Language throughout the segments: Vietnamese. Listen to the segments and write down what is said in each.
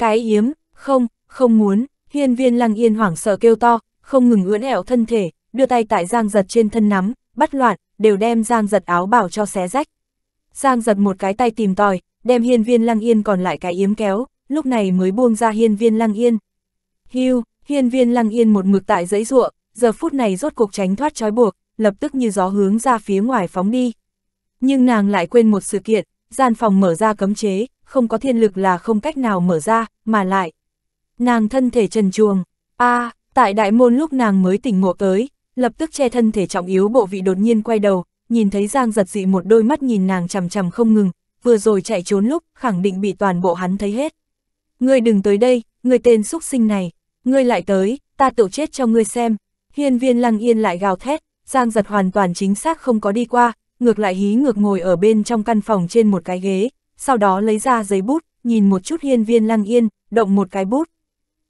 Cái yếm, không, không muốn, hiên viên lăng yên hoảng sợ kêu to, không ngừng ưỡn ẹo thân thể, đưa tay tại giang giật trên thân nắm, bắt loạn, đều đem giang giật áo bảo cho xé rách. Giang giật một cái tay tìm tòi, đem hiên viên lăng yên còn lại cái yếm kéo, lúc này mới buông ra hiên viên lăng yên. Hưu, hiên viên lăng yên một mực tại giấy ruộng, giờ phút này rốt cuộc tránh thoát trói buộc, lập tức như gió hướng ra phía ngoài phóng đi. Nhưng nàng lại quên một sự kiện, gian phòng mở ra cấm chế, không có thiên lực là không cách nào mở ra, mà lại. Nàng thân thể trần chuồng, a à, tại đại môn lúc nàng mới tỉnh ngộ tới, lập tức che thân thể trọng yếu bộ vị đột nhiên quay đầu, nhìn thấy Giang giật dị một đôi mắt nhìn nàng chằm chằm không ngừng, vừa rồi chạy trốn lúc, khẳng định bị toàn bộ hắn thấy hết. Ngươi đừng tới đây, ngươi tên xúc sinh này, ngươi lại tới, ta tự chết cho ngươi xem. Hiên viên lăng yên lại gào thét, Giang giật hoàn toàn chính xác không có đi qua, ngược lại hí ngược ngồi ở bên trong căn phòng trên một cái ghế, sau đó lấy ra giấy bút, nhìn một chút hiên viên lăng yên, động một cái bút.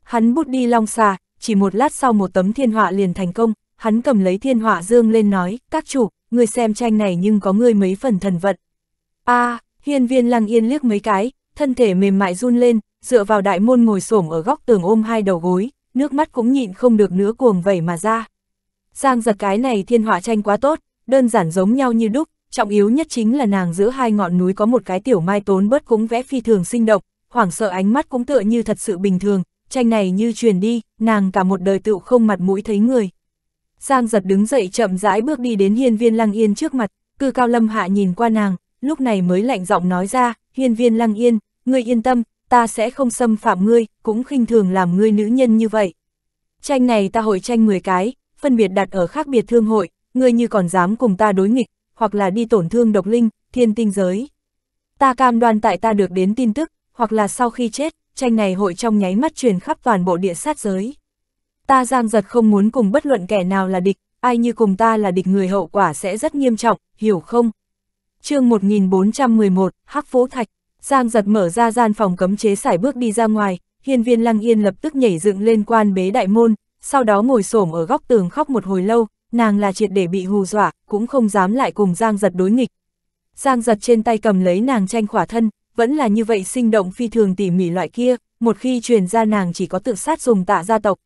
Hắn bút đi long xà, chỉ một lát sau một tấm thiên họa liền thành công, hắn cầm lấy thiên họa dương lên nói, các chủ, người xem tranh này nhưng có người mấy phần thần vận. a à, hiên viên lăng yên liếc mấy cái, thân thể mềm mại run lên, dựa vào đại môn ngồi xổm ở góc tường ôm hai đầu gối, nước mắt cũng nhịn không được nữa cuồng vẩy mà ra. Giang giật cái này thiên họa tranh quá tốt, đơn giản giống nhau như đúc, Trọng yếu nhất chính là nàng giữa hai ngọn núi có một cái tiểu mai tốn bớt cũng vẽ phi thường sinh động, hoảng sợ ánh mắt cũng tựa như thật sự bình thường, tranh này như truyền đi, nàng cả một đời tựu không mặt mũi thấy người. Giang giật đứng dậy chậm rãi bước đi đến hiên viên lăng yên trước mặt, cư cao lâm hạ nhìn qua nàng, lúc này mới lạnh giọng nói ra, hiên viên lăng yên, ngươi yên tâm, ta sẽ không xâm phạm ngươi, cũng khinh thường làm ngươi nữ nhân như vậy. Tranh này ta hội tranh 10 cái, phân biệt đặt ở khác biệt thương hội, ngươi như còn dám cùng ta đối nghịch, hoặc là đi tổn thương độc linh, thiên tinh giới. Ta cam đoan tại ta được đến tin tức, hoặc là sau khi chết, tranh này hội trong nháy mắt truyền khắp toàn bộ địa sát giới. Ta giang giật không muốn cùng bất luận kẻ nào là địch, ai như cùng ta là địch người hậu quả sẽ rất nghiêm trọng, hiểu không? chương 1411, Hắc Phố Thạch, Giang giật mở ra gian phòng cấm chế xải bước đi ra ngoài, hiên viên lăng yên lập tức nhảy dựng lên quan bế đại môn, sau đó ngồi xổm ở góc tường khóc một hồi lâu, nàng là triệt để bị hù dọa, cũng không dám lại cùng Giang giật đối nghịch. Giang giật trên tay cầm lấy nàng tranh khỏa thân, vẫn là như vậy sinh động phi thường tỉ mỉ loại kia, một khi truyền ra nàng chỉ có tự sát dùng tạ gia tộc.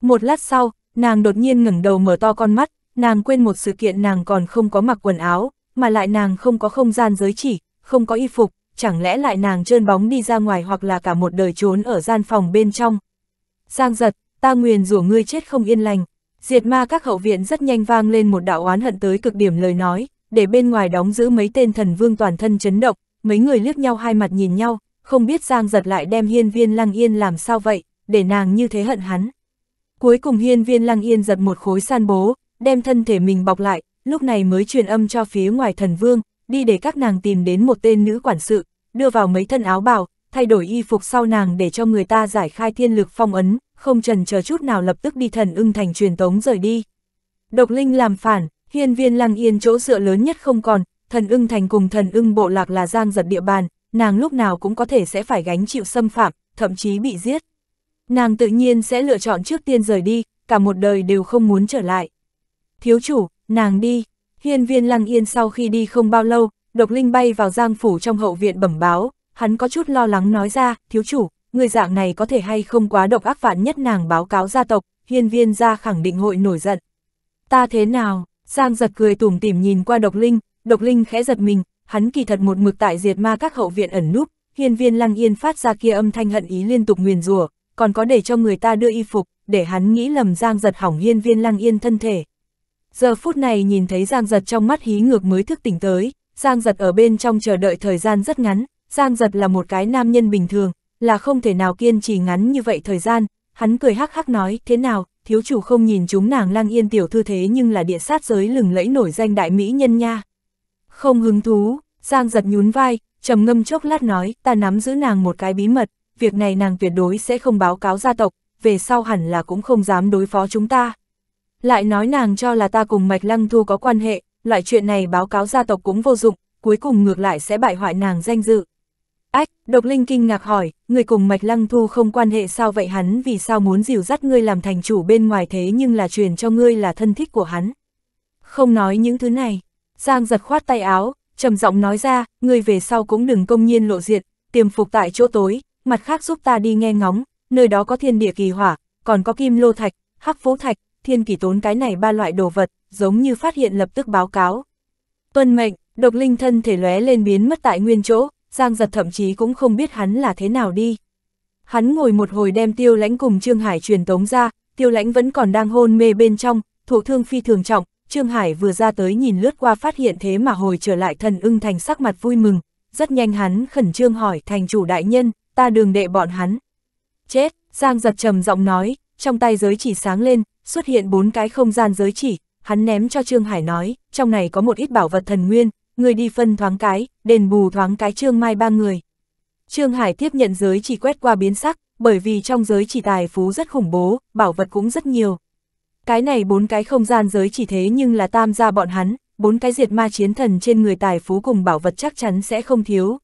Một lát sau, nàng đột nhiên ngẩng đầu mở to con mắt, nàng quên một sự kiện nàng còn không có mặc quần áo, mà lại nàng không có không gian giới chỉ, không có y phục, chẳng lẽ lại nàng trơn bóng đi ra ngoài hoặc là cả một đời trốn ở gian phòng bên trong. Giang giật, ta nguyền rủa ngươi chết không yên lành. Diệt ma các hậu viện rất nhanh vang lên một đạo oán hận tới cực điểm lời nói, để bên ngoài đóng giữ mấy tên thần vương toàn thân chấn động, mấy người liếc nhau hai mặt nhìn nhau, không biết Giang giật lại đem hiên viên lăng yên làm sao vậy, để nàng như thế hận hắn. Cuối cùng hiên viên lăng yên giật một khối san bố, đem thân thể mình bọc lại, lúc này mới truyền âm cho phía ngoài thần vương, đi để các nàng tìm đến một tên nữ quản sự, đưa vào mấy thân áo bào, thay đổi y phục sau nàng để cho người ta giải khai thiên lực phong ấn, không trần chờ chút nào lập tức đi thần ưng thành truyền tống rời đi. Độc linh làm phản, hiên viên lăng yên chỗ dựa lớn nhất không còn, thần ưng thành cùng thần ưng bộ lạc là giang giật địa bàn, nàng lúc nào cũng có thể sẽ phải gánh chịu xâm phạm, thậm chí bị giết. Nàng tự nhiên sẽ lựa chọn trước tiên rời đi, cả một đời đều không muốn trở lại. Thiếu chủ, nàng đi, hiên viên lăng yên sau khi đi không bao lâu, độc linh bay vào giang phủ trong hậu viện bẩm báo, hắn có chút lo lắng nói ra, thiếu chủ, người dạng này có thể hay không quá độc ác phản nhất nàng báo cáo gia tộc, hiên viên gia khẳng định hội nổi giận. Ta thế nào, Giang giật cười tủm tỉm nhìn qua độc linh, độc linh khẽ giật mình, hắn kỳ thật một mực tại diệt ma các hậu viện ẩn núp, hiên viên lăng yên phát ra kia âm thanh hận ý liên tục nguyền rủa còn có để cho người ta đưa y phục, để hắn nghĩ lầm Giang giật hỏng hiên viên lăng yên thân thể. Giờ phút này nhìn thấy Giang giật trong mắt hí ngược mới thức tỉnh tới, Giang giật ở bên trong chờ đợi thời gian rất ngắn, Giang giật là một cái nam nhân bình thường, là không thể nào kiên trì ngắn như vậy thời gian, hắn cười hắc hắc nói, thế nào, thiếu chủ không nhìn chúng nàng lang yên tiểu thư thế nhưng là địa sát giới lừng lẫy nổi danh đại mỹ nhân nha. Không hứng thú, Giang giật nhún vai, trầm ngâm chốc lát nói, ta nắm giữ nàng một cái bí mật, việc này nàng tuyệt đối sẽ không báo cáo gia tộc, về sau hẳn là cũng không dám đối phó chúng ta. Lại nói nàng cho là ta cùng Mạch Lăng Thu có quan hệ, loại chuyện này báo cáo gia tộc cũng vô dụng, cuối cùng ngược lại sẽ bại hoại nàng danh dự. Ách, độc linh kinh ngạc hỏi, người cùng mạch lăng thu không quan hệ sao vậy hắn vì sao muốn dìu dắt ngươi làm thành chủ bên ngoài thế nhưng là truyền cho ngươi là thân thích của hắn. Không nói những thứ này, Giang giật khoát tay áo, trầm giọng nói ra, ngươi về sau cũng đừng công nhiên lộ diện, tiềm phục tại chỗ tối, mặt khác giúp ta đi nghe ngóng, nơi đó có thiên địa kỳ hỏa, còn có kim lô thạch, hắc phố thạch, thiên kỳ tốn cái này ba loại đồ vật, giống như phát hiện lập tức báo cáo. Tuân mệnh, độc linh thân thể lóe lên biến mất tại nguyên chỗ, Giang giật thậm chí cũng không biết hắn là thế nào đi. Hắn ngồi một hồi đem tiêu lãnh cùng Trương Hải truyền tống ra, tiêu lãnh vẫn còn đang hôn mê bên trong, thụ thương phi thường trọng, Trương Hải vừa ra tới nhìn lướt qua phát hiện thế mà hồi trở lại thần ưng thành sắc mặt vui mừng, rất nhanh hắn khẩn trương hỏi thành chủ đại nhân, ta đường đệ bọn hắn. Chết, Giang giật trầm giọng nói, trong tay giới chỉ sáng lên, xuất hiện bốn cái không gian giới chỉ, hắn ném cho Trương Hải nói, trong này có một ít bảo vật thần nguyên, người đi phân thoáng cái, đền bù thoáng cái Trương Mai ba người. Trương Hải tiếp nhận giới chỉ quét qua biến sắc, bởi vì trong giới chỉ tài phú rất khủng bố, bảo vật cũng rất nhiều. Cái này bốn cái không gian giới chỉ thế nhưng là tam gia bọn hắn, bốn cái diệt ma chiến thần trên người tài phú cùng bảo vật chắc chắn sẽ không thiếu.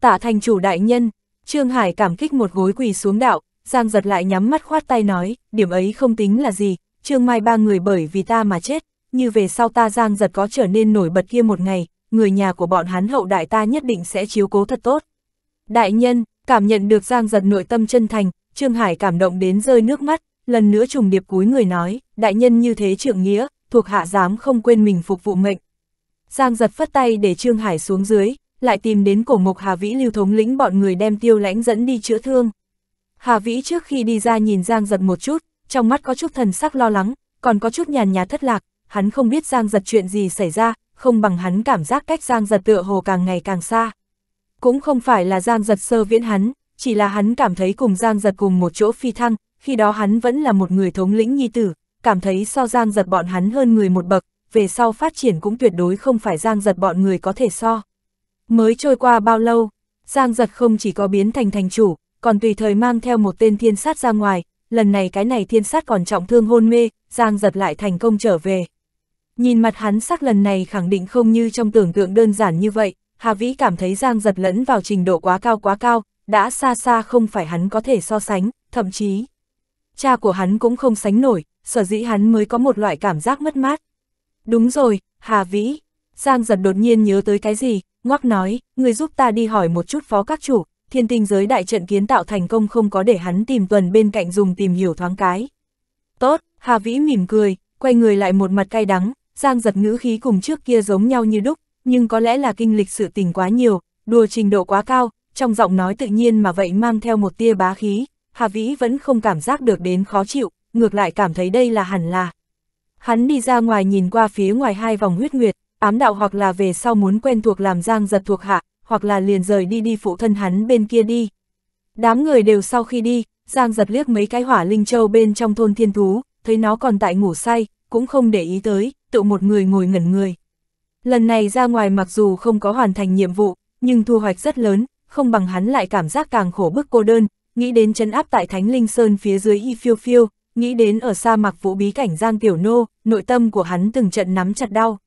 Tạ thành chủ đại nhân, Trương Hải cảm kích một gối quỳ xuống đạo, Giang giật lại nhắm mắt khoát tay nói, điểm ấy không tính là gì, Trương Mai ba người bởi vì ta mà chết, như về sau ta Giang giật có trở nên nổi bật kia một ngày, người nhà của bọn hắn hậu đại ta nhất định sẽ chiếu cố thật tốt. Đại nhân, cảm nhận được Giang giật nội tâm chân thành, Trương Hải cảm động đến rơi nước mắt, lần nữa trùng điệp cúi người nói, đại nhân như thế trưởng nghĩa, thuộc hạ dám không quên mình phục vụ mệnh. Giang giật phất tay để Trương Hải xuống dưới, lại tìm đến cổ mộc Hà Vĩ lưu thống lĩnh bọn người đem tiêu lãnh dẫn đi chữa thương. Hà Vĩ trước khi đi ra nhìn Giang giật một chút, trong mắt có chút thần sắc lo lắng, còn có chút nhàn nhạt thất lạc, hắn không biết Giang giật chuyện gì xảy ra, không bằng hắn cảm giác cách Giang Giật tựa hồ càng ngày càng xa. Cũng không phải là Giang Giật sơ viễn hắn, chỉ là hắn cảm thấy cùng Giang Giật cùng một chỗ phi thăng, khi đó hắn vẫn là một người thống lĩnh nhi tử, cảm thấy so Giang Giật bọn hắn hơn người một bậc, về sau phát triển cũng tuyệt đối không phải Giang Giật bọn người có thể so. Mới trôi qua bao lâu, Giang Giật không chỉ có biến thành thành chủ, còn tùy thời mang theo một tên thiên sát ra ngoài, lần này cái này thiên sát còn trọng thương hôn mê, Giang Giật lại thành công trở về. Nhìn mặt hắn sắc lần này khẳng định không như trong tưởng tượng đơn giản như vậy, Hà Vĩ cảm thấy Giang giật lẫn vào trình độ quá cao quá cao, đã xa xa không phải hắn có thể so sánh, thậm chí. Cha của hắn cũng không sánh nổi, sở dĩ hắn mới có một loại cảm giác mất mát. Đúng rồi, Hà Vĩ. Giang giật đột nhiên nhớ tới cái gì, ngoắc nói, người giúp ta đi hỏi một chút phó các chủ, thiên tinh giới đại trận kiến tạo thành công không có để hắn tìm tuần bên cạnh dùng tìm hiểu thoáng cái. Tốt, Hà Vĩ mỉm cười, quay người lại một mặt cay đắng, Giang giật ngữ khí cùng trước kia giống nhau như đúc, nhưng có lẽ là kinh lịch sự tình quá nhiều, đùa trình độ quá cao, trong giọng nói tự nhiên mà vậy mang theo một tia bá khí, Hà Vĩ vẫn không cảm giác được đến khó chịu, ngược lại cảm thấy đây là hẳn là. Hắn đi ra ngoài nhìn qua phía ngoài hai vòng huyết nguyệt, ám đạo hoặc là về sau muốn quen thuộc làm giang giật thuộc hạ, hoặc là liền rời đi đi phụ thân hắn bên kia đi. Đám người đều sau khi đi, giang giật liếc mấy cái hỏa linh châu bên trong thôn thiên thú, thấy nó còn tại ngủ say, cũng không để ý tới, tự một người ngồi ngẩn người. Lần này ra ngoài mặc dù không có hoàn thành nhiệm vụ, nhưng thu hoạch rất lớn, không bằng hắn lại cảm giác càng khổ bức cô đơn, nghĩ đến chân áp tại Thánh Linh Sơn phía dưới y phiêu phiêu, nghĩ đến ở sa mạc vũ bí cảnh Giang Tiểu Nô, nội tâm của hắn từng trận nắm chặt đau.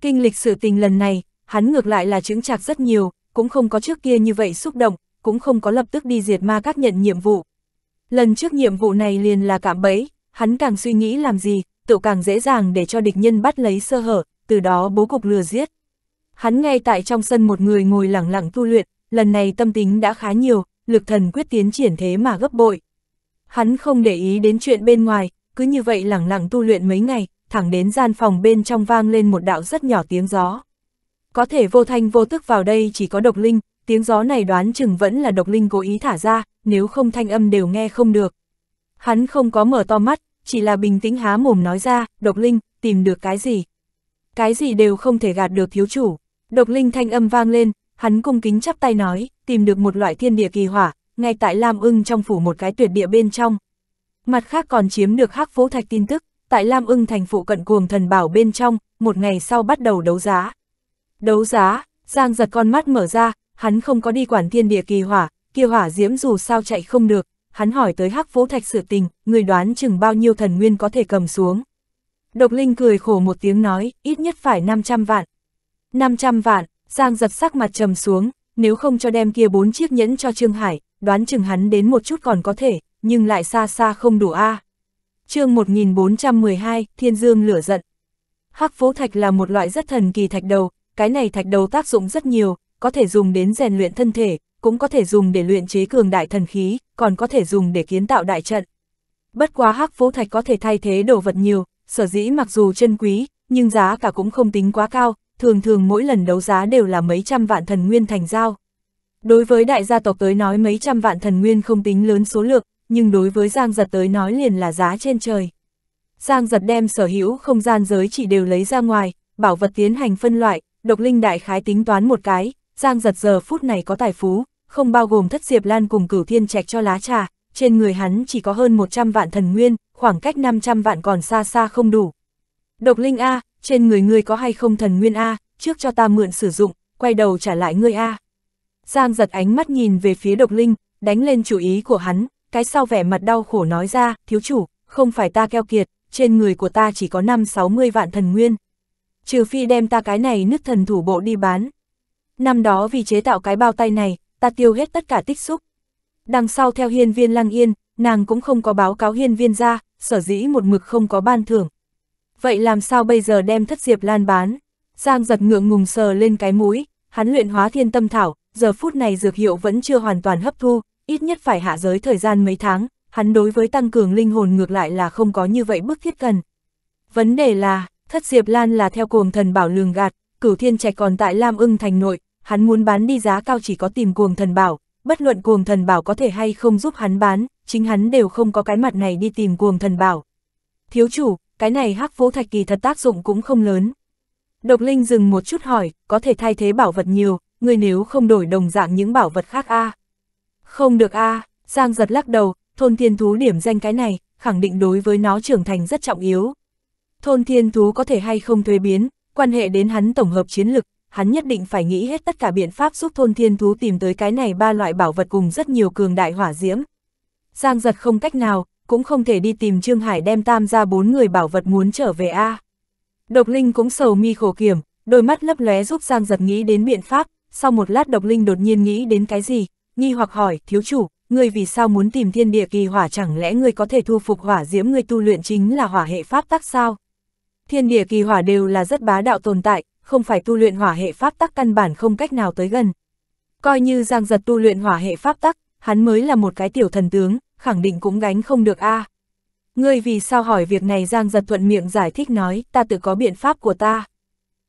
Kinh lịch sự tình lần này, hắn ngược lại là chứng chạc rất nhiều, cũng không có trước kia như vậy xúc động, cũng không có lập tức đi diệt ma các nhận nhiệm vụ. Lần trước nhiệm vụ này liền là cảm bẫy, hắn càng suy nghĩ làm gì, tự càng dễ dàng để cho địch nhân bắt lấy sơ hở, từ đó bố cục lừa giết. Hắn ngay tại trong sân một người ngồi lẳng lặng tu luyện, lần này tâm tính đã khá nhiều, lực thần quyết tiến triển thế mà gấp bội. Hắn không để ý đến chuyện bên ngoài, cứ như vậy lẳng lặng tu luyện mấy ngày, thẳng đến gian phòng bên trong vang lên một đạo rất nhỏ tiếng gió. Có thể vô thanh vô tức vào đây chỉ có độc linh, tiếng gió này đoán chừng vẫn là độc linh cố ý thả ra, nếu không thanh âm đều nghe không được. Hắn không có mở to mắt, chỉ là bình tĩnh há mồm nói ra, độc linh, tìm được cái gì. Cái gì đều không thể gạt được thiếu chủ. Độc linh thanh âm vang lên, hắn cung kính chắp tay nói, tìm được một loại thiên địa kỳ hỏa, ngay tại Lam ưng trong phủ một cái tuyệt địa bên trong. Mặt khác còn chiếm được hắc phố thạch tin tức, tại Lam ưng thành phụ cận cuồng thần bảo bên trong, một ngày sau bắt đầu đấu giá. Đấu giá, Giang giật con mắt mở ra, hắn không có đi quản thiên địa kỳ hỏa, kia hỏa diễm dù sao chạy không được, hắn hỏi tới hắc vũ thạch sự tình, người đoán chừng bao nhiêu thần nguyên có thể cầm xuống. Độc Linh cười khổ một tiếng nói, ít nhất phải 500 vạn. 500 vạn, Giang giật sắc mặt trầm xuống, nếu không cho đem kia bốn chiếc nhẫn cho Trương Hải, đoán chừng hắn đến một chút còn có thể, nhưng lại xa xa không đủ a. À. Chương 1412, Thiên Dương lửa giận. Hắc Vũ thạch là một loại rất thần kỳ thạch đầu, cái này thạch đầu tác dụng rất nhiều, có thể dùng đến rèn luyện thân thể, cũng có thể dùng để luyện chế cường đại thần khí, còn có thể dùng để kiến tạo đại trận. Bất quá hắc phú thạch có thể thay thế đồ vật nhiều, sở dĩ mặc dù chân quý, nhưng giá cả cũng không tính quá cao, thường thường mỗi lần đấu giá đều là mấy trăm vạn thần nguyên thành giao. Đối với đại gia tộc tới nói mấy trăm vạn thần nguyên không tính lớn số lượng, nhưng đối với Giang Giật tới nói liền là giá trên trời. Giang Giật đem sở hữu không gian giới chỉ đều lấy ra ngoài, bảo vật tiến hành phân loại, độc linh đại khái tính toán một cái, Giang Giật giờ phút này có tài phú, không bao gồm thất diệp lan cùng cửu thiên trạch cho lá trà, trên người hắn chỉ có hơn 100 vạn thần nguyên, khoảng cách 500 vạn còn xa xa không đủ. Độc linh A, trên người ngươi có hay không thần nguyên A, trước cho ta mượn sử dụng, quay đầu trả lại ngươi A. Giang giật ánh mắt nhìn về phía độc linh, đánh lên chủ ý của hắn, cái sau vẻ mặt đau khổ nói ra, thiếu chủ, không phải ta keo kiệt, trên người của ta chỉ có 5-60 vạn thần nguyên. Trừ phi đem ta cái này nứt thần thủ bộ đi bán. Năm đó vì chế tạo cái bao tay này, ta tiêu hết tất cả tích xúc. Đằng sau theo hiên viên lăng yên, nàng cũng không có báo cáo hiên viên ra, sở dĩ một mực không có ban thưởng. Vậy làm sao bây giờ đem thất diệp lan bán? Giang giật ngượng ngùng sờ lên cái mũi, hắn luyện hóa thiên tâm thảo, giờ phút này dược hiệu vẫn chưa hoàn toàn hấp thu, ít nhất phải hạ giới thời gian mấy tháng, hắn đối với tăng cường linh hồn ngược lại là không có như vậy bức thiết cần. Vấn đề là, thất diệp lan là theo cuồng thần bảo lường gạt, cửu thiên trạch còn tại Lam ưng thành nội, hắn muốn bán đi giá cao chỉ có tìm cuồng thần bảo, bất luận cuồng thần bảo có thể hay không giúp hắn bán, chính hắn đều không có cái mặt này đi tìm cuồng thần bảo. Thiếu chủ, cái này hắc vũ thạch kỳ thật tác dụng cũng không lớn. Độc Linh dừng một chút hỏi, có thể thay thế bảo vật nhiều, người nếu không đổi đồng dạng những bảo vật khác a à? Không được a à, Giang giật lắc đầu, thôn thiên thú điểm danh cái này, khẳng định đối với nó trưởng thành rất trọng yếu. Thôn thiên thú có thể hay không thuế biến, quan hệ đến hắn tổng hợp chiến lực, hắn nhất định phải nghĩ hết tất cả biện pháp giúp thôn thiên thú tìm tới cái này ba loại bảo vật cùng rất nhiều cường đại hỏa diễm. Giang giật không cách nào, cũng không thể đi tìm Trương Hải đem tam ra bốn người bảo vật muốn trở về A. Độc Linh cũng sầu mi khổ kiểm, đôi mắt lấp lóe giúp Giang giật nghĩ đến biện pháp, sau một lát Độc Linh đột nhiên nghĩ đến cái gì, nghi hoặc hỏi, thiếu chủ, người vì sao muốn tìm thiên địa kỳ hỏa chẳng lẽ người có thể thu phục hỏa diễm người tu luyện chính là hỏa hệ pháp tắc sao? Thiên địa kỳ hỏa đều là rất bá đạo tồn tại, không phải tu luyện hỏa hệ pháp tắc căn bản không cách nào tới gần. Coi như Giang Giật tu luyện hỏa hệ pháp tắc, hắn mới là một cái tiểu thần tướng, khẳng định cũng gánh không được a. À. Ngươi vì sao hỏi việc này Giang Giật thuận miệng giải thích nói, ta tự có biện pháp của ta.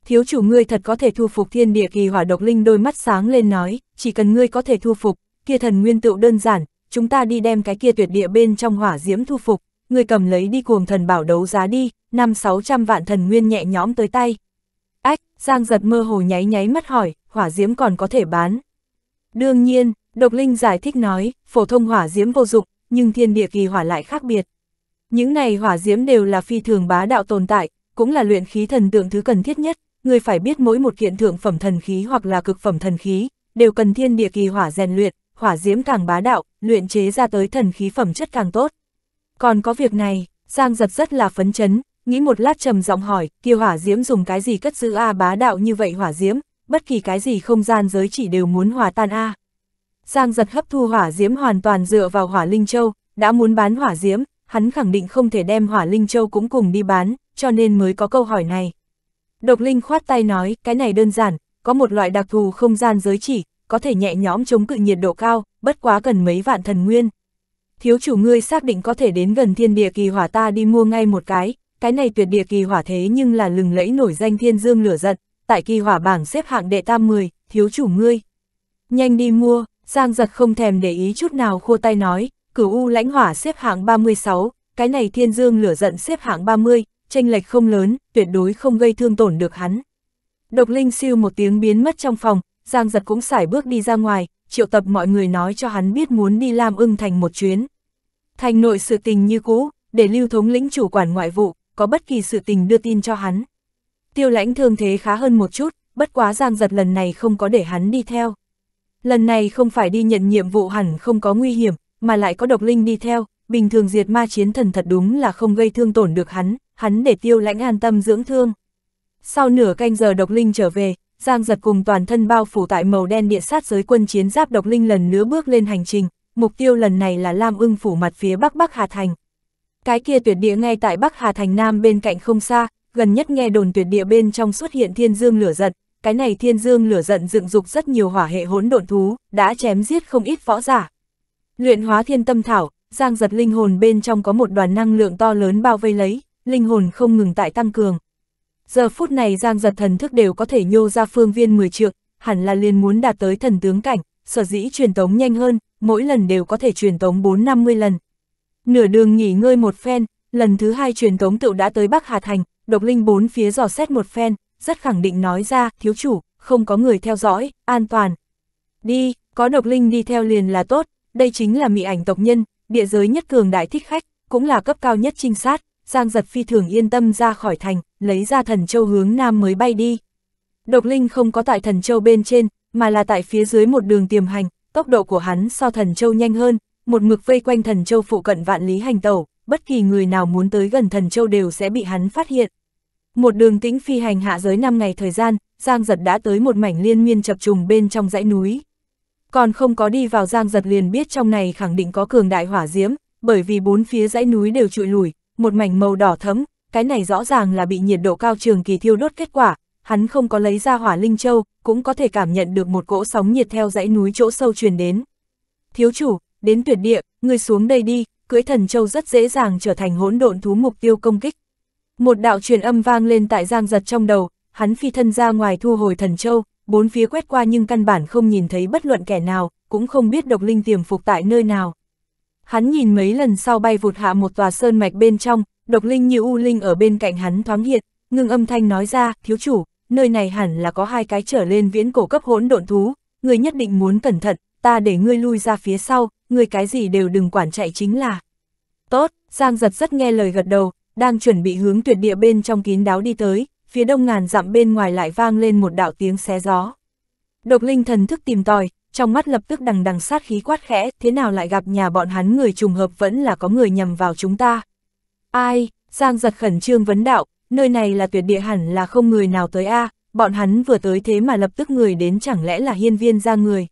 Thiếu chủ ngươi thật có thể thu phục thiên địa kỳ hỏa độc linh đôi mắt sáng lên nói, chỉ cần ngươi có thể thu phục, kia thần nguyên tựu đơn giản, chúng ta đi đem cái kia tuyệt địa bên trong hỏa diễm thu phục, ngươi cầm lấy đi cuồng thần bảo đấu giá đi, năm sáu trăm vạn thần nguyên nhẹ nhõm tới tay, Ách, Giang giật mơ hồ nháy nháy mắt hỏi, hỏa diễm còn có thể bán. Đương nhiên, Độc Linh giải thích nói, phổ thông hỏa diễm vô dụng, nhưng thiên địa kỳ hỏa lại khác biệt. Những này hỏa diễm đều là phi thường bá đạo tồn tại, cũng là luyện khí thần tượng thứ cần thiết nhất, người phải biết mỗi một kiện thượng phẩm thần khí hoặc là cực phẩm thần khí, đều cần thiên địa kỳ hỏa rèn luyện, hỏa diễm càng bá đạo, luyện chế ra tới thần khí phẩm chất càng tốt. Còn có việc này, Giang giật rất là phấn chấn, nghĩ một lát trầm giọng hỏi, kia hỏa diễm dùng cái gì cất giữ A bá đạo như vậy hỏa diễm, bất kỳ cái gì không gian giới chỉ đều muốn hòa tan A. À. Giang giật hấp thu hỏa diễm hoàn toàn dựa vào hỏa linh châu, đã muốn bán hỏa diễm, hắn khẳng định không thể đem hỏa linh châu cũng cùng đi bán, cho nên mới có câu hỏi này. Độc linh khoát tay nói, cái này đơn giản, có một loại đặc thù không gian giới chỉ, có thể nhẹ nhõm chống cự nhiệt độ cao, bất quá cần mấy vạn thần nguyên. Thiếu chủ ngươi xác định có thể đến gần thiên địa kỳ hỏa ta đi mua ngay một cái, cái này tuyệt địa kỳ hỏa thế nhưng là lừng lẫy nổi danh thiên dương lửa giận, tại kỳ hỏa bảng xếp hạng đệ tam 10, thiếu chủ ngươi. Nhanh đi mua, Giang giật không thèm để ý chút nào khô tay nói, cửu u lãnh hỏa xếp hạng 36, cái này thiên dương lửa giận xếp hạng 30, tranh lệch không lớn, tuyệt đối không gây thương tổn được hắn. Độc linh siêu một tiếng biến mất trong phòng, Giang giật cũng xải bước đi ra ngoài, triệu tập mọi người nói cho hắn biết muốn đi Lam ưng thành một chuyến. Thành nội sự tình như cũ, để lưu thống lĩnh chủ quản ngoại vụ, có bất kỳ sự tình đưa tin cho hắn. Tiêu lãnh thương thế khá hơn một chút, bất quá giang giật lần này không có để hắn đi theo. Lần này không phải đi nhận nhiệm vụ hẳn không có nguy hiểm, mà lại có độc linh đi theo, bình thường diệt ma chiến thần thật đúng là không gây thương tổn được hắn, hắn để tiêu lãnh an tâm dưỡng thương. Sau nửa canh giờ độc linh trở về, Giang giật cùng toàn thân bao phủ tại màu đen địa sát giới quân chiến giáp độc linh lần nữa bước lên hành trình, mục tiêu lần này là Lam ưng phủ mặt phía bắc bắc Hà Thành, cái kia tuyệt địa ngay tại Bắc Hà Thành Nam bên cạnh không xa, gần nhất nghe đồn tuyệt địa bên trong xuất hiện thiên dương lửa giận, cái này thiên dương lửa giận dựng dục rất nhiều hỏa hệ hỗn độn thú, đã chém giết không ít võ giả. Luyện hóa thiên tâm thảo, giang giật linh hồn bên trong có một đoàn năng lượng to lớn bao vây lấy, linh hồn không ngừng tại tăng cường. Giờ phút này giang giật thần thức đều có thể nhô ra phương viên 10 trượng, hẳn là liền muốn đạt tới thần tướng cảnh, sở dĩ truyền tống nhanh hơn, mỗi lần đều có thể truyền tống 4-50 lần, Nửa đường nghỉ ngơi một phen, lần thứ hai truyền tống tựu đã tới Bắc Hà Thành, độc linh bốn phía dò xét một phen, rất khẳng định nói ra, thiếu chủ, không có người theo dõi, an toàn. Đi, có độc linh đi theo liền là tốt, đây chính là mị ảnh tộc nhân, địa giới nhất cường đại thích khách, cũng là cấp cao nhất trinh sát, Giang giật phi thường yên tâm ra khỏi thành, lấy ra thần châu hướng nam mới bay đi. Độc linh không có tại thần châu bên trên, mà là tại phía dưới một đường tiềm hành, tốc độ của hắn so thần châu nhanh hơn, một mực vây quanh thần châu phụ cận vạn lý hành tẩu, bất kỳ người nào muốn tới gần thần châu đều sẽ bị hắn phát hiện. Một đường tĩnh phi hành hạ giới 5 ngày thời gian, Giang Giật đã tới một mảnh liên miên chập trùng bên trong dãy núi. Còn không có đi vào Giang Giật liền biết trong này khẳng định có cường đại hỏa diễm, bởi vì bốn phía dãy núi đều trụi lùi một mảnh màu đỏ thấm, cái này rõ ràng là bị nhiệt độ cao trường kỳ thiêu đốt kết quả, hắn không có lấy ra hỏa linh châu, cũng có thể cảm nhận được một cỗ sóng nhiệt theo dãy núi chỗ sâu truyền đến. Thiếu chủ, đến tuyệt địa, ngươi xuống đây đi, cưỡi thần châu rất dễ dàng trở thành hỗn độn thú mục tiêu công kích. Một đạo truyền âm vang lên tại giang giật trong đầu, hắn phi thân ra ngoài thu hồi thần châu, bốn phía quét qua nhưng căn bản không nhìn thấy bất luận kẻ nào, cũng không biết độc linh tiềm phục tại nơi nào. Hắn nhìn mấy lần sau bay vụt hạ một tòa sơn mạch bên trong, độc linh như u linh ở bên cạnh hắn thoáng hiện, ngưng âm thanh nói ra, thiếu chủ, nơi này hẳn là có hai cái trở lên viễn cổ cấp hỗn độn thú, người nhất định muốn cẩn thận, ta để ngươi lui ra phía sau, người cái gì đều đừng quản chạy chính là. Tốt, Giang giật rất nghe lời gật đầu, đang chuẩn bị hướng tuyệt địa bên trong kín đáo đi tới, phía đông ngàn dặm bên ngoài lại vang lên một đạo tiếng xé gió. Độc linh thần thức tìm tòi, trong mắt lập tức đằng đằng sát khí quát khẽ, thế nào lại gặp nhà bọn hắn người trùng hợp vẫn là có người nhầm vào chúng ta. Ai, Giang giật khẩn trương vấn đạo, nơi này là tuyệt địa hẳn là không người nào tới a à, bọn hắn vừa tới thế mà lập tức người đến chẳng lẽ là hiên viên ra người.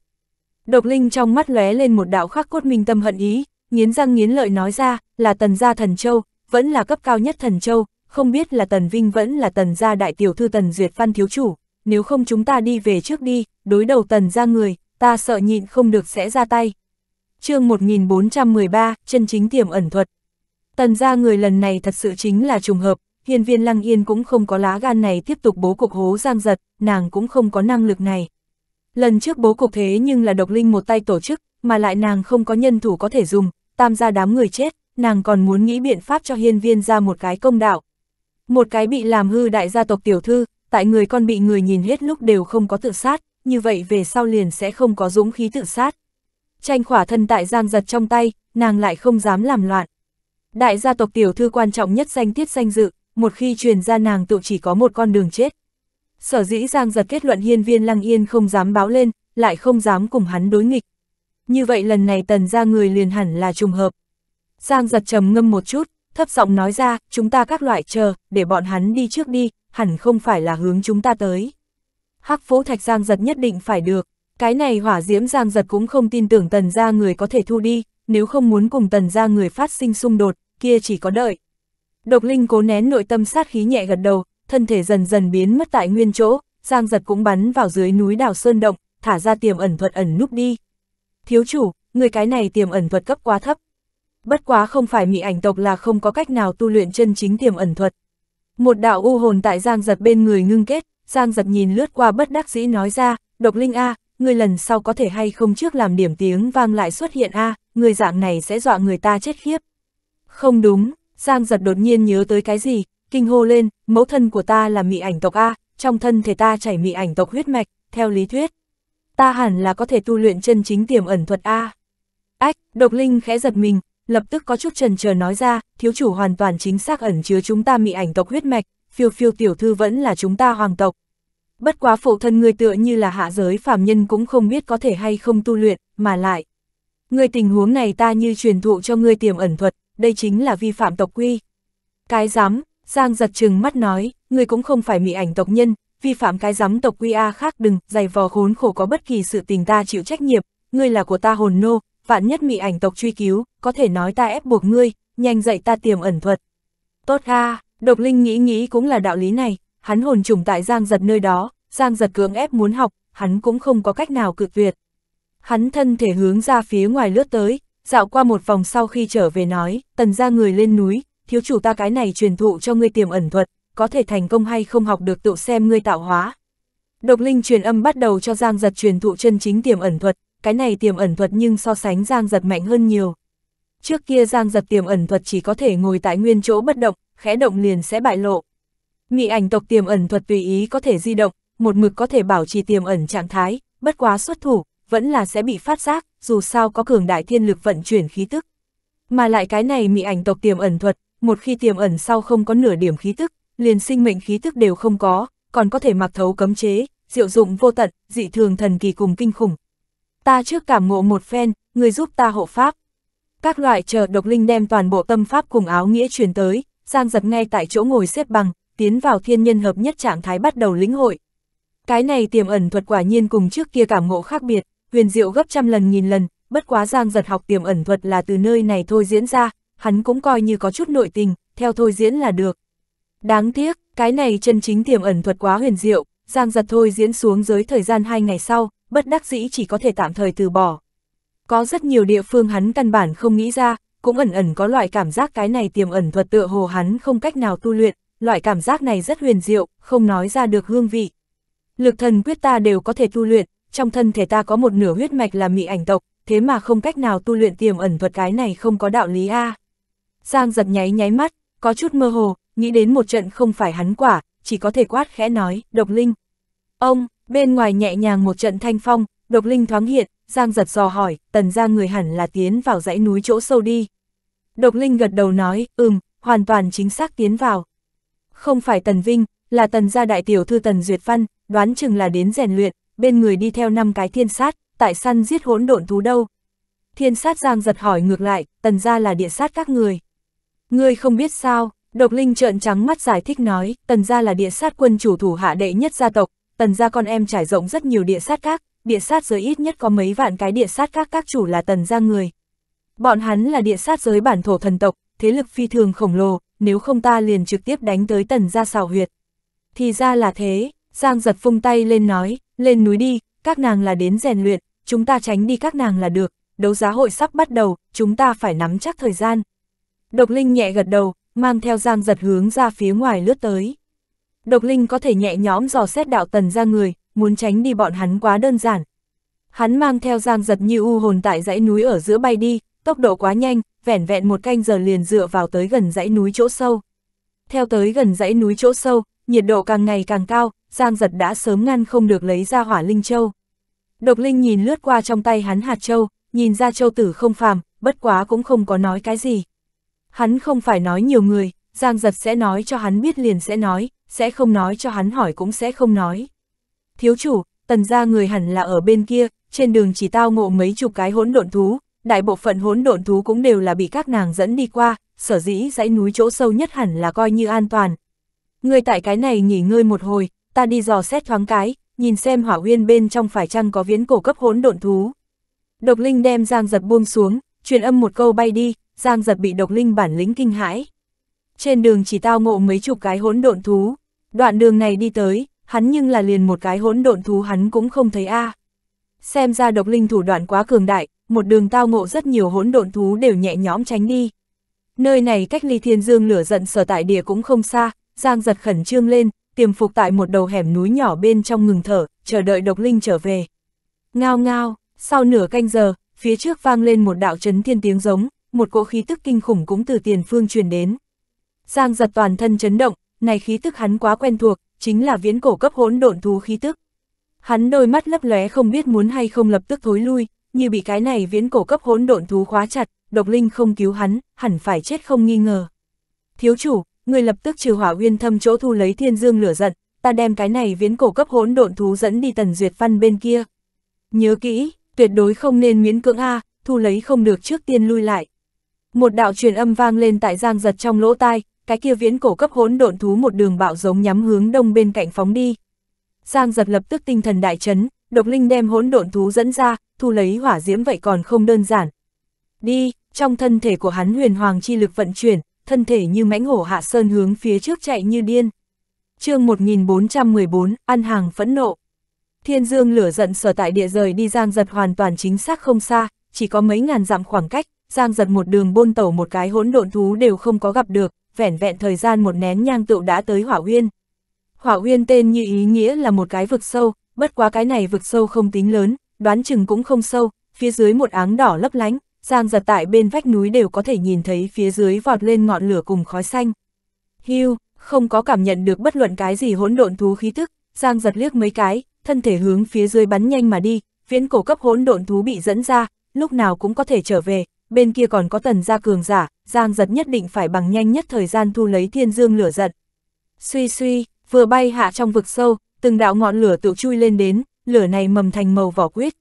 Độc linh trong mắt lóe lên một đạo khắc cốt minh tâm hận ý, nghiến răng nghiến lợi nói ra, là tần gia thần châu, vẫn là cấp cao nhất thần châu, không biết là tần vinh vẫn là tần gia đại tiểu thư tần duyệt Phan thiếu chủ, nếu không chúng ta đi về trước đi, đối đầu tần gia người, ta sợ nhịn không được sẽ ra tay. chương 1413, chân chính tiềm ẩn thuật. Tần gia người lần này thật sự chính là trùng hợp, hiền viên lăng yên cũng không có lá gan này tiếp tục bố cục hố giang giật, nàng cũng không có năng lực này, Lần trước bố cục thế nhưng là độc linh một tay tổ chức, mà lại nàng không có nhân thủ có thể dùng, tam gia đám người chết, nàng còn muốn nghĩ biện pháp cho hiên viên ra một cái công đạo. Một cái bị làm hư đại gia tộc tiểu thư, tại người con bị người nhìn hết lúc đều không có tự sát, như vậy về sau liền sẽ không có dũng khí tự sát. Tranh khỏa thân tại giang giật trong tay, nàng lại không dám làm loạn. Đại gia tộc tiểu thư quan trọng nhất danh tiết danh dự, một khi truyền ra nàng tự chỉ có một con đường chết, Sở dĩ Giang giật kết luận hiên viên lăng yên không dám báo lên, lại không dám cùng hắn đối nghịch. Như vậy lần này tần ra người liền hẳn là trùng hợp. Giang giật trầm ngâm một chút, thấp giọng nói ra, chúng ta các loại chờ, để bọn hắn đi trước đi, hẳn không phải là hướng chúng ta tới. Hắc phố thạch Giang giật nhất định phải được, cái này hỏa diễm Giang giật cũng không tin tưởng tần ra người có thể thu đi, nếu không muốn cùng tần ra người phát sinh xung đột, kia chỉ có đợi. Độc Linh cố nén nội tâm sát khí nhẹ gật đầu, thân thể dần dần biến mất tại nguyên chỗ, Giang giật cũng bắn vào dưới núi đảo Sơn Động, thả ra tiềm ẩn thuật ẩn núp đi. Thiếu chủ, người cái này tiềm ẩn thuật cấp quá thấp. Bất quá không phải mị ảnh tộc là không có cách nào tu luyện chân chính tiềm ẩn thuật. Một đạo u hồn tại Giang giật bên người ngưng kết, Giang giật nhìn lướt qua bất đắc dĩ nói ra, độc linh A, người lần sau có thể hay không trước làm điểm tiếng vang lại xuất hiện A, người dạng này sẽ dọa người ta chết khiếp. Không đúng, Giang giật đột nhiên nhớ tới cái gì, kinh hô lên, mẫu thân của ta là mị ảnh tộc A, trong thân thể ta chảy mị ảnh tộc huyết mạch, theo lý thuyết. Ta hẳn là có thể tu luyện chân chính tiềm ẩn thuật A. Ách, độc linh khẽ giật mình, lập tức có chút trần chờ nói ra, thiếu chủ hoàn toàn chính xác ẩn chứa chúng ta mị ảnh tộc huyết mạch, phiêu phiêu tiểu thư vẫn là chúng ta hoàng tộc. Bất quá phụ thân người tựa như là hạ giới phàm nhân cũng không biết có thể hay không tu luyện, mà lại. Người tình huống này ta như truyền thụ cho ngươi tiềm ẩn thuật, đây chính là vi phạm tộc quy. Cái dám, Giang giật chừng mắt nói, ngươi cũng không phải mị ảnh tộc nhân, vi phạm cái giám tộc quy a khác đừng, dày vò khốn khổ có bất kỳ sự tình ta chịu trách nhiệm, ngươi là của ta hồn nô, vạn nhất mị ảnh tộc truy cứu, có thể nói ta ép buộc ngươi, nhanh dạy ta tiềm ẩn thuật. Tốt ha, độc linh nghĩ nghĩ cũng là đạo lý này, hắn hồn trùng tại Giang giật nơi đó, Giang giật cưỡng ép muốn học, hắn cũng không có cách nào cự tuyệt. Hắn thân thể hướng ra phía ngoài lướt tới, dạo qua một vòng sau khi trở về nói, tần ra người lên núi, thiếu chủ ta cái này truyền thụ cho ngươi tiềm ẩn thuật, có thể thành công hay không học được tự xem ngươi tạo hóa. Độc linh truyền âm bắt đầu cho Giang Giật truyền thụ chân chính tiềm ẩn thuật, cái này tiềm ẩn thuật nhưng so sánh Giang Giật mạnh hơn nhiều. Trước kia Giang Giật tiềm ẩn thuật chỉ có thể ngồi tại nguyên chỗ bất động, khẽ động liền sẽ bại lộ. Nghị ảnh tộc tiềm ẩn thuật tùy ý có thể di động, một mực có thể bảo trì tiềm ẩn trạng thái, bất quá xuất thủ, vẫn là sẽ bị phát giác, dù sao có cường đại thiên lực vận chuyển khí tức. Mà lại cái này mị ảnh tộc tiềm ẩn thuật, một khi tiềm ẩn sau không có nửa điểm khí tức, liền sinh mệnh khí tức đều không có, còn có thể mặc thấu cấm chế, diệu dụng vô tận, dị thường thần kỳ cùng kinh khủng. Ta trước cảm ngộ một phen, người giúp ta hộ pháp. Các loại chờ độc linh đem toàn bộ tâm pháp cùng áo nghĩa truyền tới, Giang giật ngay tại chỗ ngồi xếp bằng, tiến vào thiên nhân hợp nhất trạng thái bắt đầu lĩnh hội. Cái này tiềm ẩn thuật quả nhiên cùng trước kia cảm ngộ khác biệt, huyền diệu gấp trăm lần nghìn lần, bất quá Giang giật học tiềm ẩn thuật là từ nơi này thôi diễn ra, hắn cũng coi như có chút nội tình, theo thôi diễn là được. Đáng tiếc, cái này chân chính tiềm ẩn thuật quá huyền diệu, Giang giật thôi diễn xuống dưới thời gian 2 ngày sau, bất đắc dĩ chỉ có thể tạm thời từ bỏ. Có rất nhiều địa phương hắn căn bản không nghĩ ra, cũng ẩn ẩn có loại cảm giác cái này tiềm ẩn thuật tựa hồ hắn không cách nào tu luyện, loại cảm giác này rất huyền diệu, không nói ra được hương vị. Lực thần quyết ta đều có thể tu luyện, trong thân thể ta có một nửa huyết mạch là mị ảnh tộc, thế mà không cách nào tu luyện tiềm ẩn thuật cái này không có đạo lý a. À. Giang giật nháy nháy mắt, có chút mơ hồ, nghĩ đến một trận không phải hắn quả, chỉ có thể quát khẽ nói, độc linh. Ông, bên ngoài nhẹ nhàng một trận thanh phong, độc linh thoáng hiện, Giang giật dò hỏi, tần ra người hẳn là tiến vào dãy núi chỗ sâu đi. Độc linh gật đầu nói, ừm, hoàn toàn chính xác tiến vào. Không phải tần vinh, là tần gia đại tiểu thư tần duyệt văn, đoán chừng là đến rèn luyện, bên người đi theo năm cái thiên sát, tại săn giết hỗn độn thú đâu. Thiên sát Giang giật hỏi ngược lại, tần gia là địa sát các người. Ngươi không biết sao, độc linh trợn trắng mắt giải thích nói, tần gia là địa sát quân chủ thủ hạ đệ nhất gia tộc, tần gia con em trải rộng rất nhiều địa sát các, địa sát giới ít nhất có mấy vạn cái địa sát các các chủ là tần gia người. Bọn hắn là địa sát giới bản thổ thần tộc, thế lực phi thường khổng lồ, nếu không ta liền trực tiếp đánh tới tần gia xào huyệt. Thì ra là thế, Giang giật phung tay lên nói, lên núi đi, các nàng là đến rèn luyện, chúng ta tránh đi các nàng là được, đấu giá hội sắp bắt đầu, chúng ta phải nắm chắc thời gian, Độc Linh nhẹ gật đầu, mang theo Giang giật hướng ra phía ngoài lướt tới. Độc Linh có thể nhẹ nhõm dò xét đạo tần ra người, muốn tránh đi bọn hắn quá đơn giản. Hắn mang theo Giang giật như u hồn tại dãy núi ở giữa bay đi, tốc độ quá nhanh, vẻn vẹn một canh giờ liền dựa vào tới gần dãy núi chỗ sâu. Theo tới gần dãy núi chỗ sâu, nhiệt độ càng ngày càng cao, Giang giật đã sớm ngăn không được lấy ra hỏa linh châu. Độc Linh nhìn lướt qua trong tay hắn hạt châu, nhìn ra châu tử không phàm, bất quá cũng không có nói cái gì. Hắn không phải nói nhiều người, Giang Giật sẽ nói cho hắn biết liền sẽ nói, sẽ không nói cho hắn hỏi cũng sẽ không nói. Thiếu chủ, tần ra người hẳn là ở bên kia, trên đường chỉ tao ngộ mấy chục cái hỗn độn thú, đại bộ phận hỗn độn thú cũng đều là bị các nàng dẫn đi qua, sở dĩ dãy núi chỗ sâu nhất hẳn là coi như an toàn. Người tại cái này nghỉ ngơi một hồi, ta đi dò xét thoáng cái, nhìn xem hỏa huyên bên trong phải chăng có viễn cổ cấp hỗn độn thú. Độc Linh đem Giang Giật buông xuống, truyền âm một câu bay đi, Giang giật bị độc linh bản lĩnh kinh hãi. Trên đường chỉ tao ngộ mấy chục cái hỗn độn thú, đoạn đường này đi tới, hắn nhưng là liền một cái hỗn độn thú hắn cũng không thấy a. À. Xem ra độc linh thủ đoạn quá cường đại, một đường tao ngộ rất nhiều hỗn độn thú đều nhẹ nhõm tránh đi. Nơi này cách ly thiên dương lửa giận sở tại địa cũng không xa, Giang giật khẩn trương lên, tiềm phục tại một đầu hẻm núi nhỏ bên trong ngừng thở, chờ đợi độc linh trở về. Ngao ngao, sau nửa canh giờ, phía trước vang lên một đạo chấn thiên tiếng giống, một cỗ khí tức kinh khủng cũng từ tiền phương truyền đến. Giang giật toàn thân chấn động, này khí tức hắn quá quen thuộc, chính là viễn cổ cấp hỗn độn thú khí tức. Hắn đôi mắt lấp lóe không biết muốn hay không lập tức thối lui, như bị cái này viễn cổ cấp hỗn độn thú khóa chặt, độc linh không cứu hắn, hẳn phải chết không nghi ngờ. Thiếu chủ, người lập tức trừ hỏa uyên thâm chỗ thu lấy thiên dương lửa giận, ta đem cái này viễn cổ cấp hỗn độn thú dẫn đi tần duyệt văn bên kia. Nhớ kỹ, tuyệt đối không nên miễn cưỡng A, thu lấy không được trước tiên lui lại, một đạo truyền âm vang lên tại giang giật trong lỗ tai, cái kia viễn cổ cấp hỗn độn thú một đường bạo giống nhắm hướng đông bên cạnh phóng đi. Giang giật lập tức tinh thần đại chấn, độc linh đem hỗn độn thú dẫn ra, thu lấy hỏa diễm vậy còn không đơn giản. Đi, trong thân thể của hắn huyền hoàng chi lực vận chuyển, thân thể như mãnh hổ hạ sơn hướng phía trước chạy như điên. chương 1414, ăn hàng phẫn nộ. Thiên dương lửa giận sở tại địa rời đi giang giật hoàn toàn chính xác không xa, chỉ có mấy ngàn dặm khoảng cách, Giang giật một đường bôn tẩu một cái hỗn độn thú đều không có gặp được, vẻn vẹn thời gian một nén nhang tựu đã tới hỏa huyên. Hỏa huyên tên như ý nghĩa là một cái vực sâu, bất quá cái này vực sâu không tính lớn, đoán chừng cũng không sâu, phía dưới một áng đỏ lấp lánh, giang giật tại bên vách núi đều có thể nhìn thấy phía dưới vọt lên ngọn lửa cùng khói xanh. Hưu, không có cảm nhận được bất luận cái gì hỗn độn thú khí thức, giang giật liếc mấy cái, thân thể hướng phía dưới bắn nhanh mà đi, viễn cổ cấp hỗn độn thú bị dẫn ra, lúc nào cũng có thể trở về, bên kia còn có tần gia cường giả, Giang giật nhất định phải bằng nhanh nhất thời gian thu lấy thiên dương lửa giận. Suy suy, vừa bay hạ trong vực sâu, từng đạo ngọn lửa tự chui lên đến, lửa này mầm thành màu vỏ quyết.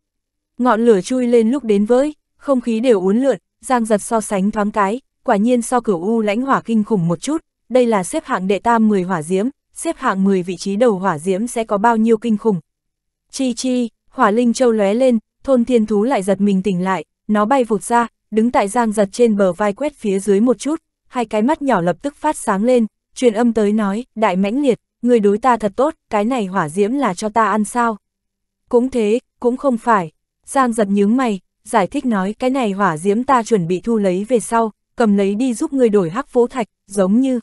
Ngọn lửa chui lên lúc đến với, không khí đều uốn lượn, Giang giật so sánh thoáng cái, quả nhiên so cửu u lãnh hỏa kinh khủng một chút, đây là xếp hạng đệ tam 10 hỏa diễm, xếp hạng 10 vị trí đầu hỏa diễm sẽ có bao nhiêu kinh khủng. Chi chi, hỏa linh châu lóe lên, thôn thiên thú lại giật mình tỉnh lại, nó bay vụt ra, đứng tại giang giật trên bờ vai quét phía dưới một chút, hai cái mắt nhỏ lập tức phát sáng lên, truyền âm tới nói, đại mãnh liệt, người đối ta thật tốt, cái này hỏa diễm là cho ta ăn sao. Cũng thế, cũng không phải, giang giật nhướng mày, giải thích nói cái này hỏa diễm ta chuẩn bị thu lấy về sau, cầm lấy đi giúp người đổi hắc phố thạch, giống như.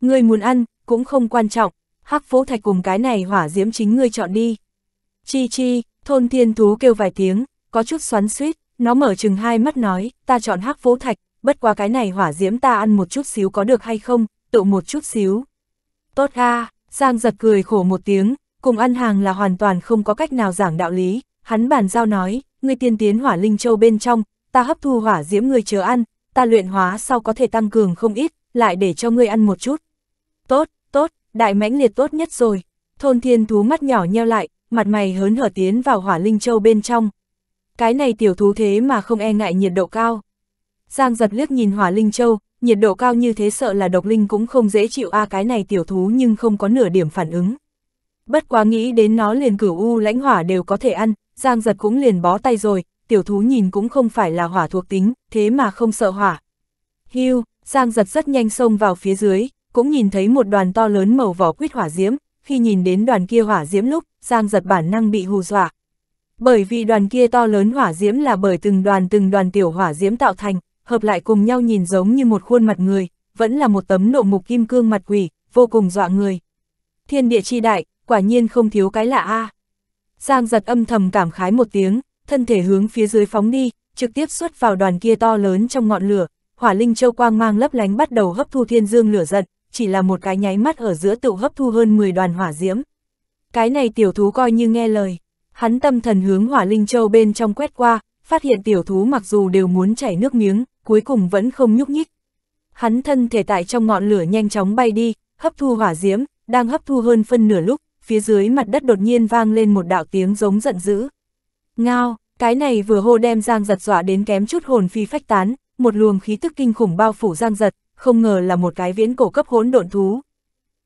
Người muốn ăn, cũng không quan trọng, hắc phố thạch cùng cái này hỏa diễm chính ngươi chọn đi. Chi chi, thôn thiên thú kêu vài tiếng, có chút xoắn suýt, nó mở chừng hai mắt nói, ta chọn hắc vũ thạch, bất qua cái này hỏa diễm ta ăn một chút xíu có được hay không, tụ một chút xíu. Tốt a Giang giật cười khổ một tiếng, cùng ăn hàng là hoàn toàn không có cách nào giảng đạo lý, hắn bàn giao nói, ngươi tiên tiến hỏa linh châu bên trong, ta hấp thu hỏa diễm ngươi chờ ăn, ta luyện hóa sau có thể tăng cường không ít, lại để cho ngươi ăn một chút. Tốt, tốt, đại mãnh liệt tốt nhất rồi. Thôn thiên thú mắt nhỏ nheo lại, mặt mày hớn hở tiến vào hỏa linh châu bên trong cái này tiểu thú thế mà không e ngại nhiệt độ cao. Giang giật liếc nhìn hỏa linh châu, nhiệt độ cao như thế sợ là độc linh cũng không dễ chịu a à, cái này tiểu thú nhưng không có nửa điểm phản ứng. Bất quá nghĩ đến nó liền cửu u lãnh hỏa đều có thể ăn, Giang giật cũng liền bó tay rồi, tiểu thú nhìn cũng không phải là hỏa thuộc tính, thế mà không sợ hỏa. Hưu, Giang giật rất nhanh xông vào phía dưới, cũng nhìn thấy một đoàn to lớn màu vỏ quýt hỏa diễm, khi nhìn đến đoàn kia hỏa diễm lúc, Giang giật bản năng bị hù dọa, bởi vì đoàn kia to lớn hỏa diễm là bởi từng đoàn từng đoàn tiểu hỏa diễm tạo thành, hợp lại cùng nhau nhìn giống như một khuôn mặt người, vẫn là một tấm nộ mục kim cương mặt quỷ, vô cùng dọa người. Thiên địa chi đại, quả nhiên không thiếu cái lạ a. Giang giật âm thầm cảm khái một tiếng, thân thể hướng phía dưới phóng đi, trực tiếp xuất vào đoàn kia to lớn trong ngọn lửa, hỏa linh châu quang mang lấp lánh bắt đầu hấp thu thiên dương lửa giận, chỉ là một cái nháy mắt ở giữa tựu hấp thu hơn 10 đoàn hỏa diễm. Cái này tiểu thú coi như nghe lời hắn tâm thần hướng hỏa linh châu bên trong quét qua, phát hiện tiểu thú mặc dù đều muốn chảy nước miếng, cuối cùng vẫn không nhúc nhích. Hắn thân thể tại trong ngọn lửa nhanh chóng bay đi, hấp thu hỏa diễm, đang hấp thu hơn phân nửa lúc, phía dưới mặt đất đột nhiên vang lên một đạo tiếng giống giận dữ. Ngao, cái này vừa hô đem Giang giật dọa đến kém chút hồn phi phách tán, một luồng khí tức kinh khủng bao phủ Giang giật, không ngờ là một cái viễn cổ cấp hỗn độn thú.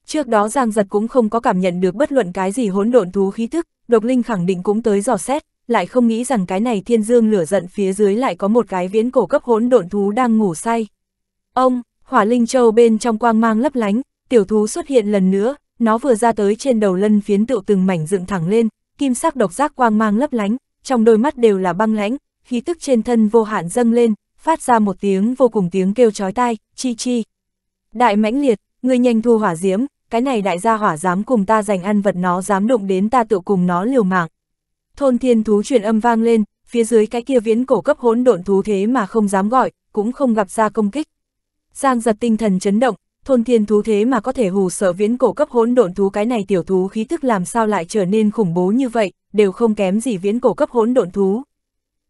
Trước đó Giang giật cũng không có cảm nhận được bất luận cái gì hỗn độn thú khí tức, độc linh khẳng định cũng tới dò xét, lại không nghĩ rằng cái này thiên dương lửa giận phía dưới lại có một cái viễn cổ cấp hỗn độn thú đang ngủ say. Ông, hỏa linh châu bên trong quang mang lấp lánh, tiểu thú xuất hiện lần nữa, nó vừa ra tới trên đầu lân phiến tựu từng mảnh dựng thẳng lên, kim sắc độc giác quang mang lấp lánh, trong đôi mắt đều là băng lãnh, khí tức trên thân vô hạn dâng lên, phát ra một tiếng vô cùng tiếng kêu chói tai, chi chi. Đại mãnh liệt, người nhanh thu hỏa diễm, cái này đại gia hỏa dám cùng ta giành ăn vật nó dám động đến ta tự cùng nó liều mạng. Thôn thiên thú truyền âm vang lên, phía dưới cái kia viễn cổ cấp hỗn độn thú thế mà không dám gọi, cũng không gặp ra công kích. Giang giật tinh thần chấn động, thôn thiên thú thế mà có thể hù sợ viễn cổ cấp hỗn độn thú cái này tiểu thú khí tức làm sao lại trở nên khủng bố như vậy, đều không kém gì viễn cổ cấp hỗn độn thú.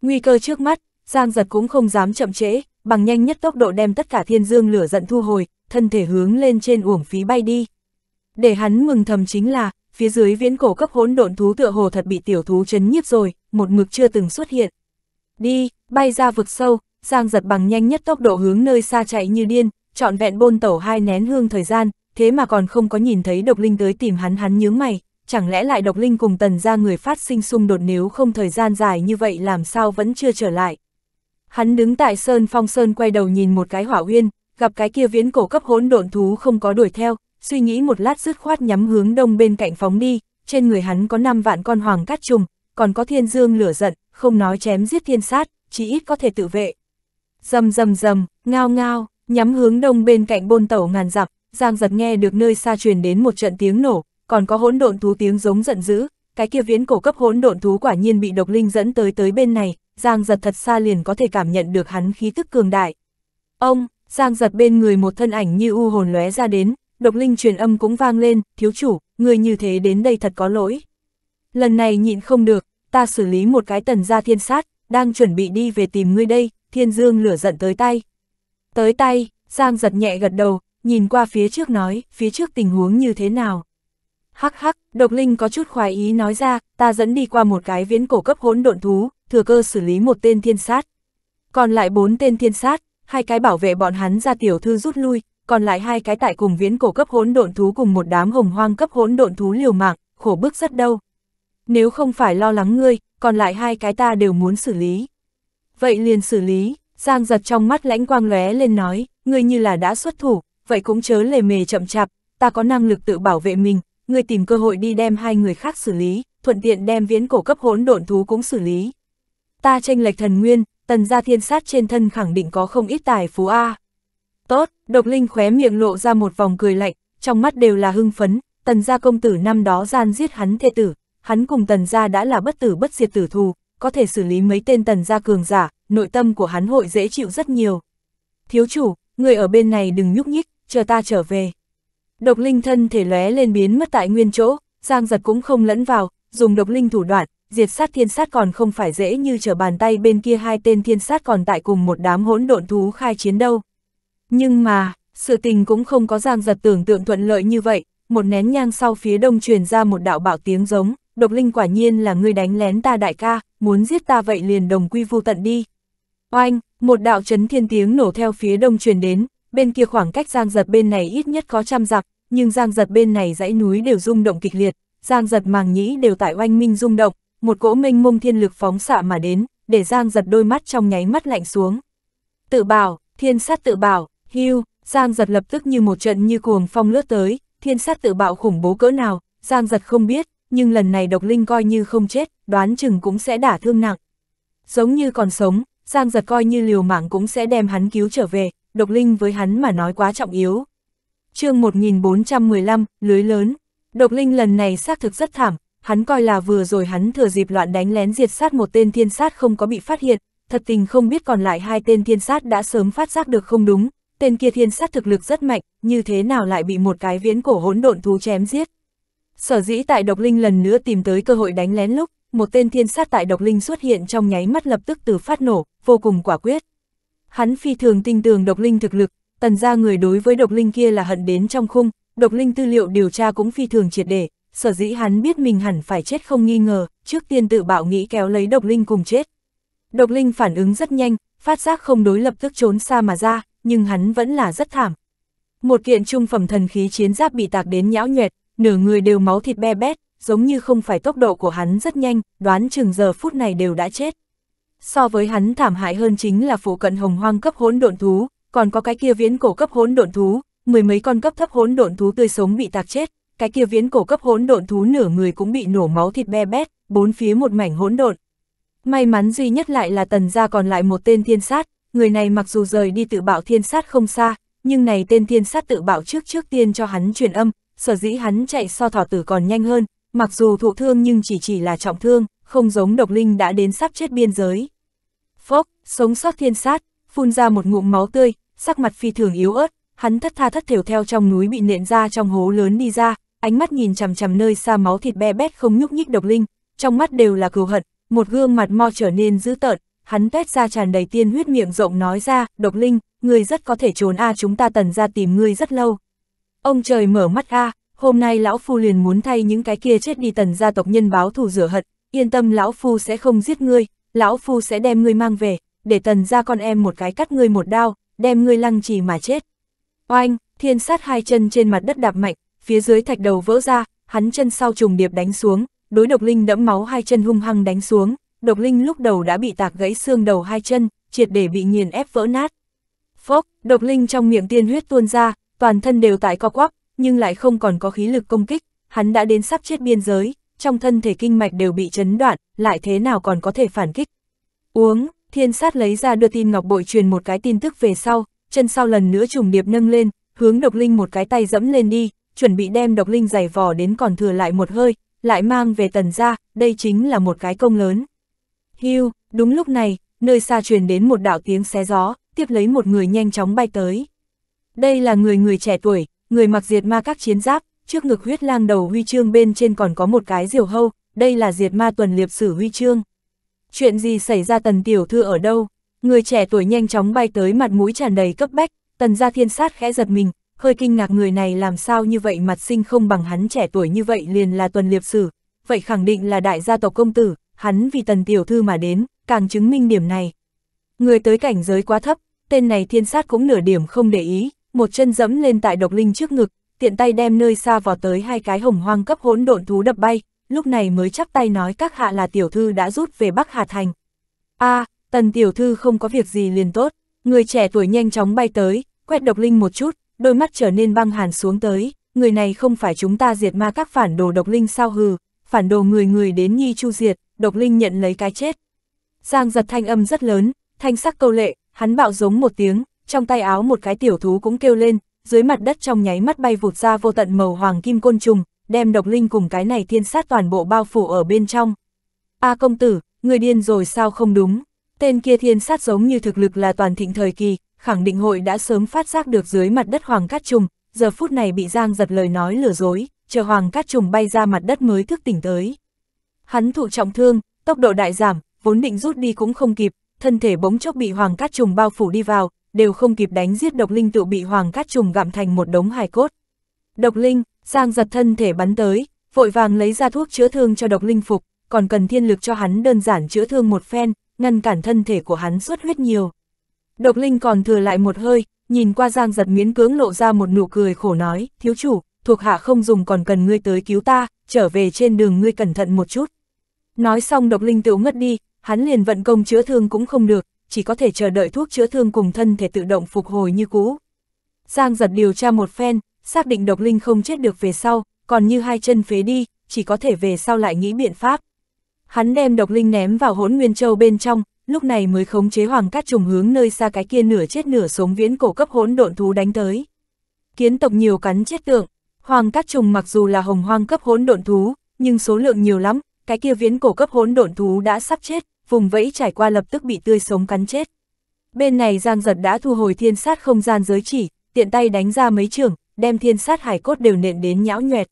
Nguy cơ trước mắt, Giang giật cũng không dám chậm trễ, bằng nhanh nhất tốc độ đem tất cả thiên dương lửa giận thu hồi, thân thể hướng lên trên uổng phí bay đi. Để hắn mừng thầm chính là, phía dưới viễn cổ cấp hỗn độn thú tựa hồ thật bị tiểu thú chấn nhiếp rồi, một mực chưa từng xuất hiện. Đi, bay ra vực sâu, Giang giật bằng nhanh nhất tốc độ hướng nơi xa chạy như điên, trọn vẹn bôn tẩu hai nén hương thời gian, thế mà còn không có nhìn thấy độc linh tới tìm hắn hắn nhướng mày, chẳng lẽ lại độc linh cùng tần ra người phát sinh xung đột nếu không thời gian dài như vậy làm sao vẫn chưa trở lại. Hắn đứng tại Sơn Phong Sơn quay đầu nhìn một cái hỏa uyên, gặp cái kia viễn cổ cấp hỗn độn thú không có đuổi theo, suy nghĩ một lát dứt khoát nhắm hướng đông bên cạnh phóng đi, trên người hắn có 5 vạn con hoàng cát trùng, còn có thiên dương lửa giận, không nói chém giết thiên sát, chỉ ít có thể tự vệ. Dầm dầm dầm, ngao ngao, nhắm hướng đông bên cạnh bôn tẩu ngàn dặm, Giang giật nghe được nơi xa truyền đến một trận tiếng nổ, còn có hỗn độn thú tiếng giống giận dữ, cái kia viễn cổ cấp hỗn độn thú quả nhiên bị độc linh dẫn tới tới bên này, Giang giật thật xa liền có thể cảm nhận được hắn khí tức cường đại. Ông, Giang giật bên người một thân ảnh như u hồn lóe ra đến, độc linh truyền âm cũng vang lên, thiếu chủ, người như thế đến đây thật có lỗi. Lần này nhịn không được, ta xử lý một cái tần gia thiên sát, đang chuẩn bị đi về tìm ngươi đây, thiên dương lửa giận tới tay. Tới tay, Giang giật nhẹ gật đầu, nhìn qua phía trước nói, phía trước tình huống như thế nào. Hắc hắc, độc linh có chút khoái ý nói ra, ta dẫn đi qua một cái viễn cổ cấp hỗn độn thú, thừa cơ xử lý một tên thiên sát. Còn lại bốn tên thiên sát, hai cái bảo vệ bọn hắn ra tiểu thư rút lui, còn lại hai cái tại cùng viễn cổ cấp hỗn độn thú cùng một đám hồng hoang cấp hỗn độn thú liều mạng, khổ bức rất đâu. Nếu không phải lo lắng ngươi, còn lại hai cái ta đều muốn xử lý. Vậy liền xử lý, Giang giật trong mắt lãnh quang lóe lên nói, ngươi như là đã xuất thủ, vậy cũng chớ lề mề chậm chạp, ta có năng lực tự bảo vệ mình, ngươi tìm cơ hội đi đem hai người khác xử lý, thuận tiện đem viễn cổ cấp hỗn độn thú cũng xử lý. Ta tranh lệch thần nguyên, tần gia thiên sát trên thân khẳng định có không ít tài phú A. Tốt, độc linh khóe miệng lộ ra một vòng cười lạnh, trong mắt đều là hưng phấn, tần gia công tử năm đó gian giết hắn thê tử, hắn cùng tần gia đã là bất tử bất diệt tử thù, có thể xử lý mấy tên tần gia cường giả, nội tâm của hắn hội dễ chịu rất nhiều. Thiếu chủ, người ở bên này đừng nhúc nhích, chờ ta trở về. Độc linh thân thể lóe lên biến mất tại nguyên chỗ, giang giật cũng không lẫn vào, dùng độc linh thủ đoạn, diệt sát thiên sát còn không phải dễ như trở bàn tay bên kia hai tên thiên sát còn tại cùng một đám hỗn độn thú khai chiến đâu. Nhưng mà, sự tình cũng không có giang giật tưởng tượng thuận lợi như vậy, một nén nhang sau phía đông truyền ra một đạo bạo tiếng giống, độc linh quả nhiên là ngươi đánh lén ta đại ca, muốn giết ta vậy liền đồng quy vu tận đi. Oanh, một đạo chấn thiên tiếng nổ theo phía đông truyền đến, bên kia khoảng cách giang giật bên này ít nhất có trăm dặm, nhưng giang giật bên này dãy núi đều rung động kịch liệt, giang giật màng nhĩ đều tại oanh minh rung động, một cỗ minh mông thiên lực phóng xạ mà đến, để giang giật đôi mắt trong nháy mắt lạnh xuống. Tự bảo, thiên sát tự bảo, Hưu, Giang giật lập tức như một trận như cuồng phong lướt tới, thiên sát tự bạo khủng bố cỡ nào, Giang giật không biết, nhưng lần này độc linh coi như không chết, đoán chừng cũng sẽ đả thương nặng. Giống như còn sống, Giang giật coi như liều mạng cũng sẽ đem hắn cứu trở về, độc linh với hắn mà nói quá trọng yếu. chương 1415, lưới lớn, độc linh lần này xác thực rất thảm, hắn coi là vừa rồi hắn thừa dịp loạn đánh lén diệt sát một tên thiên sát không có bị phát hiện, thật tình không biết còn lại hai tên thiên sát đã sớm phát giác được không đúng, tên kia thiên sát thực lực rất mạnh, như thế nào lại bị một cái viễn cổ hỗn độn thú chém giết. Sở dĩ tại độc linh lần nữa tìm tới cơ hội đánh lén lúc, một tên thiên sát tại độc linh xuất hiện trong nháy mắt lập tức từ phát nổ, vô cùng quả quyết. Hắn phi thường tinh tường độc linh thực lực, tần ra người đối với độc linh kia là hận đến trong khung, độc linh tư liệu điều tra cũng phi thường triệt để, sở dĩ hắn biết mình hẳn phải chết không nghi ngờ, trước tiên tự bạo nghĩ kéo lấy độc linh cùng chết. Độc linh phản ứng rất nhanh, phát giác không đối lập tức trốn xa mà ra, nhưng hắn vẫn là rất thảm. Một kiện trung phẩm thần khí chiến giáp bị tạc đến nhão nhuẹt, nửa người đều máu thịt be bét, giống như không phải tốc độ của hắn rất nhanh, đoán chừng giờ phút này đều đã chết. So với hắn thảm hại hơn chính là phụ cận hồng hoang cấp hỗn độn thú, còn có cái kia viễn cổ cấp hỗn độn thú, mười mấy con cấp thấp hỗn độn thú tươi sống bị tạc chết, cái kia viễn cổ cấp hỗn độn thú nửa người cũng bị nổ máu thịt be bét, bốn phía một mảnh hỗn độn. May mắn duy nhất lại là tần gia còn lại một tên thiên sát, người này mặc dù rời đi tự bạo thiên sát không xa, nhưng này tên thiên sát tự bạo trước trước tiên cho hắn truyền âm, sở dĩ hắn chạy so thỏ tử còn nhanh hơn, mặc dù thụ thương nhưng chỉ chỉ là trọng thương, không giống độc linh đã đến sắp chết biên giới. Phốc, sống sót thiên sát, phun ra một ngụm máu tươi, sắc mặt phi thường yếu ớt, hắn thất tha thất thểu theo trong núi bị nện ra trong hố lớn đi ra, ánh mắt nhìn chằm chằm nơi xa máu thịt be bét không nhúc nhích độc linh, trong mắt đều là cừu hận, một gương mặt mo trở nên dữ tợn, hắn tét ra tràn đầy tiên huyết miệng rộng nói ra, độc linh, ngươi rất có thể trốn a à chúng ta tần ra tìm ngươi rất lâu. Ông trời mở mắt a à, hôm nay lão phu liền muốn thay những cái kia chết đi tần gia tộc nhân báo thù rửa hận, yên tâm lão phu sẽ không giết ngươi, lão phu sẽ đem ngươi mang về, để tần ra con em một cái cắt ngươi một đao, đem ngươi lăng trì mà chết. Oanh, thiên sát hai chân trên mặt đất đạp mạnh, phía dưới thạch đầu vỡ ra, hắn chân sau trùng điệp đánh xuống, đối độc linh đẫm máu hai chân hung hăng đánh xuống, độc linh lúc đầu đã bị tạc gãy xương đầu hai chân, triệt để bị nghiền ép vỡ nát. Phốc, độc linh trong miệng tiên huyết tuôn ra, toàn thân đều tại co quắp, nhưng lại không còn có khí lực công kích, hắn đã đến sắp chết biên giới, trong thân thể kinh mạch đều bị chấn đoạn, lại thế nào còn có thể phản kích. Uống, thiên sát lấy ra đưa tin ngọc bội truyền một cái tin tức về sau, chân sau lần nữa trùng điệp nâng lên, hướng độc linh một cái tay dẫm lên đi, chuẩn bị đem độc linh giày vò đến còn thừa lại một hơi, lại mang về tần ra, đây chính là một cái công lớn. Hưu, đúng lúc này, nơi xa truyền đến một đạo tiếng xé gió, tiếp lấy một người nhanh chóng bay tới. Đây là người người trẻ tuổi, người mặc diệt ma các chiến giáp, trước ngực huyết lang đầu huy chương bên trên còn có một cái diều hâu, đây là diệt ma tuần liệp sử huy chương. Chuyện gì xảy ra tần tiểu thư ở đâu? Người trẻ tuổi nhanh chóng bay tới mặt mũi tràn đầy cấp bách, tần gia thiên sát khẽ giật mình, hơi kinh ngạc người này làm sao như vậy mặt sinh không bằng hắn trẻ tuổi như vậy liền là tuần liệp sử, vậy khẳng định là đại gia tộc công tử, hắn vì tần tiểu thư mà đến, càng chứng minh điểm này. Người tới cảnh giới quá thấp, tên này thiên sát cũng nửa điểm không để ý, một chân dẫm lên tại độc linh trước ngực, tiện tay đem nơi xa vò tới hai cái hồng hoang cấp hỗn độn thú đập bay, lúc này mới chắp tay nói các hạ là tiểu thư đã rút về Bắc Hà Thành. a à, tần tiểu thư không có việc gì liền tốt, người trẻ tuổi nhanh chóng bay tới, quét độc linh một chút, đôi mắt trở nên băng hàn xuống tới, người này không phải chúng ta diệt ma các phản đồ độc linh sao hừ, phản đồ người người đến nhi chu diệt, độc linh nhận lấy cái chết. Giang giật thanh âm rất lớn, thanh sắc câu lệ, hắn bạo giống một tiếng, trong tay áo một cái tiểu thú cũng kêu lên, dưới mặt đất trong nháy mắt bay vụt ra vô tận màu hoàng kim côn trùng, đem độc linh cùng cái này thiên sát toàn bộ bao phủ ở bên trong. A công tử, người điên rồi sao không đúng, tên kia thiên sát giống như thực lực là toàn thịnh thời kỳ, khẳng định hội đã sớm phát giác được dưới mặt đất hoàng cát trùng, giờ phút này bị Giang giật lời nói lừa dối, chờ hoàng cát trùng bay ra mặt đất mới thức tỉnh tới. Hắn thụ trọng thương, tốc độ đại giảm, vốn định rút đi cũng không kịp, thân thể bỗng chốc bị hoàng cát trùng bao phủ đi vào, đều không kịp đánh giết độc linh tự bị hoàng cát trùng gặm thành một đống hài cốt. Độc linh, Giang giật thân thể bắn tới, vội vàng lấy ra thuốc chữa thương cho độc linh phục, còn cần thiên lực cho hắn đơn giản chữa thương một phen, ngăn cản thân thể của hắn xuất huyết nhiều. Độc linh còn thừa lại một hơi, nhìn qua Giang giật miễn cưỡng lộ ra một nụ cười khổ nói, thiếu chủ, thuộc hạ không dùng còn cần ngươi tới cứu ta, trở về trên đường ngươi cẩn thận một chút. Nói xong độc linh tiểu ngất đi, hắn liền vận công chữa thương cũng không được, chỉ có thể chờ đợi thuốc chữa thương cùng thân thể tự động phục hồi như cũ. Giang giật điều tra một phen, xác định độc linh không chết được về sau, còn như hai chân phế đi, chỉ có thể về sau lại nghĩ biện pháp. Hắn đem độc linh ném vào hỗn nguyên châu bên trong, lúc này mới khống chế hoàng cát trùng hướng nơi xa cái kia nửa chết nửa sống viễn cổ cấp hỗn độn thú đánh tới. Kiến tộc nhiều cắn chết tượng, Hoàng cát trùng mặc dù là hồng hoang cấp hỗn độn thú, nhưng số lượng nhiều lắm, cái kia viễn cổ cấp hỗn độn thú đã sắp chết, vùng vẫy trải qua lập tức bị tươi sống cắn chết. Bên này Giang Giật đã thu hồi thiên sát không gian giới chỉ, tiện tay đánh ra mấy trường, đem thiên sát hải cốt đều nện đến nhão nhoẹt.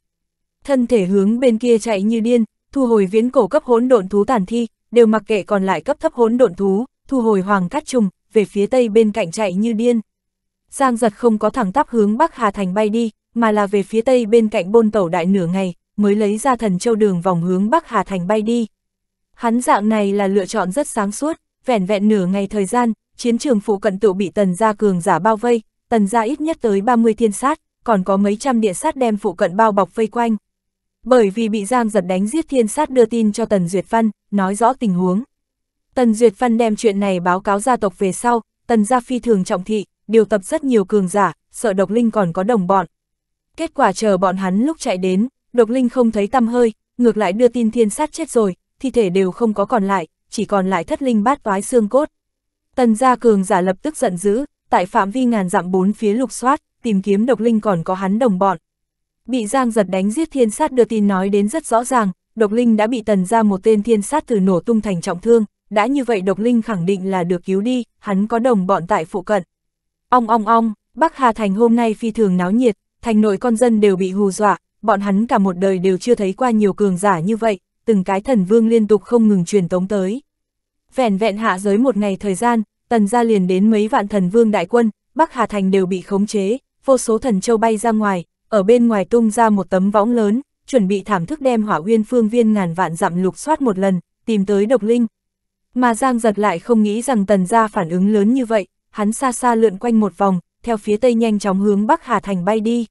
Thân thể hướng bên kia chạy như điên, thu hồi viễn cổ cấp hỗn độn thú tàn thi, đều mặc kệ còn lại cấp thấp hỗn độn thú, thu hồi hoàng cát trùng, về phía tây bên cạnh chạy như điên. Giang Giật không có thẳng tắp hướng Bắc Hà Thành bay đi, mà là về phía tây bên cạnh bôn tẩu đại nửa ngày, mới lấy ra thần châu đường vòng hướng Bắc Hà Thành bay đi. Hắn dạng này là lựa chọn rất sáng suốt, vẻn vẹn nửa ngày thời gian, chiến trường phụ cận tự bị tần gia cường giả bao vây, tần gia ít nhất tới 30 thiên sát, còn có mấy trăm địa sát đem phụ cận bao bọc vây quanh. Bởi vì bị Giang giật đánh giết thiên sát đưa tin cho Tần Duyệt Văn, nói rõ tình huống. Tần Duyệt Văn đem chuyện này báo cáo gia tộc về sau, Tần gia phi thường trọng thị, điều tập rất nhiều cường giả, sợ độc linh còn có đồng bọn, Kết quả chờ bọn hắn lúc chạy đến, độc linh không thấy tâm hơi, ngược lại đưa tin thiên sát chết rồi, thi thể đều không có còn lại, chỉ còn lại thất linh bát toái xương cốt. Tần gia cường giả lập tức giận dữ, tại phạm vi ngàn dặm bốn phía lục soát, tìm kiếm độc linh còn có hắn đồng bọn. Bị Giang giật đánh giết thiên sát đưa tin nói đến rất rõ ràng, độc linh đã bị tần Gia một tên thiên sát thử nổ tung thành trọng thương, đã như vậy độc linh khẳng định là được cứu đi, hắn có đồng bọn tại phụ cận. Ong ong ong, Bắc Hà Thành hôm nay phi thường náo nhiệt, thành nội con dân đều bị hù dọa, bọn hắn cả một đời đều chưa thấy qua nhiều cường giả như vậy, từng cái thần vương liên tục không ngừng truyền tống tới. vẹn vẹn hạ giới một ngày thời gian, tần gia liền đến mấy vạn thần vương đại quân, Bắc Hà Thành đều bị khống chế, vô số thần châu bay ra ngoài, ở bên ngoài tung ra một tấm võng lớn, chuẩn bị thảm thức đem hỏa uyên phương viên ngàn vạn dặm lục soát một lần, tìm tới độc linh. Mà Giang giật lại không nghĩ rằng tần gia phản ứng lớn như vậy, hắn xa xa lượn quanh một vòng, theo phía tây nhanh chóng hướng Bắc Hà Thành bay đi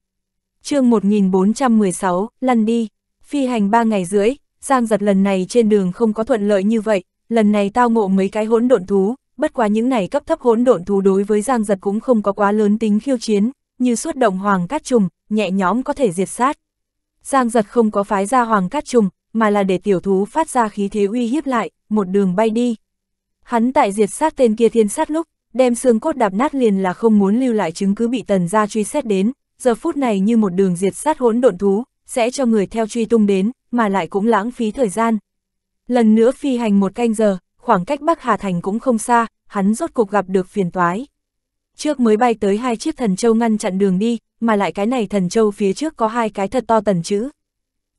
chương 1416, lăn đi, phi hành 3 ngày rưỡi, Giang giật lần này trên đường không có thuận lợi như vậy, lần này tao ngộ mấy cái hỗn độn thú, bất quá những này cấp thấp hỗn độn thú đối với Giang giật cũng không có quá lớn tính khiêu chiến, như suốt động hoàng cát trùng, nhẹ nhóm có thể diệt sát. Giang giật không có phái ra hoàng cát trùng, mà là để tiểu thú phát ra khí thế uy hiếp lại, một đường bay đi. Hắn tại diệt sát tên kia thiên sát lúc, đem xương cốt đạp nát liền là không muốn lưu lại chứng cứ bị tần ra truy xét đến, giờ phút này như một đường diệt sát hỗn độn thú, sẽ cho người theo truy tung đến, mà lại cũng lãng phí thời gian. Lần nữa phi hành một canh giờ, khoảng cách Bắc Hà Thành cũng không xa, hắn rốt cuộc gặp được phiền toái. Trước mới bay tới hai chiếc thần châu ngăn chặn đường đi, mà lại cái này thần châu phía trước có hai cái thật to tần chữ.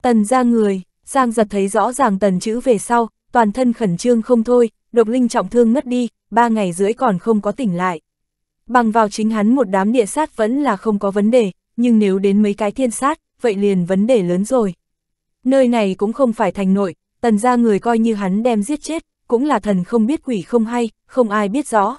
Tần ra người, Giang giật thấy rõ ràng tần chữ về sau, toàn thân khẩn trương không thôi, độc linh trọng thương mất đi, ba ngày rưỡi còn không có tỉnh lại. Bằng vào chính hắn một đám địa sát vẫn là không có vấn đề, nhưng nếu đến mấy cái thiên sát, vậy liền vấn đề lớn rồi. Nơi này cũng không phải thành nội, tần ra người coi như hắn đem giết chết, cũng là thần không biết quỷ không hay, không ai biết rõ.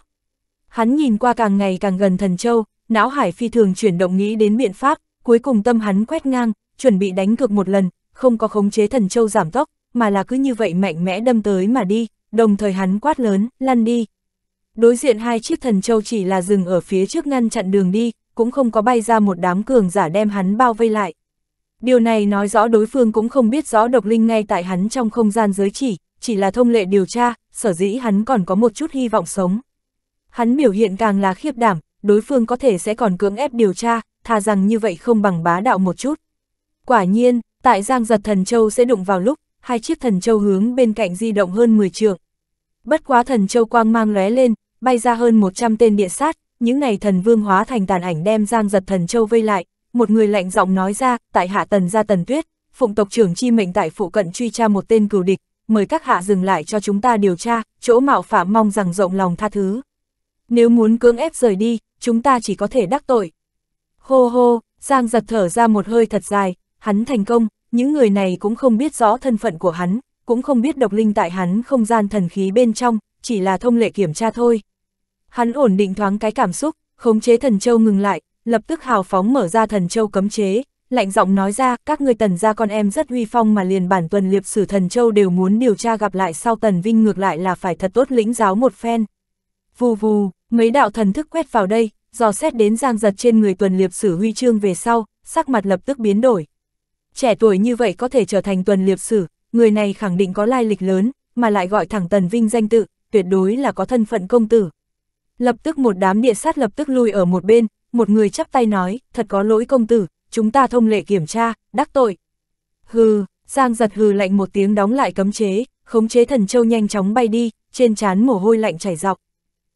Hắn nhìn qua càng ngày càng gần thần châu, não hải phi thường chuyển động nghĩ đến biện pháp, cuối cùng tâm hắn quét ngang, chuẩn bị đánh cực một lần, không có khống chế thần châu giảm tốc, mà là cứ như vậy mạnh mẽ đâm tới mà đi, đồng thời hắn quát lớn, lăn đi, Đối diện hai chiếc thần châu chỉ là dừng ở phía trước ngăn chặn đường đi, cũng không có bay ra một đám cường giả đem hắn bao vây lại. Điều này nói rõ đối phương cũng không biết rõ độc linh ngay tại hắn trong không gian giới chỉ, chỉ là thông lệ điều tra, sở dĩ hắn còn có một chút hy vọng sống. Hắn biểu hiện càng là khiếp đảm, đối phương có thể sẽ còn cưỡng ép điều tra, thà rằng như vậy không bằng bá đạo một chút. Quả nhiên, tại Giang Giật Thần Châu sẽ đụng vào lúc, hai chiếc thần châu hướng bên cạnh di động hơn 10 trường. Bất quá thần châu quang mang lóe lên, bay ra hơn 100 tên địa sát, những ngày thần vương hóa thành tàn ảnh đem Giang Giật Thần Châu vây lại, một người lạnh giọng nói ra, tại hạ tần gia tần tuyết, phụng tộc trưởng chi mệnh tại phụ cận truy tra một tên cửu địch, mời các hạ dừng lại cho chúng ta điều tra, chỗ mạo phạm mong rằng rộng lòng tha thứ. Nếu muốn cưỡng ép rời đi, chúng ta chỉ có thể đắc tội. Hô hô, Giang giật thở ra một hơi thật dài, hắn thành công, những người này cũng không biết rõ thân phận của hắn, cũng không biết độc linh tại hắn không gian thần khí bên trong, chỉ là thông lệ kiểm tra thôi. Hắn ổn định thoáng cái cảm xúc, khống chế thần châu ngừng lại, lập tức hào phóng mở ra thần châu cấm chế, lạnh giọng nói ra, các ngươi tần gia con em rất uy phong mà liền bản tuần liệp sử thần châu đều muốn điều tra gặp lại sau tần vinh ngược lại là phải thật tốt lĩnh giáo một phen. Vù vù, mấy đạo thần thức quét vào đây, dò xét đến giang giật trên người tuần liệp sử huy chương về sau, sắc mặt lập tức biến đổi. Trẻ tuổi như vậy có thể trở thành tuần liệp sử, người này khẳng định có lai lịch lớn, mà lại gọi thẳng tần vinh danh tự, tuyệt đối là có thân phận công tử, Lập tức một đám địa sát lập tức lùi ở một bên, một người chắp tay nói, thật có lỗi công tử, chúng ta thông lệ kiểm tra, đắc tội. Hừ, Giang giật hừ lạnh một tiếng đóng lại cấm chế, khống chế thần châu nhanh chóng bay đi, trên trán mồ hôi lạnh chảy dọc.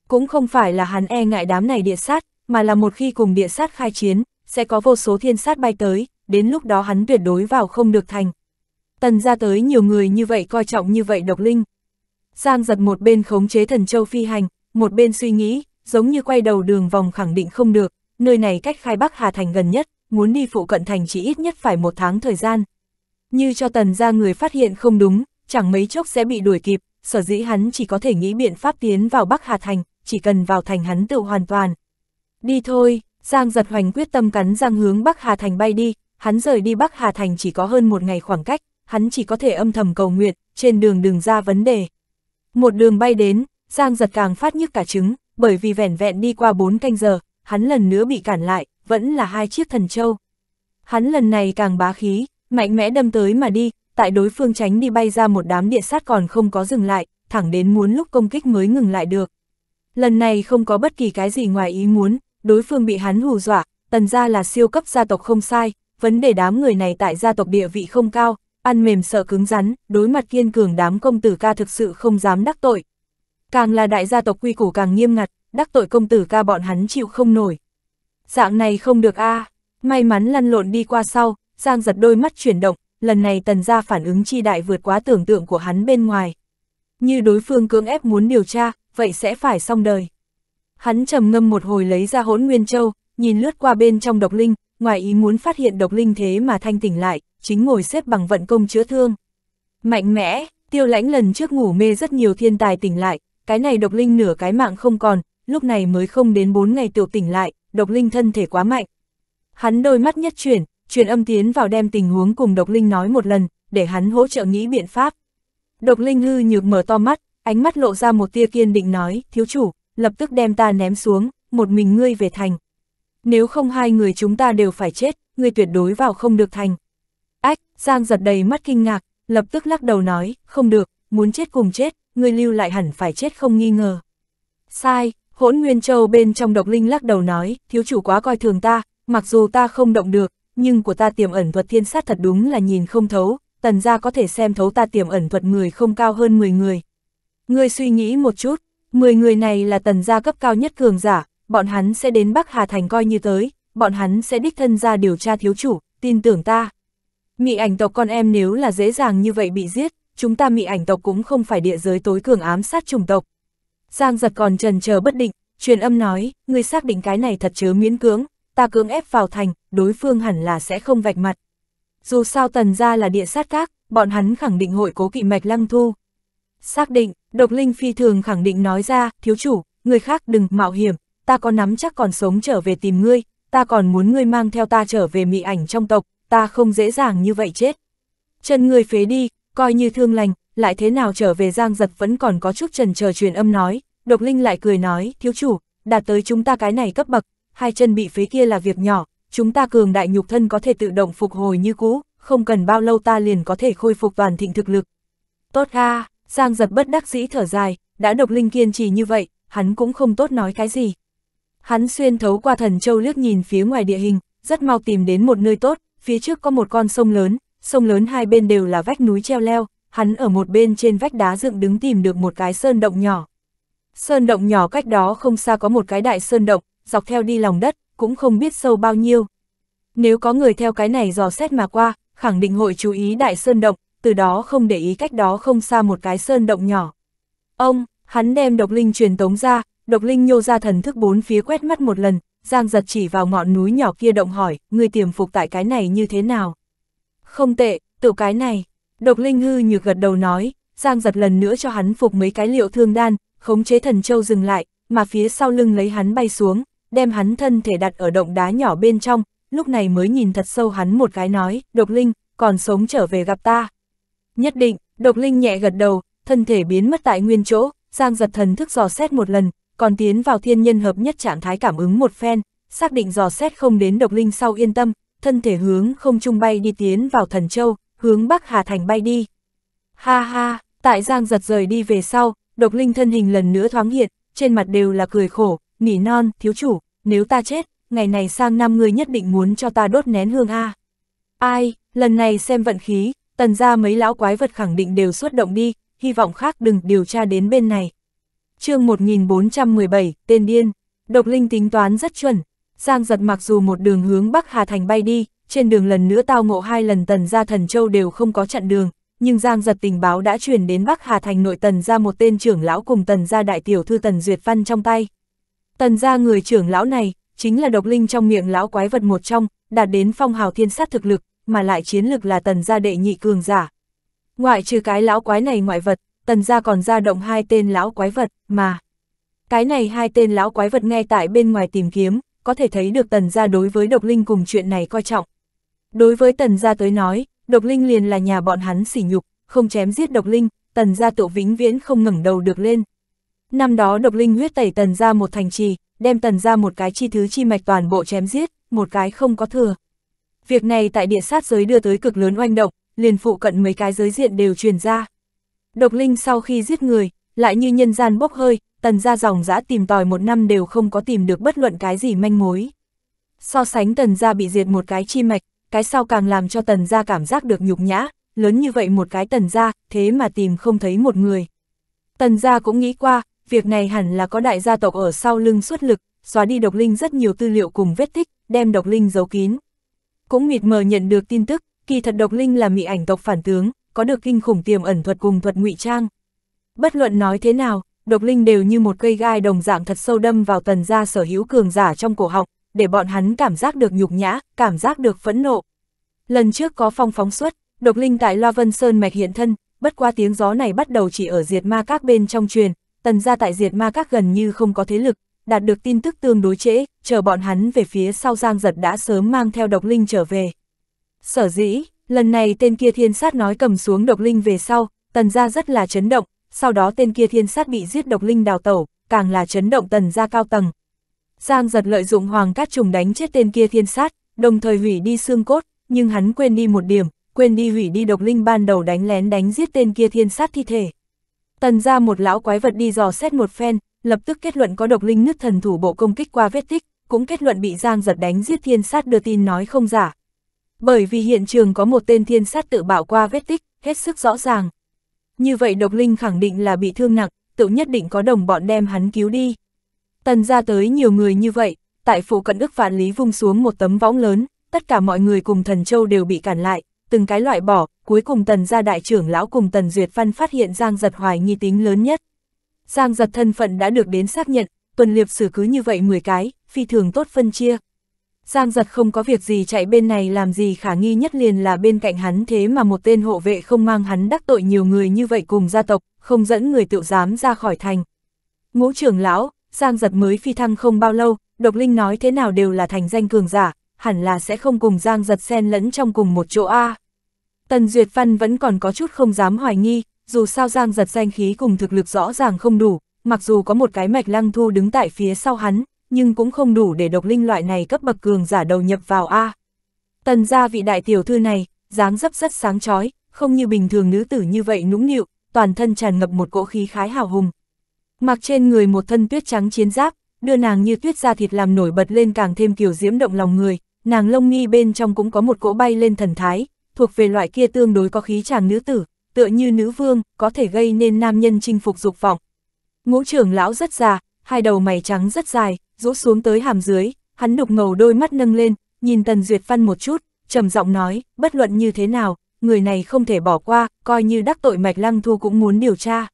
Cũng không phải là hắn e ngại đám này địa sát, mà là một khi cùng địa sát khai chiến, sẽ có vô số thiên sát bay tới, đến lúc đó hắn tuyệt đối vào không được thành. Tần ra tới nhiều người như vậy coi trọng như vậy độc linh. Giang giật một bên khống chế thần châu phi hành, một bên suy nghĩ, giống như quay đầu đường vòng khẳng định không được, nơi này cách khai Bắc Hà Thành gần nhất, muốn đi phụ cận thành chỉ ít nhất phải một tháng thời gian. Như cho tần ra người phát hiện không đúng, chẳng mấy chốc sẽ bị đuổi kịp, sở dĩ hắn chỉ có thể nghĩ biện pháp tiến vào Bắc Hà Thành, chỉ cần vào thành hắn tự hoàn toàn. Đi thôi, Giang giật hoành quyết tâm cắn răng hướng Bắc Hà Thành bay đi, hắn rời đi Bắc Hà Thành chỉ có hơn một ngày khoảng cách, hắn chỉ có thể âm thầm cầu nguyện, trên đường đừng ra vấn đề. Một đường bay đến, Giang giật càng phát nhức cả trứng, bởi vì vẻn vẹn đi qua bốn canh giờ, hắn lần nữa bị cản lại, vẫn là hai chiếc thần châu. Hắn lần này càng bá khí, mạnh mẽ đâm tới mà đi, tại đối phương tránh đi bay ra một đám địa sát còn không có dừng lại, thẳng đến muốn lúc công kích mới ngừng lại được. Lần này không có bất kỳ cái gì ngoài ý muốn, đối phương bị hắn hù dọa, tần ra là siêu cấp gia tộc không sai, vấn đề đám người này tại gia tộc địa vị không cao, ăn mềm sợ cứng rắn, đối mặt kiên cường đám công tử ca thực sự không dám đắc tội, Càng là đại gia tộc quy củ càng nghiêm ngặt, đắc tội công tử ca bọn hắn chịu không nổi. Dạng này không được a à. may mắn lăn lộn đi qua sau, Giang giật đôi mắt chuyển động, lần này tần gia phản ứng chi đại vượt quá tưởng tượng của hắn bên ngoài. Như đối phương cưỡng ép muốn điều tra, vậy sẽ phải xong đời. Hắn trầm ngâm một hồi lấy ra hỗn nguyên châu, nhìn lướt qua bên trong độc linh, ngoài ý muốn phát hiện độc linh thế mà thanh tỉnh lại, chính ngồi xếp bằng vận công chữa thương. Mạnh mẽ, tiêu lãnh lần trước ngủ mê rất nhiều thiên tài tỉnh lại, cái này độc linh nửa cái mạng không còn, lúc này mới không đến 4 ngày tiểu tỉnh lại, độc linh thân thể quá mạnh. Hắn đôi mắt nhất chuyển, truyền âm tiến vào đem tình huống cùng độc linh nói một lần, để hắn hỗ trợ nghĩ biện pháp. Độc linh hư nhược mở to mắt, ánh mắt lộ ra một tia kiên định nói, thiếu chủ, lập tức đem ta ném xuống, một mình ngươi về thành. Nếu không hai người chúng ta đều phải chết, ngươi tuyệt đối vào không được thành. Ách, Giang giật đầy mắt kinh ngạc, lập tức lắc đầu nói, không được, muốn chết cùng chết, người lưu lại hẳn phải chết không nghi ngờ. Sai, hỗn nguyên châu bên trong độc linh lắc đầu nói, thiếu chủ quá coi thường ta, mặc dù ta không động được, nhưng của ta tiềm ẩn thuật thiên sát thật đúng là nhìn không thấu, tần gia có thể xem thấu ta tiềm ẩn thuật người không cao hơn 10 người. Ngươi suy nghĩ một chút, 10 người này là tần gia cấp cao nhất cường giả, bọn hắn sẽ đến Bắc Hà Thành coi như tới, bọn hắn sẽ đích thân ra điều tra thiếu chủ, tin tưởng ta. Mị ảnh tộc con em nếu là dễ dàng như vậy bị giết, chúng ta mị ảnh tộc cũng không phải địa giới tối cường ám sát chủng tộc. Giang giật còn trần chờ bất định, truyền âm nói, ngươi xác định cái này thật chớ miễn cưỡng, ta cưỡng ép vào thành, đối phương hẳn là sẽ không vạch mặt. Dù sao tần ra là địa sát các, bọn hắn khẳng định hội cố kỵ mạch lăng thu. Xác định, độc linh phi thường khẳng định nói ra, thiếu chủ, người khác đừng mạo hiểm, ta có nắm chắc còn sống trở về tìm ngươi, ta còn muốn ngươi mang theo ta trở về mị ảnh trong tộc, ta không dễ dàng như vậy chết. Chân người phế đi, coi như thương lành, lại thế nào trở về Giang Giật vẫn còn có chút trần chờ truyền âm nói, Độc Linh lại cười nói, thiếu chủ, đạt tới chúng ta cái này cấp bậc, hai chân bị phế kia là việc nhỏ, chúng ta cường đại nhục thân có thể tự động phục hồi như cũ, không cần bao lâu ta liền có thể khôi phục toàn thịnh thực lực. Tốt ha, Giang Giật bất đắc dĩ thở dài, đã Độc Linh kiên trì như vậy, hắn cũng không tốt nói cái gì. Hắn xuyên thấu qua thần châu liếc nhìn phía ngoài địa hình, rất mau tìm đến một nơi tốt, phía trước có một con sông lớn, sông lớn hai bên đều là vách núi treo leo, hắn ở một bên trên vách đá dựng đứng tìm được một cái sơn động nhỏ. Sơn động nhỏ cách đó không xa có một cái đại sơn động, dọc theo đi lòng đất, cũng không biết sâu bao nhiêu. Nếu có người theo cái này dò xét mà qua, khẳng định hội chú ý đại sơn động, từ đó không để ý cách đó không xa một cái sơn động nhỏ. Ông, hắn đem độc linh truyền tống ra, độc linh nhô ra thần thức bốn phía quét mắt một lần, giang giật chỉ vào ngọn núi nhỏ kia động hỏi, người tiềm phục tại cái này như thế nào. Không tệ, tiểu cái này. Độc linh hư nhược gật đầu nói, Giang giật lần nữa cho hắn phục mấy cái liệu thương đan, khống chế thần châu dừng lại, mà phía sau lưng lấy hắn bay xuống, đem hắn thân thể đặt ở động đá nhỏ bên trong, lúc này mới nhìn thật sâu hắn một cái nói, độc linh, còn sống trở về gặp ta. Nhất định, độc linh nhẹ gật đầu, thân thể biến mất tại nguyên chỗ, Giang giật thần thức dò xét một lần, còn tiến vào thiên nhân hợp nhất trạng thái cảm ứng một phen, xác định dò xét không đến độc linh sau yên tâm, thân thể hướng không trung bay đi tiến vào thần châu, hướng Bắc Hà Thành bay đi. Ha ha, tại Giang giật rời đi về sau, độc linh thân hình lần nữa thoáng hiện, trên mặt đều là cười khổ, nỉ non, thiếu chủ, nếu ta chết, ngày này sang năm người nhất định muốn cho ta đốt nén hương A. Ai, lần này xem vận khí, tần ra mấy lão quái vật khẳng định đều xuất động đi, hy vọng khác đừng điều tra đến bên này. chương 1417, tên điên, độc linh tính toán rất chuẩn, Giang giật mặc dù một đường hướng Bắc Hà Thành bay đi, trên đường lần nữa tao ngộ hai lần tần ra thần châu đều không có chặn đường, nhưng Giang giật tình báo đã truyền đến Bắc Hà Thành nội tần ra một tên trưởng lão cùng tần ra đại tiểu thư tần duyệt văn trong tay. Tần ra người trưởng lão này, chính là độc linh trong miệng lão quái vật một trong, đạt đến phong hào thiên sát thực lực, mà lại chiến lực là tần gia đệ nhị cường giả. Ngoại trừ cái lão quái này ngoại vật, tần gia còn ra động hai tên lão quái vật, mà. Cái này hai tên lão quái vật ngay tại bên ngoài tìm kiếm, có thể thấy được tần gia đối với độc linh cùng chuyện này coi trọng. Đối với tần gia tới nói, độc linh liền là nhà bọn hắn sỉ nhục, không chém giết độc linh, tần gia tự vĩnh viễn không ngẩng đầu được lên. Năm đó độc linh huyết tẩy tần gia một thành trì, đem tần gia một cái chi thứ chi mạch toàn bộ chém giết, một cái không có thừa. Việc này tại địa sát giới đưa tới cực lớn oanh động, liền phụ cận mấy cái giới diện đều truyền ra. Độc linh sau khi giết người, lại như nhân gian bốc hơi, tần gia dòng dã tìm tòi một năm đều không có tìm được bất luận cái gì manh mối. So sánh tần gia bị diệt một cái chi mạch, cái sau càng làm cho tần gia cảm giác được nhục nhã, lớn như vậy một cái tần gia, thế mà tìm không thấy một người. Tần gia cũng nghĩ qua, việc này hẳn là có đại gia tộc ở sau lưng xuất lực, xóa đi độc linh rất nhiều tư liệu cùng vết tích, đem độc linh giấu kín. Cũng mịt mờ nhận được tin tức, kỳ thật độc linh là mị ảnh tộc phản tướng, có được kinh khủng tiềm ẩn thuật cùng thuật ngụy trang. Bất luận nói thế nào, độc linh đều như một cây gai đồng dạng thật sâu đâm vào tần gia sở hữu cường giả trong cổ họng, để bọn hắn cảm giác được nhục nhã, cảm giác được phẫn nộ. Lần trước có phong phóng xuất, độc linh tại Loa Vân Sơn mạch hiện thân, bất qua tiếng gió này bắt đầu chỉ ở diệt ma các bên trong truyền, tần gia tại diệt ma các gần như không có thế lực, đạt được tin tức tương đối trễ, chờ bọn hắn về phía sau Giang Giật đã sớm mang theo độc linh trở về. Sở dĩ, lần này tên kia thiên sát nói cầm xuống độc linh về sau, tần gia rất là chấn động, sau đó tên kia thiên sát bị giết độc linh đào tẩu, càng là chấn động tần ra cao tầng. Giang giật lợi dụng hoàng cát trùng đánh chết tên kia thiên sát, đồng thời hủy đi xương cốt, nhưng hắn quên đi một điểm, quên đi hủy đi độc linh ban đầu đánh lén đánh giết tên kia thiên sát thi thể. Tần ra một lão quái vật đi dò xét một phen, lập tức kết luận có độc linh nứt thần thủ bộ công kích qua vết tích, cũng kết luận bị Giang giật đánh giết thiên sát đưa tin nói không giả. Bởi vì hiện trường có một tên thiên sát tự bạo qua vết tích, hết sức rõ ràng. Như vậy độc linh khẳng định là bị thương nặng, tự nhất định có đồng bọn đem hắn cứu đi. Tần ra tới nhiều người như vậy, tại phủ cận Đức Vạn Lý vung xuống một tấm võng lớn, tất cả mọi người cùng thần châu đều bị cản lại, từng cái loại bỏ, cuối cùng tần gia đại trưởng lão cùng tần duyệt văn phát hiện Giang Giật hoài nghi tính lớn nhất. Giang Giật thân phận đã được đến xác nhận, tuần liệp xử cứ như vậy 10 cái, phi thường tốt phân chia. Giang giật không có việc gì chạy bên này làm gì khả nghi nhất liền là bên cạnh hắn thế mà một tên hộ vệ không mang hắn đắc tội nhiều người như vậy cùng gia tộc, không dẫn người tự dám ra khỏi thành. Ngũ trưởng lão, Giang giật mới phi thăng không bao lâu, độc linh nói thế nào đều là thành danh cường giả, hẳn là sẽ không cùng Giang giật xen lẫn trong cùng một chỗ A. Tần Duyệt Văn vẫn còn có chút không dám hoài nghi, dù sao Giang giật danh khí cùng thực lực rõ ràng không đủ, mặc dù có một cái mạch lăng thu đứng tại phía sau hắn, nhưng cũng không đủ để độc linh loại này cấp bậc cường giả đầu nhập vào A. Tần gia vị đại tiểu thư này, dáng dấp rất sáng chói không như bình thường nữ tử như vậy nũng nịu, toàn thân tràn ngập một cỗ khí khái hào hùng. Mặc trên người một thân tuyết trắng chiến giáp, đưa nàng như tuyết da thịt làm nổi bật lên càng thêm kiểu diễm động lòng người, nàng lông nghi bên trong cũng có một cỗ bay lên thần thái, thuộc về loại kia tương đối có khí chàng nữ tử, tựa như nữ vương, có thể gây nên nam nhân chinh phục dục vọng. Ngũ trưởng lão rất già, hai đầu mày trắng rất dài, rũ xuống tới hàm dưới, hắn đục ngầu đôi mắt nâng lên, nhìn Tần Duyệt Văn một chút, trầm giọng nói, bất luận như thế nào, người này không thể bỏ qua, coi như đắc tội Mạch Lăng Thu cũng muốn điều tra.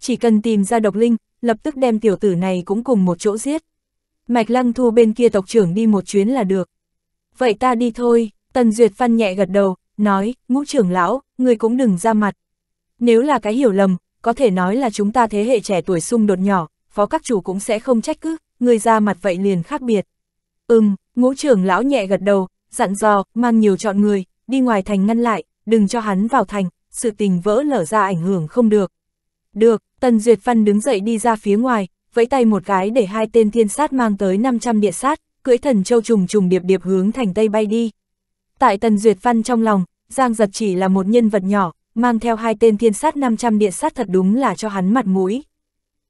Chỉ cần tìm ra độc linh, lập tức đem tiểu tử này cũng cùng một chỗ giết. Mạch Lăng Thu bên kia tộc trưởng đi một chuyến là được. Vậy ta đi thôi, Tần Duyệt Văn nhẹ gật đầu, nói, ngũ trưởng lão, người cũng đừng ra mặt. Nếu là cái hiểu lầm, có thể nói là chúng ta thế hệ trẻ tuổi xung đột nhỏ, phó các chủ cũng sẽ không trách cứ, người ra mặt vậy liền khác biệt. Ừm, ngũ trưởng lão nhẹ gật đầu, dặn dò, mang nhiều chọn người, đi ngoài thành ngăn lại, đừng cho hắn vào thành, sự tình vỡ lở ra ảnh hưởng không được. Được, Tần Duyệt Văn đứng dậy đi ra phía ngoài, vẫy tay một cái để hai tên thiên sát mang tới 500 địa sát, cưỡi thần châu trùng trùng điệp điệp hướng thành Tây bay đi. Tại Tần Duyệt Văn trong lòng, Giang Giật chỉ là một nhân vật nhỏ, mang theo hai tên thiên sát 500 địa sát thật đúng là cho hắn mặt mũi.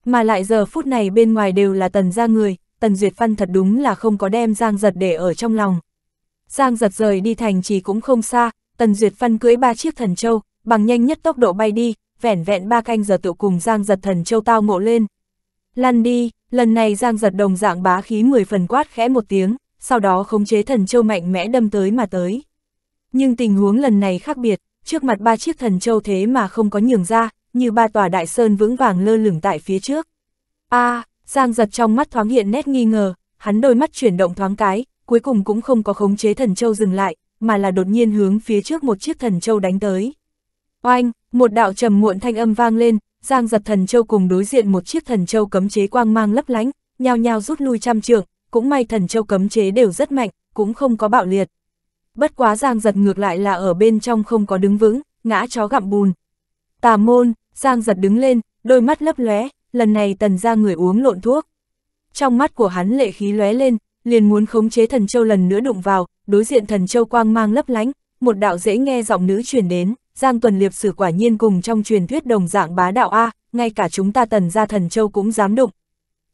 Mà lại giờ phút này bên ngoài đều là tần ra người, tần duyệt văn thật đúng là không có đem Giang giật để ở trong lòng. Giang giật rời đi thành trì cũng không xa, tần duyệt văn cưới ba chiếc thần châu, bằng nhanh nhất tốc độ bay đi, vẻn vẹn ba canh giờ tự cùng Giang giật thần châu tao ngộ lên. Lăn đi, lần này Giang giật đồng dạng bá khí 10 phần quát khẽ một tiếng, sau đó khống chế thần châu mạnh mẽ đâm tới mà tới. Nhưng tình huống lần này khác biệt, trước mặt ba chiếc thần châu thế mà không có nhường ra, như ba tòa đại sơn vững vàng lơ lửng tại phía trước. a à, Giang giật trong mắt thoáng hiện nét nghi ngờ, hắn đôi mắt chuyển động thoáng cái, cuối cùng cũng không có khống chế thần châu dừng lại, mà là đột nhiên hướng phía trước một chiếc thần châu đánh tới. Oanh, một đạo trầm muộn thanh âm vang lên, Giang giật thần châu cùng đối diện một chiếc thần châu cấm chế quang mang lấp lánh, nhao nhao rút lui trăm trượng, cũng may thần châu cấm chế đều rất mạnh, cũng không có bạo liệt. Bất quá Giang giật ngược lại là ở bên trong không có đứng vững, ngã chó gặm bùn, Tà môn, Giang giật đứng lên, đôi mắt lấp lóe, lần này tần ra người uống lộn thuốc. Trong mắt của hắn lệ khí lóe lên, liền muốn khống chế thần châu lần nữa đụng vào, đối diện thần châu quang mang lấp lánh, một đạo dễ nghe giọng nữ truyền đến, Giang Tuần Liệp Sử quả nhiên cùng trong truyền thuyết đồng dạng bá đạo A, ngay cả chúng ta tần ra thần châu cũng dám đụng.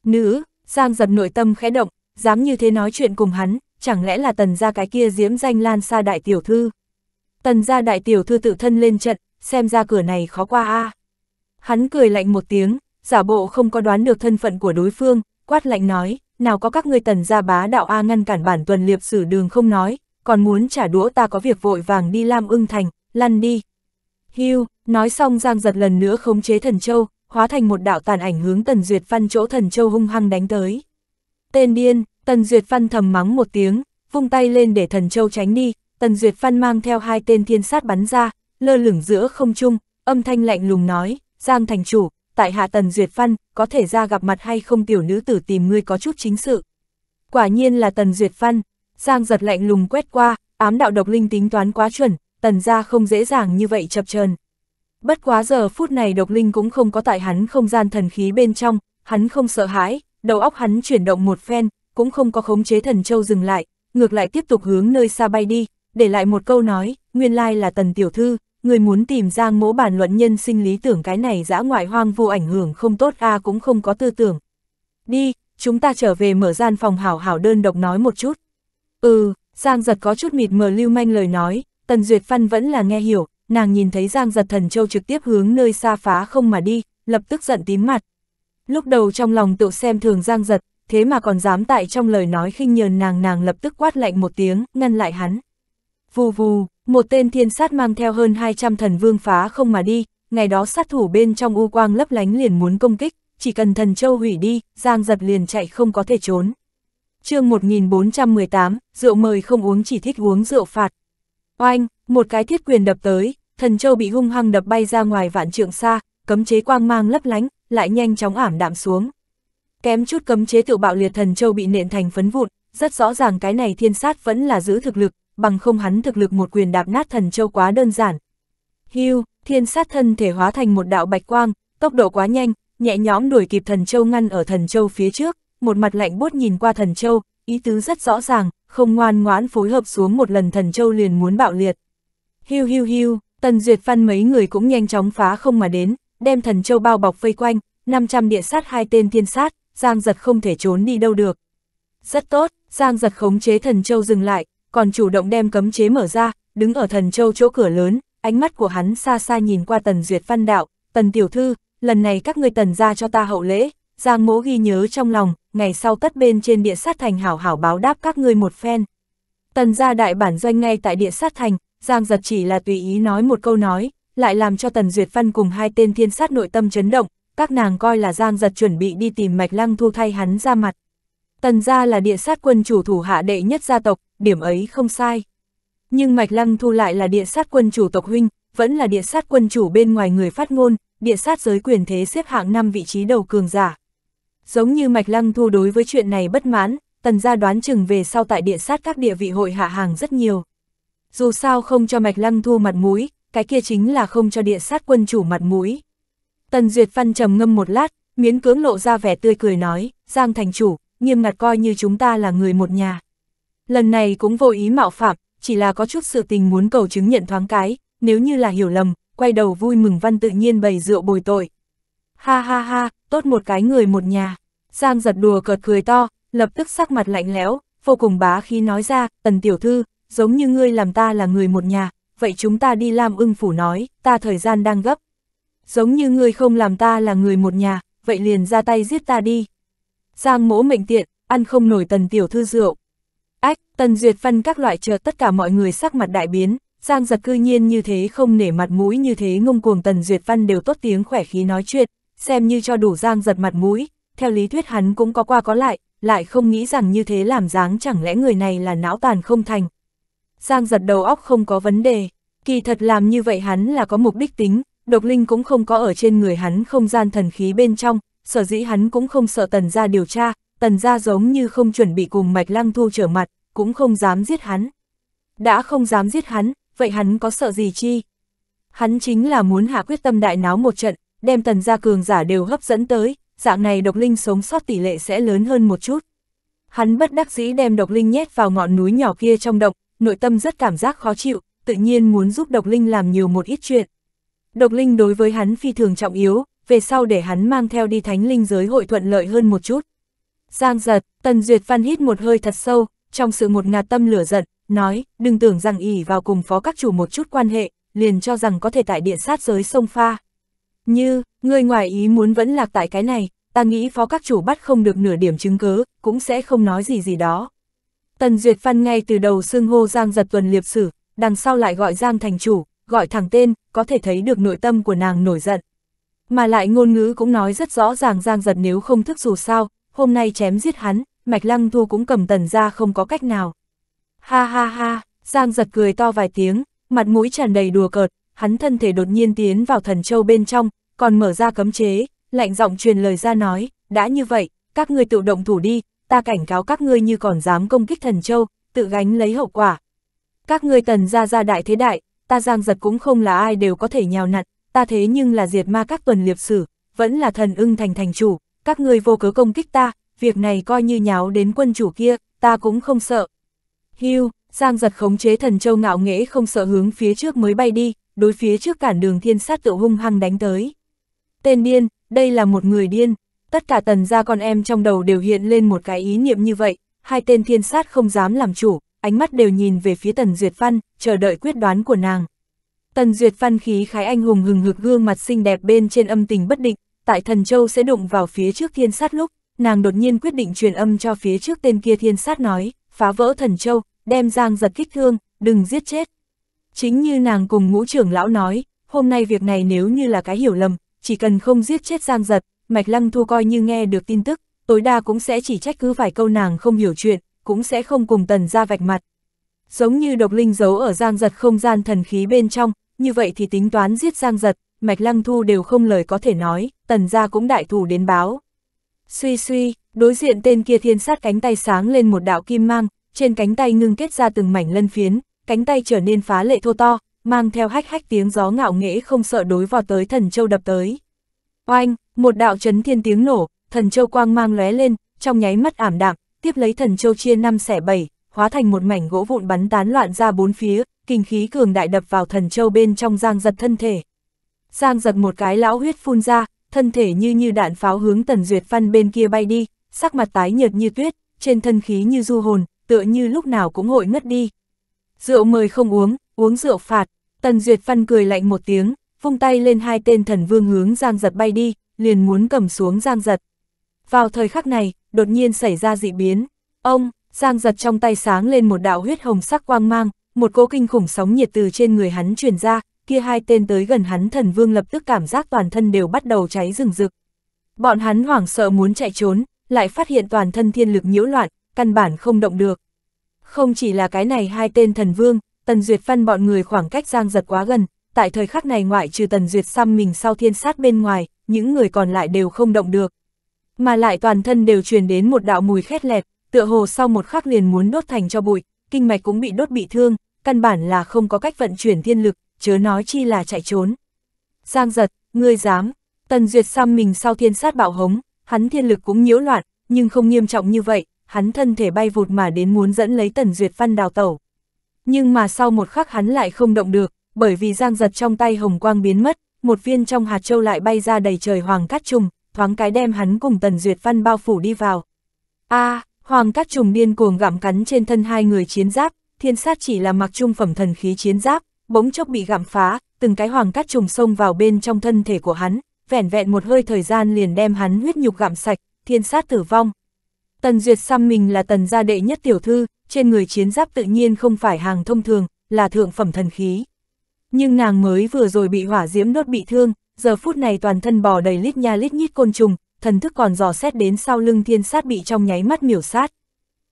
Nữ, Giang giật nội tâm khẽ động, dám như thế nói chuyện cùng hắn, chẳng lẽ là tần ra cái kia diễm danh lan xa đại tiểu thư. Tần ra đại tiểu thư tự thân lên trận, xem ra cửa này khó qua a à. Hắn cười lạnh một tiếng, giả bộ không có đoán được thân phận của đối phương, quát lạnh nói, nào có các ngươi tần gia bá đạo A ngăn cản bản tuần liệp sử đường không nói, còn muốn trả đũa ta có việc vội vàng đi Lam ưng thành, lăn đi. Hưu, nói xong Giang giật lần nữa khống chế thần châu, hóa thành một đạo tàn ảnh hướng Tần Duyệt Văn chỗ thần châu hung hăng đánh tới. Tên điên, Tần Duyệt Văn thầm mắng một tiếng, vung tay lên để thần châu tránh đi, Tần Duyệt Văn mang theo hai tên thiên sát bắn ra, lơ lửng giữa không trung, âm thanh lạnh lùng nói, Giang thành chủ, tại hạ tần duyệt văn, có thể ra gặp mặt hay không tiểu nữ tử tìm ngươi có chút chính sự. Quả nhiên là tần duyệt văn, Giang giật lạnh lùng quét qua, ám đạo độc linh tính toán quá chuẩn, tần ra không dễ dàng như vậy chập chờn Bất quá giờ phút này độc linh cũng không có tại hắn không gian thần khí bên trong, hắn không sợ hãi, đầu óc hắn chuyển động một phen, cũng không có khống chế thần châu dừng lại, ngược lại tiếp tục hướng nơi xa bay đi, để lại một câu nói, nguyên lai là tần tiểu thư người muốn tìm Giang mỗ bàn luận nhân sinh lý tưởng cái này dã ngoại hoang vô ảnh hưởng không tốt a à cũng không có tư tưởng. Đi, chúng ta trở về mở gian phòng hảo hảo đơn độc nói một chút. Ừ, Giang giật có chút mịt mờ lưu manh lời nói, Tần Duyệt Văn vẫn là nghe hiểu, nàng nhìn thấy Giang giật thần châu trực tiếp hướng nơi xa phá không mà đi, lập tức giận tím mặt. Lúc đầu trong lòng tự xem thường Giang giật, thế mà còn dám tại trong lời nói khinh nhờn nàng nàng lập tức quát lạnh một tiếng, ngăn lại hắn. Vù vù, một tên thiên sát mang theo hơn 200 thần vương phá không mà đi, ngày đó sát thủ bên trong u quang lấp lánh liền muốn công kích, chỉ cần thần châu hủy đi, giang giật liền chạy không có thể trốn. chương 1418, rượu mời không uống chỉ thích uống rượu phạt. Oanh, một cái thiết quyền đập tới, thần châu bị hung hăng đập bay ra ngoài vạn trượng xa, cấm chế quang mang lấp lánh, lại nhanh chóng ảm đạm xuống. Kém chút cấm chế tự bạo liệt thần châu bị nện thành phấn vụn, rất rõ ràng cái này thiên sát vẫn là giữ thực lực, bằng không hắn thực lực một quyền đạp nát thần châu quá đơn giản. Hưu, thiên sát thân thể hóa thành một đạo bạch quang, tốc độ quá nhanh, nhẹ nhõm đuổi kịp thần châu ngăn ở thần châu phía trước, một mặt lạnh buốt nhìn qua thần châu, ý tứ rất rõ ràng, không ngoan ngoãn phối hợp xuống một lần thần châu liền muốn bạo liệt. hưu hưu hưu Tần Duyệt Văn mấy người cũng nhanh chóng phá không mà đến, đem thần châu bao bọc vây quanh, 500 địa sát hai tên thiên sát, Giang Giật không thể trốn đi đâu được. Rất tốt, Giang Giật khống chế thần châu dừng lại, còn chủ động đem cấm chế mở ra, đứng ở thần châu chỗ cửa lớn, ánh mắt của hắn xa xa nhìn qua tần duyệt văn đạo, tần tiểu thư, lần này các ngươi tần ra cho ta hậu lễ, giang mố ghi nhớ trong lòng, ngày sau tất bên trên địa sát thành hảo hảo báo đáp các ngươi một phen. Tần ra đại bản doanh ngay tại địa sát thành, giang giật chỉ là tùy ý nói một câu nói, lại làm cho tần duyệt văn cùng hai tên thiên sát nội tâm chấn động, các nàng coi là giang giật chuẩn bị đi tìm mạch lăng thu thay hắn ra mặt. Tần gia là địa sát quân chủ thủ hạ đệ nhất gia tộc, điểm ấy không sai. Nhưng Mạch Lăng Thu lại là địa sát quân chủ tộc huynh, vẫn là địa sát quân chủ bên ngoài người phát ngôn, địa sát giới quyền thế xếp hạng 5 vị trí đầu cường giả. Giống như Mạch Lăng Thu đối với chuyện này bất mãn, tần gia đoán chừng về sau tại địa sát các địa vị hội hạ hàng rất nhiều. Dù sao không cho Mạch Lăng Thu mặt mũi, cái kia chính là không cho địa sát quân chủ mặt mũi. Tần Duyệt Văn trầm ngâm một lát, miến cưỡng lộ ra vẻ tươi cười nói, Giang thành chủ, nghiêm ngặt coi như chúng ta là người một nhà lần này cũng vô ý mạo phạm, chỉ là có chút sự tình muốn cầu chứng nhận thoáng cái, nếu như là hiểu lầm, quay đầu vui mừng văn tự nhiên bày rượu bồi tội. Ha ha ha, tốt một cái người một nhà. Giang giật đùa cợt cười to, lập tức sắc mặt lạnh lẽo, vô cùng bá khí nói ra, tần tiểu thư, giống như ngươi làm ta là người một nhà, vậy chúng ta đi làm ưng phủ nói, ta thời gian đang gấp. Giống như ngươi không làm ta là người một nhà, vậy liền ra tay giết ta đi. Giang mỗ mệnh tiện, ăn không nổi tần tiểu thư rượu, Tần Duyệt Văn các loại chờ tất cả mọi người sắc mặt đại biến, Giang giật cư nhiên như thế không nể mặt mũi như thế ngông cuồng Tần Duyệt Văn đều tốt tiếng khỏe khí nói chuyện, xem như cho đủ Giang giật mặt mũi, theo lý thuyết hắn cũng có qua có lại, lại không nghĩ rằng như thế làm dáng chẳng lẽ người này là não tàn không thành. Giang giật đầu óc không có vấn đề, kỳ thật làm như vậy hắn là có mục đích tính, độc linh cũng không có ở trên người hắn không gian thần khí bên trong, sở dĩ hắn cũng không sợ tần ra điều tra, tần ra giống như không chuẩn bị cùng mạch lăng thu trở mặt, cũng không dám giết hắn. Đã không dám giết hắn, vậy hắn có sợ gì chi? Hắn chính là muốn hạ quyết tâm đại náo một trận, đem tần gia cường giả đều hấp dẫn tới, dạng này độc linh sống sót tỷ lệ sẽ lớn hơn một chút. Hắn bất đắc dĩ đem độc linh nhét vào ngọn núi nhỏ kia trong động, nội tâm rất cảm giác khó chịu, tự nhiên muốn giúp độc linh làm nhiều một ít chuyện. Độc linh đối với hắn phi thường trọng yếu, về sau để hắn mang theo đi thánh linh giới hội thuận lợi hơn một chút. Giang giật, tần duyệt văn hít một hơi thật sâu, trong sự một ngạt tâm lửa giận, nói, đừng tưởng rằng ỉ vào cùng phó các chủ một chút quan hệ, liền cho rằng có thể tại địa sát giới sông pha. Như, người ngoài ý muốn vẫn lạc tại cái này, ta nghĩ phó các chủ bắt không được nửa điểm chứng cứ cũng sẽ không nói gì gì đó. Tần Duyệt Phan ngay từ đầu xưng hô Giang giật tuần liệp sử, đằng sau lại gọi Giang thành chủ, gọi thẳng tên, có thể thấy được nội tâm của nàng nổi giận. Mà lại ngôn ngữ cũng nói rất rõ ràng Giang giật nếu không thức dù sao, hôm nay chém giết hắn, Mạch Lăng Thu cũng cầm tần ra không có cách nào. Ha ha ha, Giang giật cười to vài tiếng, mặt mũi tràn đầy đùa cợt, hắn thân thể đột nhiên tiến vào thần châu bên trong, còn mở ra cấm chế, lạnh giọng truyền lời ra nói, đã như vậy, các ngươi tự động thủ đi, ta cảnh cáo các ngươi như còn dám công kích thần châu, tự gánh lấy hậu quả. Các ngươi tần ra ra đại thế đại, ta giang giật cũng không là ai đều có thể nhào nặn, ta thế nhưng là diệt ma các tuần liệp sử, vẫn là thần ưng thành thành chủ, các ngươi vô cớ công kích ta, việc này coi như nháo đến quân chủ kia, ta cũng không sợ. Hưu, Giang giật khống chế thần châu ngạo nghễ không sợ hướng phía trước mới bay đi, đối phía trước cản đường thiên sát tự hung hăng đánh tới. Tên điên, đây là một người điên, tất cả tần gia con em trong đầu đều hiện lên một cái ý niệm như vậy, hai tên thiên sát không dám làm chủ, ánh mắt đều nhìn về phía tần duyệt văn, chờ đợi quyết đoán của nàng. Tần duyệt văn khí khái anh hùng hừng hực gương mặt xinh đẹp bên trên âm tình bất định, tại thần châu sẽ đụng vào phía trước thiên sát lúc, nàng đột nhiên quyết định truyền âm cho phía trước tên kia thiên sát nói, phá vỡ thần châu, đem giang giật kích thương, đừng giết chết. Chính như nàng cùng ngũ trưởng lão nói, hôm nay việc này nếu như là cái hiểu lầm, chỉ cần không giết chết giang giật, mạch lăng thu coi như nghe được tin tức, tối đa cũng sẽ chỉ trách cứ vài câu nàng không hiểu chuyện, cũng sẽ không cùng tần ra vạch mặt. Giống như độc linh giấu ở giang giật không gian thần khí bên trong, như vậy thì tính toán giết giang giật, mạch lăng thu đều không lời có thể nói, tần ra cũng đại thủ đến báo. Suy suy, đối diện tên kia thiên sát cánh tay sáng lên một đạo kim mang, trên cánh tay ngưng kết ra từng mảnh lân phiến, cánh tay trở nên phá lệ thô to, mang theo hách hách tiếng gió ngạo nghễ không sợ đối vào tới thần châu đập tới. Oanh, một đạo chấn thiên tiếng nổ, thần châu quang mang lóe lên, trong nháy mắt ảm đạm, tiếp lấy thần châu chia năm xẻ bảy, hóa thành một mảnh gỗ vụn bắn tán loạn ra bốn phía, kinh khí cường đại đập vào thần châu bên trong giang giật thân thể. Giang giật một cái lão huyết phun ra, thân thể như như đạn pháo hướng Tần Duyệt Văn bên kia bay đi, sắc mặt tái nhợt như tuyết, trên thân khí như du hồn, tựa như lúc nào cũng hội ngất đi. Rượu mời không uống, uống rượu phạt, Tần Duyệt Văn cười lạnh một tiếng, vung tay lên hai tên thần vương hướng Giang Giật bay đi, liền muốn cầm xuống Giang Giật. Vào thời khắc này, đột nhiên xảy ra dị biến, ông, Giang Giật trong tay sáng lên một đạo huyết hồng sắc quang mang, một cỗ kinh khủng sóng nhiệt từ trên người hắn truyền ra, kia hai tên tới gần hắn thần vương lập tức cảm giác toàn thân đều bắt đầu cháy rừng rực. Bọn hắn hoảng sợ muốn chạy trốn, lại phát hiện toàn thân thiên lực nhiễu loạn, căn bản không động được. Không chỉ là cái này hai tên thần vương, Tần Duyệt phân bọn người khoảng cách giang giật quá gần, tại thời khắc này ngoại trừ Tần Duyệt xăm mình sau thiên sát bên ngoài, những người còn lại đều không động được. Mà lại toàn thân đều truyền đến một đạo mùi khét lẹt, tựa hồ sau một khắc liền muốn đốt thành cho bụi, kinh mạch cũng bị đốt bị thương, căn bản là không có cách vận chuyển thiên lực, chớ nói chi là chạy trốn. Giang giật, ngươi dám, Tần Duyệt xăm mình sau thiên sát bạo hống, hắn thiên lực cũng nhiễu loạn, nhưng không nghiêm trọng như vậy, hắn thân thể bay vụt mà đến muốn dẫn lấy Tần Duyệt văn đào tẩu. Nhưng mà sau một khắc hắn lại không động được, bởi vì Giang giật trong tay hồng quang biến mất, một viên trong hạt châu lại bay ra đầy trời hoàng cát trùng, thoáng cái đem hắn cùng Tần Duyệt văn bao phủ đi vào. a à, hoàng cát trùng điên cuồng gặm cắn trên thân hai người chiến giáp, thiên sát chỉ là mặc trung phẩm thần khí chiến giáp, bỗng chốc bị gặm phá, từng cái hoàng cát trùng xông vào bên trong thân thể của hắn, vẻn vẹn một hơi thời gian liền đem hắn huyết nhục gặm sạch, thiên sát tử vong. Tần Duyệt xăm mình là tần gia đệ nhất tiểu thư, trên người chiến giáp tự nhiên không phải hàng thông thường, là thượng phẩm thần khí. Nhưng nàng mới vừa rồi bị hỏa diễm đốt bị thương, giờ phút này toàn thân bò đầy lít nha lít nhít côn trùng, thần thức còn dò xét đến sau lưng thiên sát bị trong nháy mắt miểu sát.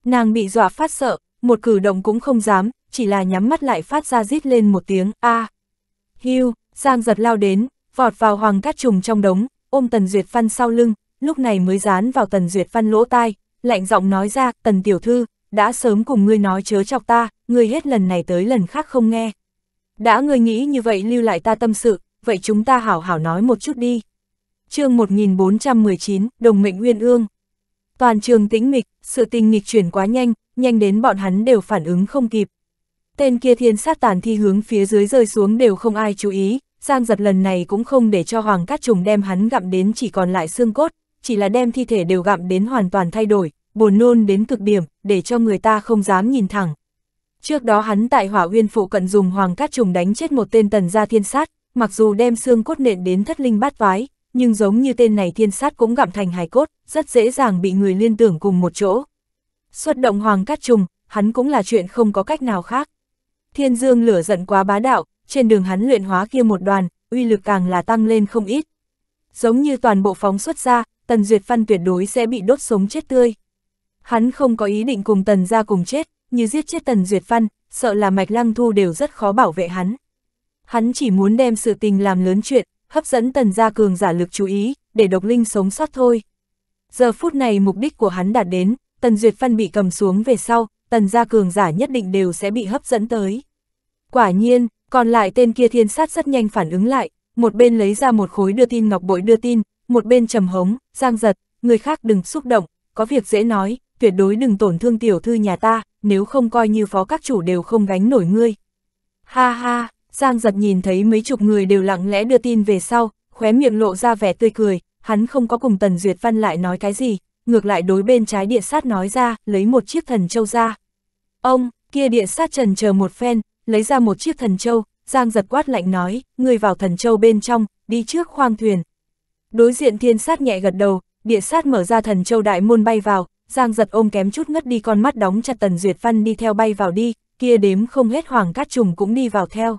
Nàng bị dọa phát sợ, một cử động cũng không dám, chỉ là nhắm mắt lại phát ra rít lên một tiếng, a à. Hưu, Giang giật lao đến, vọt vào hoàng cát trùng trong đống, ôm Tần Duyệt Văn sau lưng, lúc này mới dán vào Tần Duyệt Văn lỗ tai, lạnh giọng nói ra, Tần Tiểu Thư, đã sớm cùng ngươi nói chớ chọc ta, ngươi hết lần này tới lần khác không nghe. Đã ngươi nghĩ như vậy lưu lại ta tâm sự, vậy chúng ta hảo hảo nói một chút đi. chương 1419, Đồng Mệnh Nguyên Ương Toàn trường tĩnh mịch, sự tình nghịch chuyển quá nhanh, nhanh đến bọn hắn đều phản ứng không kịp, Tên kia thiên sát tàn thi hướng phía dưới rơi xuống đều không ai chú ý, Giang giật lần này cũng không để cho Hoàng Cát Trùng đem hắn gặm đến chỉ còn lại xương cốt, chỉ là đem thi thể đều gặm đến hoàn toàn thay đổi, buồn nôn đến cực điểm, để cho người ta không dám nhìn thẳng. Trước đó hắn tại hỏa uyên phụ cận dùng Hoàng Cát Trùng đánh chết một tên tần gia thiên sát, mặc dù đem xương cốt nện đến thất linh bát vái, nhưng giống như tên này thiên sát cũng gặm thành hài cốt, rất dễ dàng bị người liên tưởng cùng một chỗ. Xuất động Hoàng Cát Trùng, hắn cũng là chuyện không có cách nào khác. Thiên dương lửa giận quá bá đạo, trên đường hắn luyện hóa kia một đoàn, uy lực càng là tăng lên không ít. Giống như toàn bộ phóng xuất ra, Tần Duyệt Văn tuyệt đối sẽ bị đốt sống chết tươi. Hắn không có ý định cùng Tần ra cùng chết, như giết chết Tần Duyệt Văn, sợ là Mạch Lăng Thu đều rất khó bảo vệ hắn. Hắn chỉ muốn đem sự tình làm lớn chuyện, hấp dẫn Tần gia cường giả lực chú ý, để độc linh sống sót thôi. Giờ phút này mục đích của hắn đạt đến, Tần Duyệt Văn bị cầm xuống về sau, tần gia cường giả nhất định đều sẽ bị hấp dẫn tới. Quả nhiên, còn lại tên kia thiên sát rất nhanh phản ứng lại, một bên lấy ra một khối đưa tin ngọc bội đưa tin, một bên trầm hống, giang giật, người khác đừng xúc động, có việc dễ nói, tuyệt đối đừng tổn thương tiểu thư nhà ta, nếu không coi như phó các chủ đều không gánh nổi ngươi. Ha ha, giang giật nhìn thấy mấy chục người đều lặng lẽ đưa tin về sau, khóe miệng lộ ra vẻ tươi cười, hắn không có cùng Tần Duyệt Văn lại nói cái gì, ngược lại đối bên trái địa sát nói ra, lấy một chiếc thần châu ra. Ông, kia địa sát trần chờ một phen, lấy ra một chiếc thần châu, Giang giật quát lạnh nói, người vào thần châu bên trong, đi trước khoang thuyền. Đối diện thiên sát nhẹ gật đầu, địa sát mở ra thần châu đại môn bay vào, Giang giật ôm kém chút ngất đi con mắt đóng chặt tần duyệt văn đi theo bay vào đi, kia đếm không hết hoàng cát trùng cũng đi vào theo.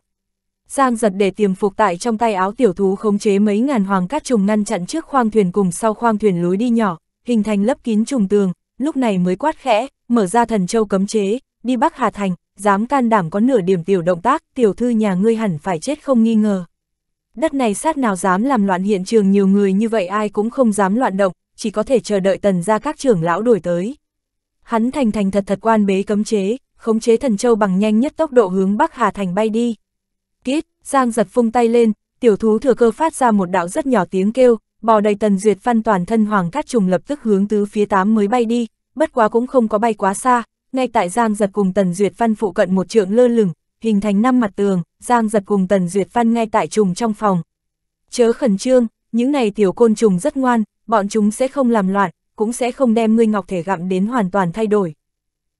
Giang giật để tiềm phục tại trong tay áo tiểu thú khống chế mấy ngàn hoàng cát trùng ngăn chặn trước khoang thuyền cùng sau khoang thuyền lối đi nhỏ, hình thành lấp kín trùng tường, lúc này mới quát khẽ, mở ra thần châu cấm chế, đi Bắc Hà Thành, dám can đảm có nửa điểm tiểu động tác, tiểu thư nhà ngươi hẳn phải chết không nghi ngờ. Đất này sát nào dám làm loạn hiện trường nhiều người như vậy ai cũng không dám loạn động, chỉ có thể chờ đợi tần ra các trưởng lão đổi tới. Hắn thành thành thật thật quan bế cấm chế, khống chế thần châu bằng nhanh nhất tốc độ hướng Bắc Hà Thành bay đi. Kít, Giang giật phung tay lên, tiểu thú thừa cơ phát ra một đạo rất nhỏ tiếng kêu, bò đầy tần duyệt văn toàn thân hoàng cát trùng lập tức hướng tứ phía tám mới bay đi, bất quá cũng không có bay quá xa, ngay tại Giang giật cùng tần duyệt văn phụ cận một trượng lơ lửng, hình thành năm mặt tường, Giang giật cùng tần duyệt văn ngay tại trùng trong phòng. Chớ khẩn trương, những này tiểu côn trùng rất ngoan, bọn chúng sẽ không làm loạn, cũng sẽ không đem ngươi ngọc thể gặm đến hoàn toàn thay đổi.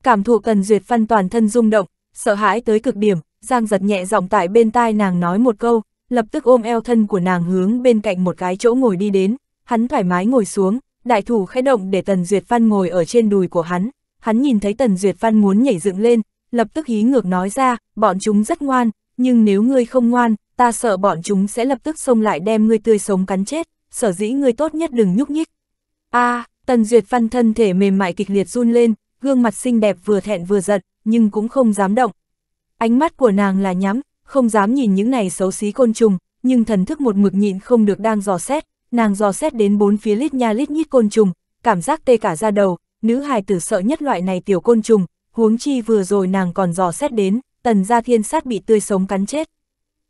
Cảm thụ tần duyệt văn toàn thân rung động, sợ hãi tới cực điểm, Giang giật nhẹ giọng tại bên tai nàng nói một câu, lập tức ôm eo thân của nàng hướng bên cạnh một cái chỗ ngồi đi đến, hắn thoải mái ngồi xuống, đại thủ khẽ động để Tần Duyệt Văn ngồi ở trên đùi của hắn, hắn nhìn thấy Tần Duyệt Văn muốn nhảy dựng lên, lập tức hí ngược nói ra, bọn chúng rất ngoan, nhưng nếu ngươi không ngoan, ta sợ bọn chúng sẽ lập tức xông lại đem ngươi tươi sống cắn chết, sở dĩ ngươi tốt nhất đừng nhúc nhích. A, à, Tần Duyệt Văn thân thể mềm mại kịch liệt run lên, gương mặt xinh đẹp vừa thẹn vừa giận, nhưng cũng không dám động. Ánh mắt của nàng là nhắm, không dám nhìn những này xấu xí côn trùng, nhưng thần thức một mực nhịn không được đang dò xét, nàng dò xét đến bốn phía lít nha lít nhít côn trùng, cảm giác tê cả da đầu, nữ hài tử sợ nhất loại này tiểu côn trùng, huống chi vừa rồi nàng còn dò xét đến, tần gia thiên sát bị tươi sống cắn chết.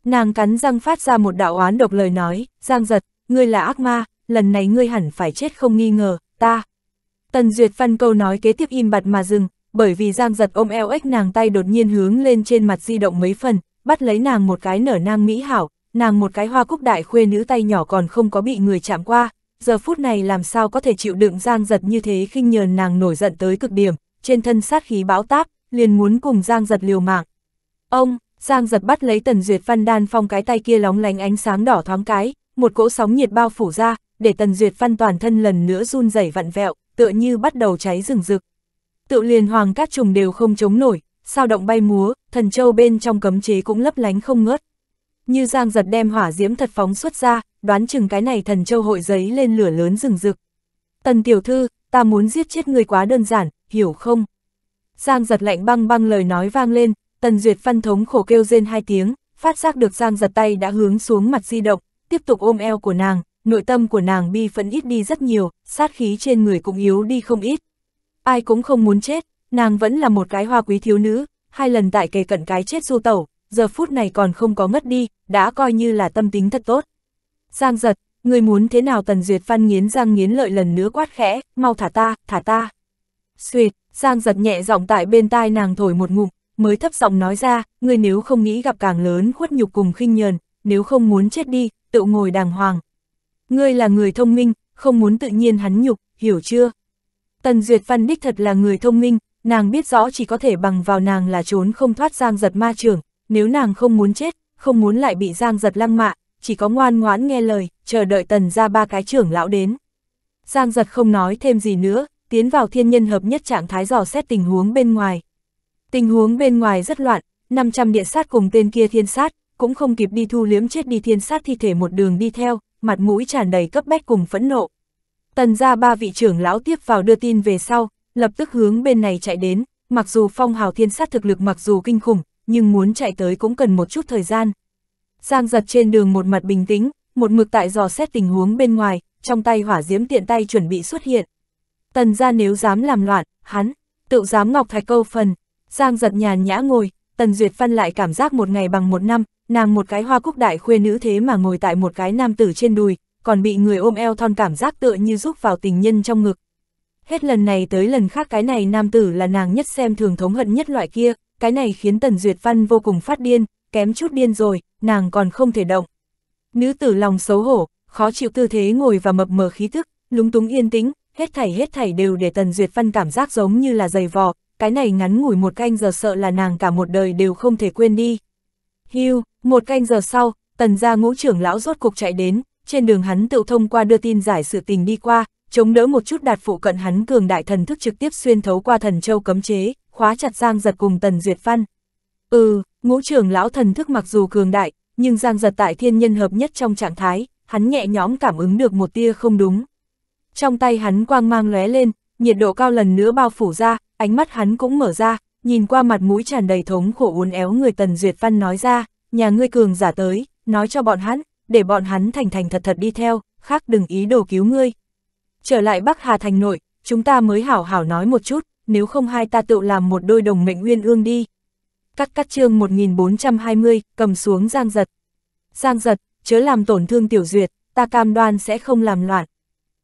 Nàng cắn răng phát ra một đạo oán độc lời nói, giang giật, ngươi là ác ma, lần này ngươi hẳn phải chết không nghi ngờ, ta. Tần Duyệt phân câu nói kế tiếp im bặt mà dừng, bởi vì giang giật ôm eo ếch nàng tay đột nhiên hướng lên trên mặt di động mấy phần, bắt lấy nàng một cái nở nang mỹ hảo, nàng một cái hoa cúc đại khuê nữ tay nhỏ còn không có bị người chạm qua, giờ phút này làm sao có thể chịu đựng Giang Giật như thế khinh nhờn nàng nổi giận tới cực điểm, trên thân sát khí bão táp, liền muốn cùng Giang Giật liều mạng. Ông, Giang Giật bắt lấy Tần Duyệt Văn Đan phong cái tay kia lóng lánh ánh sáng đỏ thoáng cái, một cỗ sóng nhiệt bao phủ ra, để Tần Duyệt Văn toàn thân lần nữa run rẩy vặn vẹo, tựa như bắt đầu cháy rừng rực. Tự liền hoàng các trùng đều không chống nổi, sao động bay múa, thần châu bên trong cấm chế cũng lấp lánh không ngớt. Như Giang giật đem hỏa diễm thật phóng xuất ra, đoán chừng cái này thần châu hội giấy lên lửa lớn rừng rực. Tần tiểu thư, ta muốn giết chết người quá đơn giản, hiểu không? Giang giật lạnh băng băng lời nói vang lên, tần duyệt phân thống khổ kêu rên hai tiếng, phát giác được Giang giật tay đã hướng xuống mặt di động, tiếp tục ôm eo của nàng, nội tâm của nàng bi phẫn ít đi rất nhiều, sát khí trên người cũng yếu đi không ít. Ai cũng không muốn chết, nàng vẫn là một cái hoa quý thiếu nữ, hai lần tại kề cận cái chết du tẩu, giờ phút này còn không có ngất đi, đã coi như là tâm tính thật tốt. Giang giật, người muốn thế nào Tần Duyệt phan nghiến răng nghiến lợi lần nữa quát khẽ, mau thả ta, thả ta. Xuyệt, Giang giật nhẹ giọng tại bên tai nàng thổi một ngụm, mới thấp giọng nói ra, người nếu không nghĩ gặp càng lớn khuất nhục cùng khinh nhờn, nếu không muốn chết đi, tự ngồi đàng hoàng. Ngươi là người thông minh, không muốn tự nhiên hắn nhục, hiểu chưa? Tần Duyệt Văn đích thật là người thông minh, nàng biết rõ chỉ có thể bằng vào nàng là trốn không thoát giang giật ma trường, nếu nàng không muốn chết, không muốn lại bị giang giật lăng mạ, chỉ có ngoan ngoãn nghe lời, chờ đợi tần ra ba cái trưởng lão đến. Giang giật không nói thêm gì nữa, tiến vào thiên nhân hợp nhất trạng thái dò xét tình huống bên ngoài. Tình huống bên ngoài rất loạn, 500 địa sát cùng tên kia thiên sát, cũng không kịp đi thu liếm chết đi thiên sát thi thể một đường đi theo, mặt mũi tràn đầy cấp bách cùng phẫn nộ. Tần ra ba vị trưởng lão tiếp vào đưa tin về sau, lập tức hướng bên này chạy đến, mặc dù phong hào thiên sát thực lực mặc dù kinh khủng, nhưng muốn chạy tới cũng cần một chút thời gian. Giang giật trên đường một mặt bình tĩnh, một mực tại dò xét tình huống bên ngoài, trong tay hỏa diễm tiện tay chuẩn bị xuất hiện. Tần ra nếu dám làm loạn, hắn, tự dám ngọc thạch câu phần, Giang giật nhàn nhã ngồi, Tần Duyệt phân lại cảm giác một ngày bằng một năm, nàng một cái hoa cúc đại khuê nữ thế mà ngồi tại một cái nam tử trên đùi, còn bị người ôm eo thon cảm giác tựa như rúc vào tình nhân trong ngực, hết lần này tới lần khác cái này nam tử là nàng nhất xem thường thống hận nhất loại kia, cái này khiến Tần Duyệt Văn vô cùng phát điên, kém chút điên rồi, nàng còn không thể động. Nữ tử lòng xấu hổ, khó chịu tư thế ngồi và mập mờ khí thức, lúng túng yên tĩnh, hết thảy hết thảy đều để Tần Duyệt Văn cảm giác giống như là giày vò, cái này ngắn ngủi một canh giờ sợ là nàng cả một đời đều không thể quên đi. Hưu, một canh giờ sau, Tần gia ngũ trưởng lão rốt cục chạy đến, trên đường hắn tự thông qua đưa tin giải sự tình đi qua, chống đỡ một chút đạt phụ cận hắn cường đại thần thức trực tiếp xuyên thấu qua thần châu cấm chế, khóa chặt Giang Giật cùng Tần Duyệt Văn. Ừ, ngũ trưởng lão thần thức mặc dù cường đại, nhưng Giang Giật tại thiên nhân hợp nhất trong trạng thái, hắn nhẹ nhõm cảm ứng được một tia không đúng. Trong tay hắn quang mang lóe lên, nhiệt độ cao lần nữa bao phủ ra, ánh mắt hắn cũng mở ra, nhìn qua mặt mũi tràn đầy thống khổ uốn éo người Tần Duyệt Văn nói ra, nhà ngươi cường giả tới, nói cho bọn hắn, để bọn hắn thành thành thật thật đi theo, khác đừng ý đồ cứu ngươi, trở lại Bắc Hà Thành nội, chúng ta mới hảo hảo nói một chút, nếu không hai ta tự làm một đôi đồng mệnh nguyên ương đi. Cắt cắt chương 1420, cầm xuống Giang Giật. Giang Giật, chớ làm tổn thương Tiểu Duyệt, ta cam đoan sẽ không làm loạn.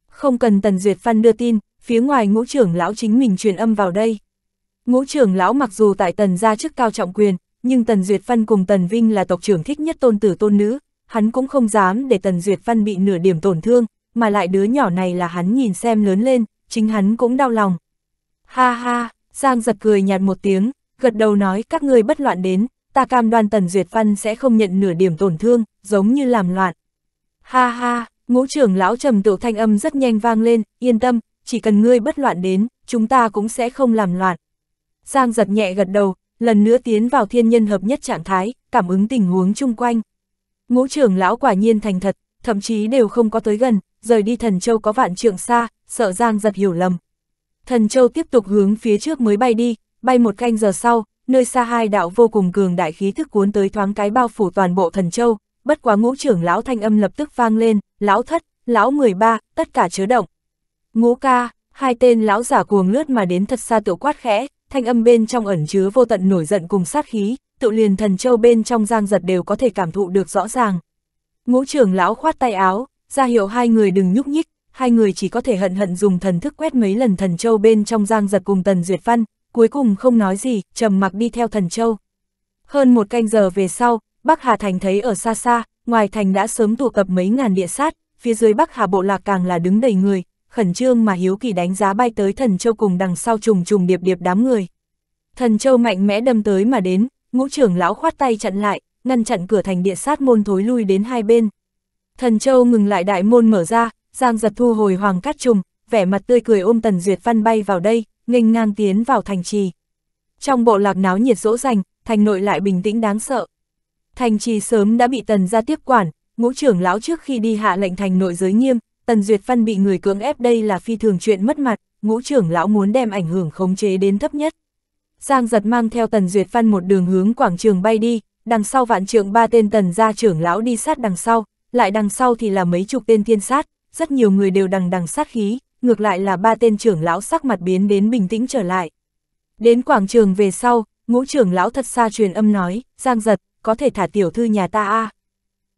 Không cần Tần Duyệt Phan đưa tin, phía ngoài ngũ trưởng lão chính mình truyền âm vào đây. Ngũ trưởng lão mặc dù tại Tần gia chức cao trọng quyền, nhưng Tần Duyệt Phan cùng Tần Vinh là tộc trưởng thích nhất tôn tử tôn nữ, hắn cũng không dám để Tần Duyệt Phan bị nửa điểm tổn thương, mà lại đứa nhỏ này là hắn nhìn xem lớn lên, chính hắn cũng đau lòng. Ha ha, Giang giật cười nhạt một tiếng, gật đầu nói các ngươi bất loạn đến, ta cam đoan Tần Duyệt Văn sẽ không nhận nửa điểm tổn thương, giống như làm loạn. Ha ha, ngũ trưởng lão trầm tự thanh âm rất nhanh vang lên, yên tâm, chỉ cần ngươi bất loạn đến, chúng ta cũng sẽ không làm loạn. Giang giật nhẹ gật đầu, lần nữa tiến vào thiên nhân hợp nhất trạng thái, cảm ứng tình huống chung quanh. Ngũ trưởng lão quả nhiên thành thật, thậm chí đều không có tới gần, rời đi thần châu có vạn trượng xa, sợ Giang giật hiểu lầm. Thần châu tiếp tục hướng phía trước mới bay đi, bay một canh giờ sau, nơi xa hai đạo vô cùng cường đại khí thức cuốn tới thoáng cái bao phủ toàn bộ thần châu, bất quá ngũ trưởng lão thanh âm lập tức vang lên, lão thất, lão 13, tất cả chớ động. Ngũ ca, hai tên lão giả cuồng lướt mà đến thật xa tự quát khẽ, thanh âm bên trong ẩn chứa vô tận nổi giận cùng sát khí, tự liền thần châu bên trong giang giật đều có thể cảm thụ được rõ ràng. Ngũ trưởng lão khoát tay áo, ra hiệu hai người đừng nhúc nhích, hai người chỉ có thể hận hận dùng thần thức quét mấy lần thần châu bên trong giang giật cùng tần duyệt văn, cuối cùng không nói gì, trầm mặc đi theo thần châu. Hơn một canh giờ về sau, Bắc Hà Thành thấy ở xa xa, ngoài thành đã sớm tụ tập mấy ngàn địa sát, phía dưới Bắc Hà Bộ Lạc càng là đứng đầy người, khẩn trương mà hiếu kỳ đánh giá bay tới thần châu cùng đằng sau trùng trùng điệp điệp đám người. Thần châu mạnh mẽ đâm tới mà đến, ngũ trưởng lão khoát tay chặn lại, ngăn chặn cửa thành địa sát môn thối lui đến hai bên. Thần Châu ngừng lại đại môn mở ra, Giang giật thu hồi hoàng cát trùng, vẻ mặt tươi cười ôm Tần Duyệt Văn bay vào đây, nghênh ngang tiến vào thành trì. Trong bộ lạc náo nhiệt dỗ dành, thành nội lại bình tĩnh đáng sợ. Thành trì sớm đã bị Tần ra tiếp quản, ngũ trưởng lão trước khi đi hạ lệnh thành nội giới nghiêm, Tần Duyệt Văn bị người cưỡng ép đây là phi thường chuyện mất mặt, ngũ trưởng lão muốn đem ảnh hưởng khống chế đến thấp nhất. Giang giật mang theo Tần Duyệt Văn một đường hướng quảng trường bay đi, đằng sau vạn trượng ba tên Tần gia trưởng lão đi sát đằng sau, lại đằng sau thì là mấy chục tên thiên sát, rất nhiều người đều đằng đằng sát khí, ngược lại là ba tên trưởng lão sắc mặt biến đến bình tĩnh trở lại. Đến quảng trường về sau, ngũ trưởng lão thật xa truyền âm nói, Giang giật, có thể thả tiểu thư nhà ta a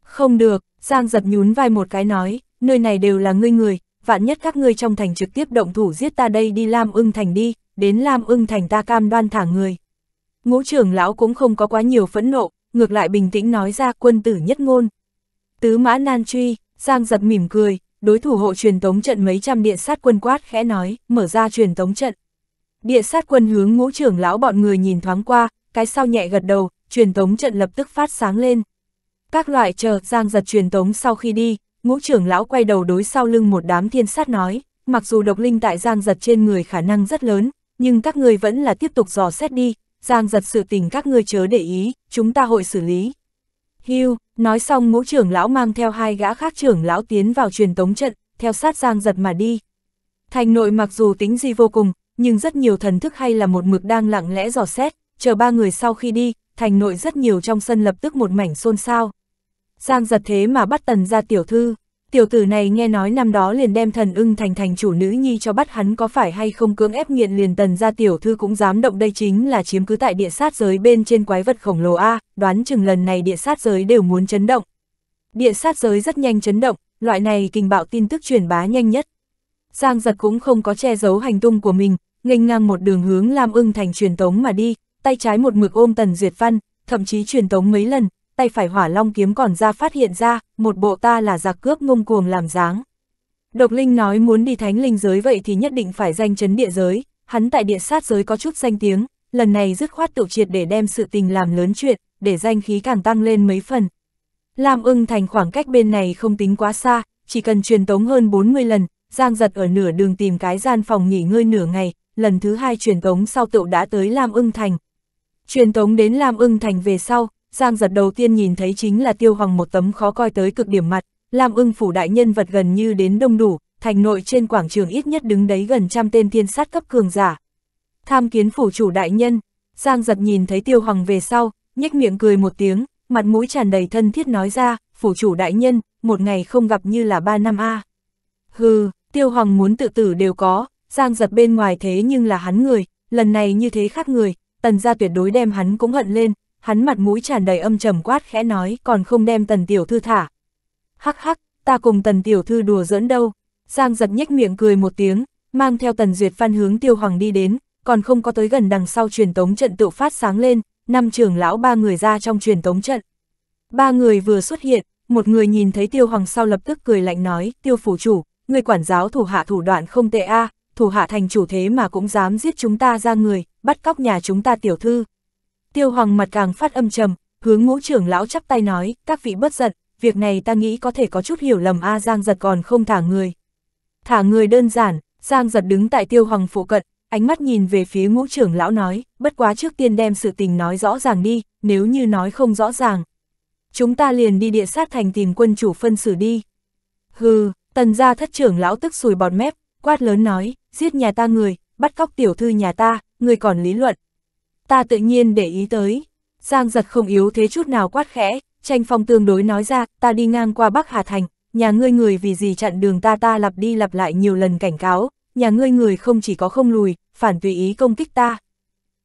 Không được, Giang giật nhún vai một cái nói, nơi này đều là ngươi người, vạn nhất các ngươi trong thành trực tiếp động thủ giết ta đây đi Lam ưng thành đi, đến Lam ưng thành ta cam đoan thả người. Ngũ trưởng lão cũng không có quá nhiều phẫn nộ, ngược lại bình tĩnh nói ra quân tử nhất ngôn, Tứ mã nan truy, Giang giật mỉm cười, đối thủ hộ truyền tống trận mấy trăm địa sát quân quát khẽ nói, mở ra truyền tống trận. Địa sát quân hướng ngũ trưởng lão bọn người nhìn thoáng qua, cái sau nhẹ gật đầu, truyền tống trận lập tức phát sáng lên. Các loại chờ Giang giật truyền tống sau khi đi, ngũ trưởng lão quay đầu đối sau lưng một đám thiên sát nói, mặc dù độc linh tại Giang giật trên người khả năng rất lớn, nhưng các người vẫn là tiếp tục dò xét đi, Giang giật sự tình các ngươi chớ để ý, chúng ta hội xử lý. Hưu, nói xong ngũ trưởng lão mang theo hai gã khác trưởng lão tiến vào truyền tống trận, theo sát giang giật mà đi. Thành nội mặc dù tính gì vô cùng, nhưng rất nhiều thần thức hay là một mực đang lặng lẽ dò xét, chờ ba người sau khi đi, thành nội rất nhiều trong sân lập tức một mảnh xôn xao. Giang giật thế mà bắt tần ra tiểu thư tiểu tử này nghe nói năm đó liền đem thần ưng thành thành chủ nữ nhi cho bắt hắn có phải hay không cưỡng ép nghiện liền tần ra tiểu thư cũng dám động đây chính là chiếm cứ tại địa sát giới bên trên quái vật khổng lồ A, đoán chừng lần này địa sát giới đều muốn chấn động. Địa sát giới rất nhanh chấn động, loại này kinh bạo tin tức truyền bá nhanh nhất. Giang giật cũng không có che giấu hành tung của mình, nghênh ngang một đường hướng Lam ưng thành truyền tống mà đi, tay trái một mực ôm tần duyệt văn, thậm chí truyền tống mấy lần, tay phải hỏa long kiếm còn ra phát hiện ra, một bộ ta là giặc cướp ngông cuồng làm dáng. Độc Linh nói muốn đi thánh linh giới vậy thì nhất định phải danh chấn địa giới, hắn tại địa sát giới có chút danh tiếng, lần này dứt khoát tiểu triệt để đem sự tình làm lớn chuyện, để danh khí càng tăng lên mấy phần. Lam ưng thành khoảng cách bên này không tính quá xa, chỉ cần truyền tống hơn 40 lần, Giang giật ở nửa đường tìm cái gian phòng nghỉ ngơi nửa ngày, lần thứ hai truyền tống sau tựu đã tới Lam ưng thành. Truyền tống đến Lam ưng thành về sau, Giang giật đầu tiên nhìn thấy chính là tiêu hoàng một tấm khó coi tới cực điểm mặt, làm ưng phủ đại nhân vật gần như đến đông đủ, thành nội trên quảng trường ít nhất đứng đấy gần trăm tên thiên sát cấp cường giả. Tham kiến phủ chủ đại nhân, Giang giật nhìn thấy tiêu hoàng về sau, nhếch miệng cười một tiếng, mặt mũi tràn đầy thân thiết nói ra, phủ chủ đại nhân, một ngày không gặp như là ba năm a. À. Hừ, tiêu hoàng muốn tự tử đều có, Giang giật bên ngoài thế nhưng là hắn người, lần này như thế khác người, tần gia tuyệt đối đem hắn cũng hận lên, hắn mặt mũi tràn đầy âm trầm quát khẽ nói còn không đem tần tiểu thư thả. Hắc hắc, ta cùng tần tiểu thư đùa giỡn đâu. Giang giật nhếch miệng cười một tiếng, mang theo tần duyệt phan hướng tiêu hoàng đi đến, còn không có tới gần đằng sau truyền tống trận tự phát sáng lên, năm trưởng lão ba người ra trong truyền tống trận. Ba người vừa xuất hiện, một người nhìn thấy tiêu hoàng sau lập tức cười lạnh nói, tiêu phủ chủ, người quản giáo thủ hạ thủ đoạn không tệ a thủ hạ thành chủ thế mà cũng dám giết chúng ta ra người, bắt cóc nhà chúng ta tiểu thư. Tiêu Hoàng mặt càng phát âm trầm, hướng ngũ trưởng lão chắp tay nói, các vị bất giận, việc này ta nghĩ có thể có chút hiểu lầm A Giang giật còn không thả người. Thả người đơn giản, Giang giật đứng tại Tiêu Hoàng phụ cận, ánh mắt nhìn về phía ngũ trưởng lão nói, bất quá trước tiên đem sự tình nói rõ ràng đi, nếu như nói không rõ ràng. Chúng ta liền đi địa sát thành tìm quân chủ phân xử đi. Hừ, tần gia thất trưởng lão tức sùi bọt mép, quát lớn nói, giết nhà ta người, bắt cóc tiểu thư nhà ta, người còn lý luận, ta tự nhiên để ý tới. Giang giật không yếu thế chút nào quát khẽ, tranh phong tương đối nói ra, ta đi ngang qua Bắc Hà Thành, nhà ngươi người vì gì chặn đường ta ta lặp đi lặp lại nhiều lần cảnh cáo, nhà ngươi người không chỉ có không lùi, phản tùy ý công kích ta.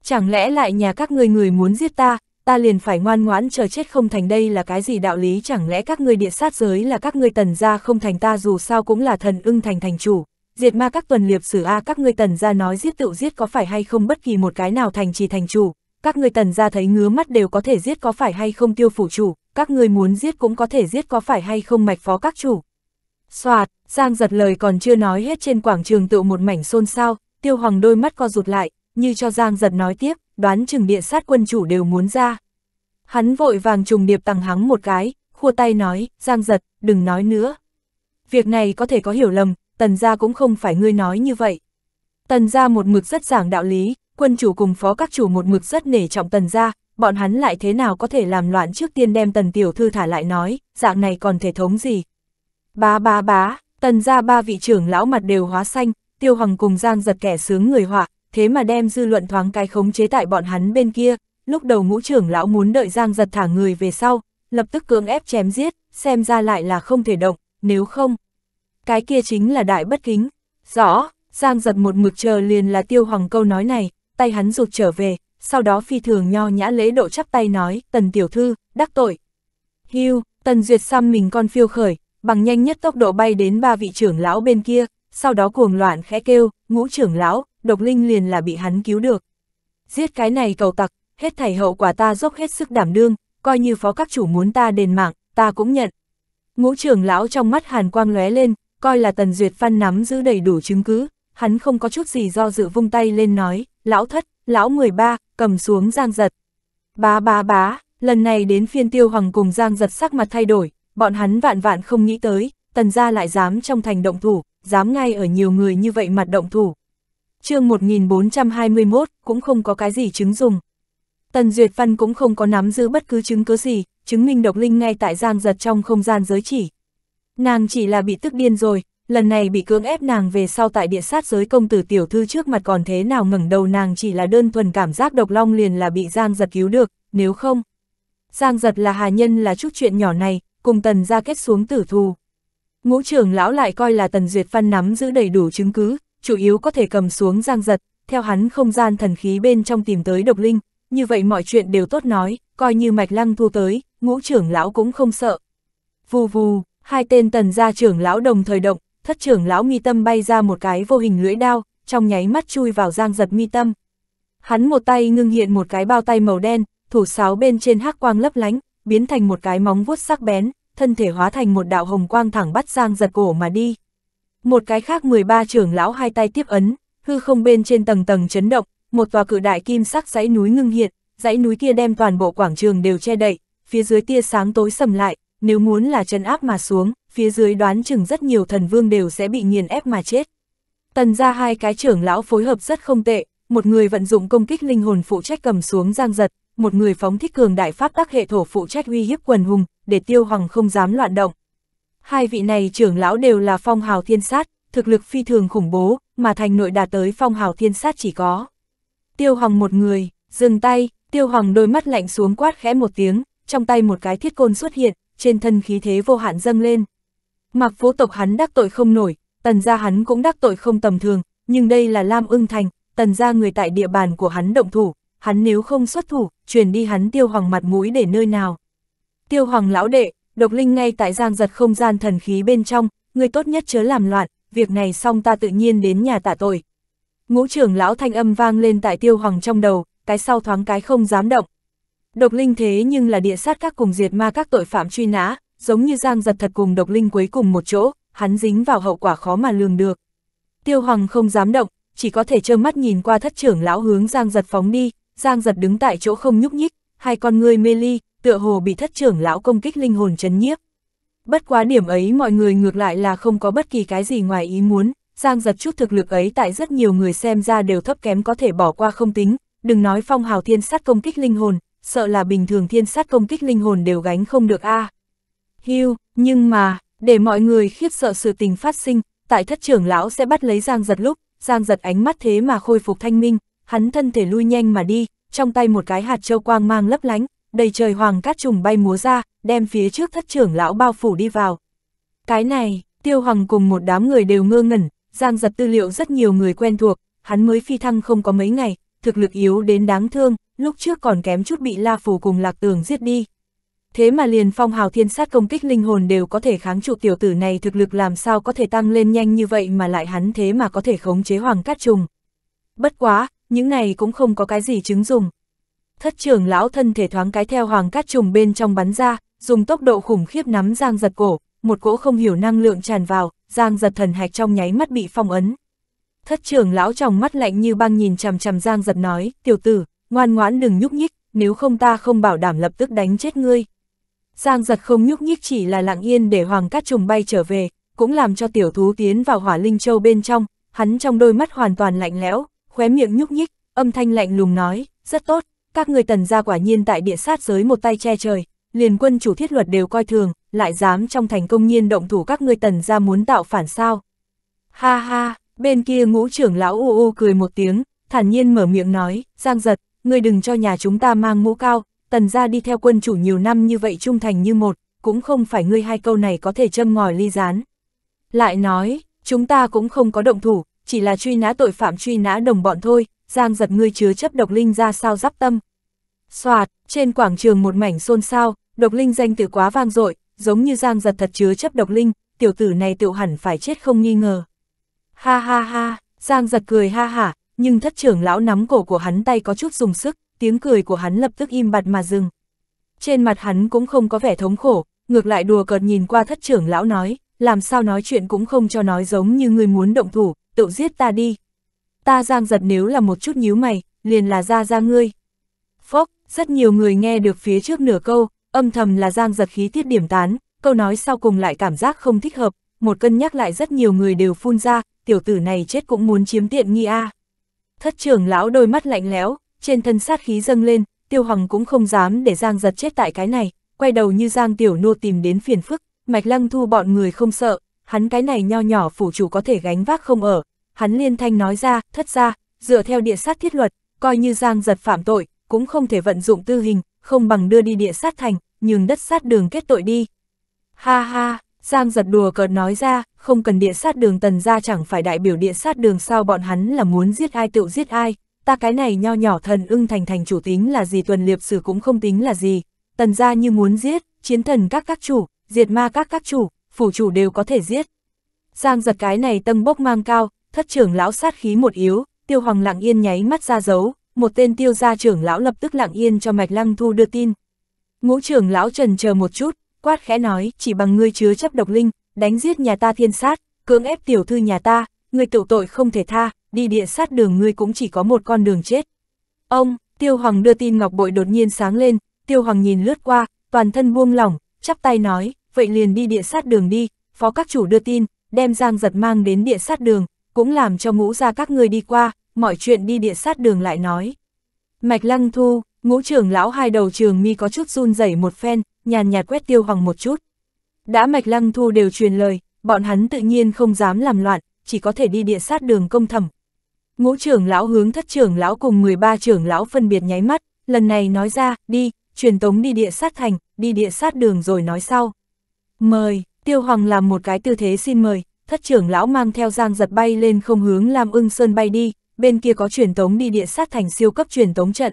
Chẳng lẽ lại nhà các ngươi người muốn giết ta, ta liền phải ngoan ngoãn chờ chết không thành đây là cái gì đạo lý chẳng lẽ các ngươi địa sát giới là các ngươi tần ra không thành ta dù sao cũng là thần ưng thành thành chủ, diệt ma các tuần liệp sử A các ngươi tần ra nói giết tự giết có phải hay không bất kỳ một cái nào thành trì thành chủ, các ngươi tần ra thấy ngứa mắt đều có thể giết có phải hay không tiêu phủ chủ, các ngươi muốn giết cũng có thể giết có phải hay không mạch phó các chủ. Xoạt, Giang giật lời còn chưa nói hết trên quảng trường tựu một mảnh xôn xao, tiêu hoàng đôi mắt co rụt lại, như cho Giang giật nói tiếp, đoán chừng địa sát quân chủ đều muốn ra. Hắn vội vàng trùng điệp tăng hắng một cái, khua tay nói, Giang giật, đừng nói nữa. Việc này có thể có hiểu lầm, tần gia cũng không phải ngươi nói như vậy. Tần gia một mực rất giảng đạo lý, quân chủ cùng phó các chủ một mực rất nể trọng tần gia, bọn hắn lại thế nào có thể làm loạn trước tiên đem tần tiểu thư thả lại nói, dạng này còn thể thống gì. Bá bá bá, tần gia ba vị trưởng lão mặt đều hóa xanh, tiêu hoàng cùng giang giật kẻ sướng người họa, thế mà đem dư luận thoáng cái khống chế tại bọn hắn bên kia, lúc đầu ngũ trưởng lão muốn đợi giang giật thả người về sau, lập tức cưỡng ép chém giết, xem ra lại là không thể động, nếu không cái kia chính là đại bất kính. Rõ, Giang giật một mực chờ liền là tiêu hoàng câu nói này, tay hắn rụt trở về, sau đó phi thường nho nhã lễ độ chắp tay nói, tần tiểu thư, đắc tội. hiu tần duyệt xăm mình con phiêu khởi, bằng nhanh nhất tốc độ bay đến ba vị trưởng lão bên kia, sau đó cuồng loạn khẽ kêu, ngũ trưởng lão, độc linh liền là bị hắn cứu được. Giết cái này cầu tặc, hết thảy hậu quả ta dốc hết sức đảm đương, coi như phó các chủ muốn ta đền mạng, ta cũng nhận. Ngũ trưởng lão trong mắt hàn quang lóe lên, coi là Tần Duyệt Phan nắm giữ đầy đủ chứng cứ, hắn không có chút gì do dự vung tay lên nói, lão thất, lão 13, cầm xuống giang giật. Bá bá bá, lần này đến phiên tiêu hoàng cùng giang giật sắc mặt thay đổi, bọn hắn vạn vạn không nghĩ tới, tần gia lại dám trong thành động thủ, dám ngay ở nhiều người như vậy mặt động thủ. chương 1421 cũng không có cái gì chứng dùng. Tần Duyệt Văn cũng không có nắm giữ bất cứ chứng cứ gì, chứng minh độc linh ngay tại giang giật trong không gian giới chỉ, Nàng chỉ là bị tức điên rồi, lần này bị cưỡng ép nàng về sau tại địa sát giới công tử tiểu thư trước mặt còn thế nào ngẩng đầu nàng chỉ là đơn thuần cảm giác độc long liền là bị Giang giật cứu được, nếu không. Giang giật là hà nhân là chút chuyện nhỏ này, cùng tần ra kết xuống tử thù. Ngũ trưởng lão lại coi là tần duyệt văn nắm giữ đầy đủ chứng cứ, chủ yếu có thể cầm xuống Giang giật, theo hắn không gian thần khí bên trong tìm tới độc linh, như vậy mọi chuyện đều tốt nói, coi như mạch lăng thu tới, ngũ trưởng lão cũng không sợ. Vù vù, Hai tên tần gia trưởng lão đồng thời động, thất trưởng lão mi tâm bay ra một cái vô hình lưỡi đao, trong nháy mắt chui vào giang giật mi tâm. Hắn một tay ngưng hiện một cái bao tay màu đen, thủ sáo bên trên hắc quang lấp lánh, biến thành một cái móng vuốt sắc bén, thân thể hóa thành một đạo hồng quang thẳng bắt giang giật cổ mà đi. Một cái khác 13 trưởng lão hai tay tiếp ấn, hư không bên trên tầng tầng chấn động, một tòa cự đại kim sắc dãy núi ngưng hiện, dãy núi kia đem toàn bộ quảng trường đều che đậy, phía dưới tia sáng tối sầm lại, nếu muốn là chân áp mà xuống, phía dưới đoán chừng rất nhiều thần vương đều sẽ bị nghiền ép mà chết. Tần ra hai cái trưởng lão phối hợp rất không tệ, một người vận dụng công kích linh hồn phụ trách cầm xuống giang giật, một người phóng thích cường đại pháp tắc hệ thổ phụ trách uy hiếp quần hùng, để tiêu hoàng không dám loạn động. Hai vị này trưởng lão đều là phong hào thiên sát, thực lực phi thường khủng bố, mà thành nội đạt tới phong hào thiên sát chỉ có. Tiêu hoàng một người, dừng tay, tiêu hoàng đôi mắt lạnh xuống quát khẽ một tiếng, trong tay một cái thiết côn xuất hiện, trên thân khí thế vô hạn dâng lên. Mặc vũ tộc hắn đắc tội không nổi, tần gia hắn cũng đắc tội không tầm thường, nhưng đây là Lam ưng thành, tần gia người tại địa bàn của hắn động thủ, hắn nếu không xuất thủ, truyền đi hắn tiêu hoàng mặt mũi để nơi nào. Tiêu hoàng lão đệ, độc linh ngay tại giang giật không gian thần khí bên trong, người tốt nhất chớ làm loạn, việc này xong ta tự nhiên đến nhà tạ tội. Ngũ trưởng lão thanh âm vang lên tại tiêu hoàng trong đầu, cái sau thoáng cái không dám động, Độc linh thế nhưng là địa sát các cùng diệt ma các tội phạm truy nã, giống như giang giật thật cùng độc linh cuối cùng một chỗ, hắn dính vào hậu quả khó mà lường được. Tiêu Hoàng không dám động, chỉ có thể trơ mắt nhìn qua thất trưởng lão hướng giang giật phóng đi, giang giật đứng tại chỗ không nhúc nhích, hai con người mê ly, tựa hồ bị thất trưởng lão công kích linh hồn chấn nhiếp. Bất quá điểm ấy mọi người ngược lại là không có bất kỳ cái gì ngoài ý muốn, giang giật chút thực lực ấy tại rất nhiều người xem ra đều thấp kém có thể bỏ qua không tính, đừng nói phong hào thiên sát công kích linh hồn, sợ là bình thường thiên sát công kích linh hồn đều gánh không được a. À. Hưu, nhưng mà, để mọi người khiếp sợ sự tình phát sinh, tại thất trưởng lão sẽ bắt lấy Giang Giật lúc, Giang Giật ánh mắt thế mà khôi phục thanh minh, hắn thân thể lui nhanh mà đi, trong tay một cái hạt châu quang mang lấp lánh, đầy trời hoàng cát trùng bay múa ra, đem phía trước thất trưởng lão bao phủ đi vào. Cái này, Tiêu Hoàng cùng một đám người đều ngơ ngẩn, Giang Giật tư liệu rất nhiều người quen thuộc, hắn mới phi thăng không có mấy ngày, thực lực yếu đến đáng thương, lúc trước còn kém chút bị La Phù cùng Lạc Tường giết đi. Thế mà liền phong hào thiên sát công kích linh hồn đều có thể kháng trụ tiểu tử này thực lực làm sao có thể tăng lên nhanh như vậy mà lại hắn thế mà có thể khống chế hoàng cát trùng. Bất quá, những này cũng không có cái gì chứng dùng. Thất trưởng lão thân thể thoáng cái theo hoàng cát trùng bên trong bắn ra, dùng tốc độ khủng khiếp nắm giang giật cổ, một cỗ không hiểu năng lượng tràn vào, giang giật thần hạch trong nháy mắt bị phong ấn. Thất trưởng lão trong mắt lạnh như băng nhìn chằm chằm giang giật nói, tiểu tử, ngoan ngoãn đừng nhúc nhích, nếu không ta không bảo đảm lập tức đánh chết ngươi. Giang giật không nhúc nhích chỉ là lặng yên để Hoàng Cát Trùng bay trở về, cũng làm cho tiểu thú tiến vào hỏa linh châu bên trong, hắn trong đôi mắt hoàn toàn lạnh lẽo, khóe miệng nhúc nhích, âm thanh lạnh lùng nói, rất tốt, các người tần gia quả nhiên tại địa sát giới một tay che trời, liền quân chủ thiết luật đều coi thường, lại dám trong thành công nhiên động thủ các ngươi tần gia muốn tạo phản sao. Ha ha, bên kia ngũ trưởng lão u u cười một tiếng, thản nhiên mở miệng nói, Giang giật, ngươi đừng cho nhà chúng ta mang mũ cao, tần ra đi theo quân chủ nhiều năm như vậy trung thành như một, cũng không phải ngươi hai câu này có thể châm ngòi ly gián. Lại nói, chúng ta cũng không có động thủ, chỉ là truy nã tội phạm truy nã đồng bọn thôi, giang giật ngươi chứa chấp độc linh ra sao giáp tâm. Xoạt, trên quảng trường một mảnh xôn xao, độc linh danh từ quá vang dội, giống như giang giật thật chứa chấp độc linh, tiểu tử này tiểu hẳn phải chết không nghi ngờ. Ha ha ha, giang giật cười ha hả, nhưng thất trưởng lão nắm cổ của hắn tay có chút dùng sức, tiếng cười của hắn lập tức im bặt mà dừng. Trên mặt hắn cũng không có vẻ thống khổ, ngược lại đùa cợt nhìn qua thất trưởng lão nói, làm sao nói chuyện cũng không cho nói giống như người muốn động thủ, tự giết ta đi. Ta giang giật nếu là một chút nhíu mày, liền là ra ra ngươi. Phốc, rất nhiều người nghe được phía trước nửa câu, âm thầm là giang giật khí tiết điểm tán, câu nói sau cùng lại cảm giác không thích hợp, một cân nhắc lại rất nhiều người đều phun ra, tiểu tử này chết cũng muốn chiếm tiện nghi a. À. Thất trưởng lão đôi mắt lạnh lẽo, trên thân sát khí dâng lên, tiêu hằng cũng không dám để Giang giật chết tại cái này, quay đầu như Giang tiểu nô tìm đến phiền phức, mạch lăng thu bọn người không sợ, hắn cái này nho nhỏ phủ chủ có thể gánh vác không ở. Hắn liên thanh nói ra, thất ra, dựa theo địa sát thiết luật, coi như Giang giật phạm tội, cũng không thể vận dụng tư hình, không bằng đưa đi địa sát thành, nhưng đất sát đường kết tội đi. Ha ha, Giang giật đùa cợt nói ra, không cần địa sát đường tần ra chẳng phải đại biểu địa sát đường sao bọn hắn là muốn giết ai tựu giết ai, ta cái này nho nhỏ thần ưng thành thành chủ tính là gì tuần liệp sử cũng không tính là gì, tần ra như muốn giết, chiến thần các các chủ, diệt ma các các chủ, phủ chủ đều có thể giết. Giang giật cái này tâm bốc mang cao, thất trưởng lão sát khí một yếu, tiêu hoàng lặng yên nháy mắt ra dấu, một tên tiêu gia trưởng lão lập tức lặng yên cho mạch lăng thu đưa tin. Ngũ trưởng lão trần chờ một chút, quát khẽ nói, chỉ bằng ngươi chứa chấp độc linh, đánh giết nhà ta thiên sát, cưỡng ép tiểu thư nhà ta, ngươi tiểu tội không thể tha, đi địa sát đường ngươi cũng chỉ có một con đường chết. Ông, tiêu hoàng đưa tin ngọc bội đột nhiên sáng lên, tiêu hoàng nhìn lướt qua, toàn thân buông lỏng, chắp tay nói, vậy liền đi địa sát đường đi, phó các chủ đưa tin, đem giang giật mang đến địa sát đường, cũng làm cho ngũ ra các ngươi đi qua, mọi chuyện đi địa sát đường lại nói. Mạch lăng thu, ngũ trưởng lão hai đầu trường mi có chút run rẩy một phen, nhàn nhạt quét tiêu hoàng một chút. Đã mạch lăng thu đều truyền lời, bọn hắn tự nhiên không dám làm loạn, chỉ có thể đi địa sát đường công thẩm. Ngũ trưởng lão hướng thất trưởng lão cùng 13 trưởng lão phân biệt nháy mắt, lần này nói ra, đi, truyền tống đi địa sát thành, đi địa sát đường rồi nói sau. Mời, tiêu hoàng làm một cái tư thế xin mời, thất trưởng lão mang theo giang giật bay lên không hướng làm ưng sơn bay đi, bên kia có truyền tống đi địa sát thành siêu cấp truyền tống trận.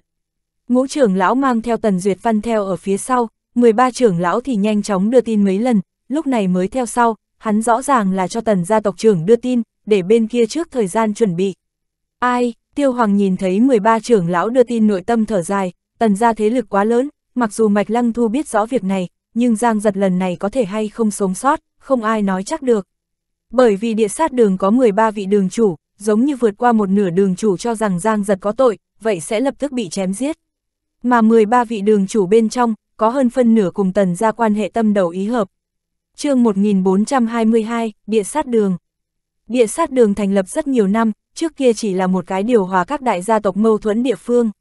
Ngũ trưởng lão mang theo tần duyệt văn theo ở phía sau, 13 trưởng lão thì nhanh chóng đưa tin mấy lần, lúc này mới theo sau, hắn rõ ràng là cho tần gia tộc trưởng đưa tin, để bên kia trước thời gian chuẩn bị. Ai, tiêu hoàng nhìn thấy 13 trưởng lão đưa tin nội tâm thở dài, tần gia thế lực quá lớn, mặc dù Mạch Lăng Thu biết rõ việc này, nhưng Giang giật lần này có thể hay không sống sót, không ai nói chắc được. Bởi vì địa sát đường có 13 vị đường chủ, giống như vượt qua một nửa đường chủ cho rằng Giang giật có tội, vậy sẽ lập tức bị chém giết. Mà 13 vị đường chủ bên trong, có hơn phân nửa cùng tần ra quan hệ tâm đầu ý hợp. chương 1422, Địa sát đường Địa sát đường thành lập rất nhiều năm, trước kia chỉ là một cái điều hòa các đại gia tộc mâu thuẫn địa phương.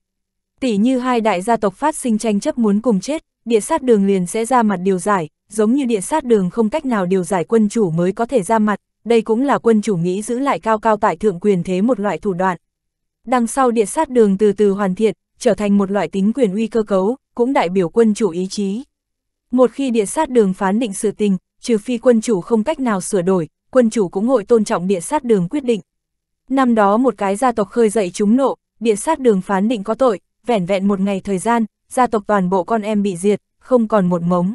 Tỷ như hai đại gia tộc phát sinh tranh chấp muốn cùng chết, địa sát đường liền sẽ ra mặt điều giải, giống như địa sát đường không cách nào điều giải quân chủ mới có thể ra mặt, đây cũng là quân chủ nghĩ giữ lại cao cao tại thượng quyền thế một loại thủ đoạn. Đằng sau địa sát đường từ từ hoàn thiện, trở thành một loại tính quyền uy cơ cấu, cũng đại biểu quân chủ ý chí. Một khi địa sát đường phán định sự tình, trừ phi quân chủ không cách nào sửa đổi, quân chủ cũng hội tôn trọng địa sát đường quyết định. Năm đó một cái gia tộc khơi dậy chúng nộ, địa sát đường phán định có tội, vẻn vẹn một ngày thời gian, gia tộc toàn bộ con em bị diệt, không còn một mống.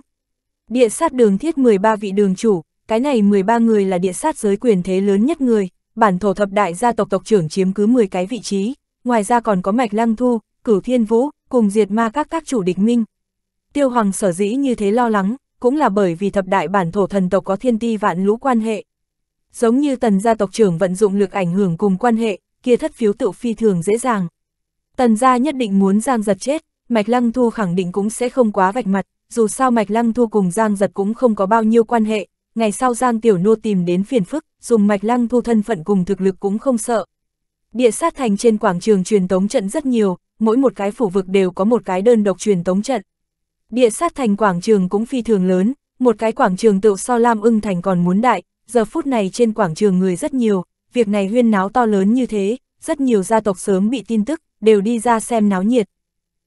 Địa sát đường thiết 13 vị đường chủ, cái này 13 người là địa sát giới quyền thế lớn nhất người, bản thổ thập đại gia tộc tộc trưởng chiếm cứ 10 cái vị trí, ngoài ra còn có Mạch Lăng Thu, cửu thiên vũ, cùng diệt ma các các chủ địch minh. Tiêu Hoàng sở dĩ như thế lo lắng, cũng là bởi vì thập đại bản thổ thần tộc có thiên ti vạn lũ quan hệ. Giống như tần gia tộc trưởng vận dụng lực ảnh hưởng cùng quan hệ, kia thất phiếu tự phi thường dễ dàng. Tần gia nhất định muốn Giang giật chết, Mạch Lăng Thu khẳng định cũng sẽ không quá vạch mặt, dù sao Mạch Lăng Thu cùng Giang giật cũng không có bao nhiêu quan hệ, ngày sau Giang Tiểu Nô tìm đến phiền phức, dùng Mạch Lăng Thu thân phận cùng thực lực cũng không sợ. Địa sát thành trên quảng trường truyền tống trận rất nhiều, mỗi một cái phủ vực đều có một cái đơn độc truyền tống trận. Địa sát thành quảng trường cũng phi thường lớn, một cái quảng trường tựu so Lam ưng thành còn muốn đại, giờ phút này trên quảng trường người rất nhiều, việc này huyên náo to lớn như thế, rất nhiều gia tộc sớm bị tin tức, đều đi ra xem náo nhiệt.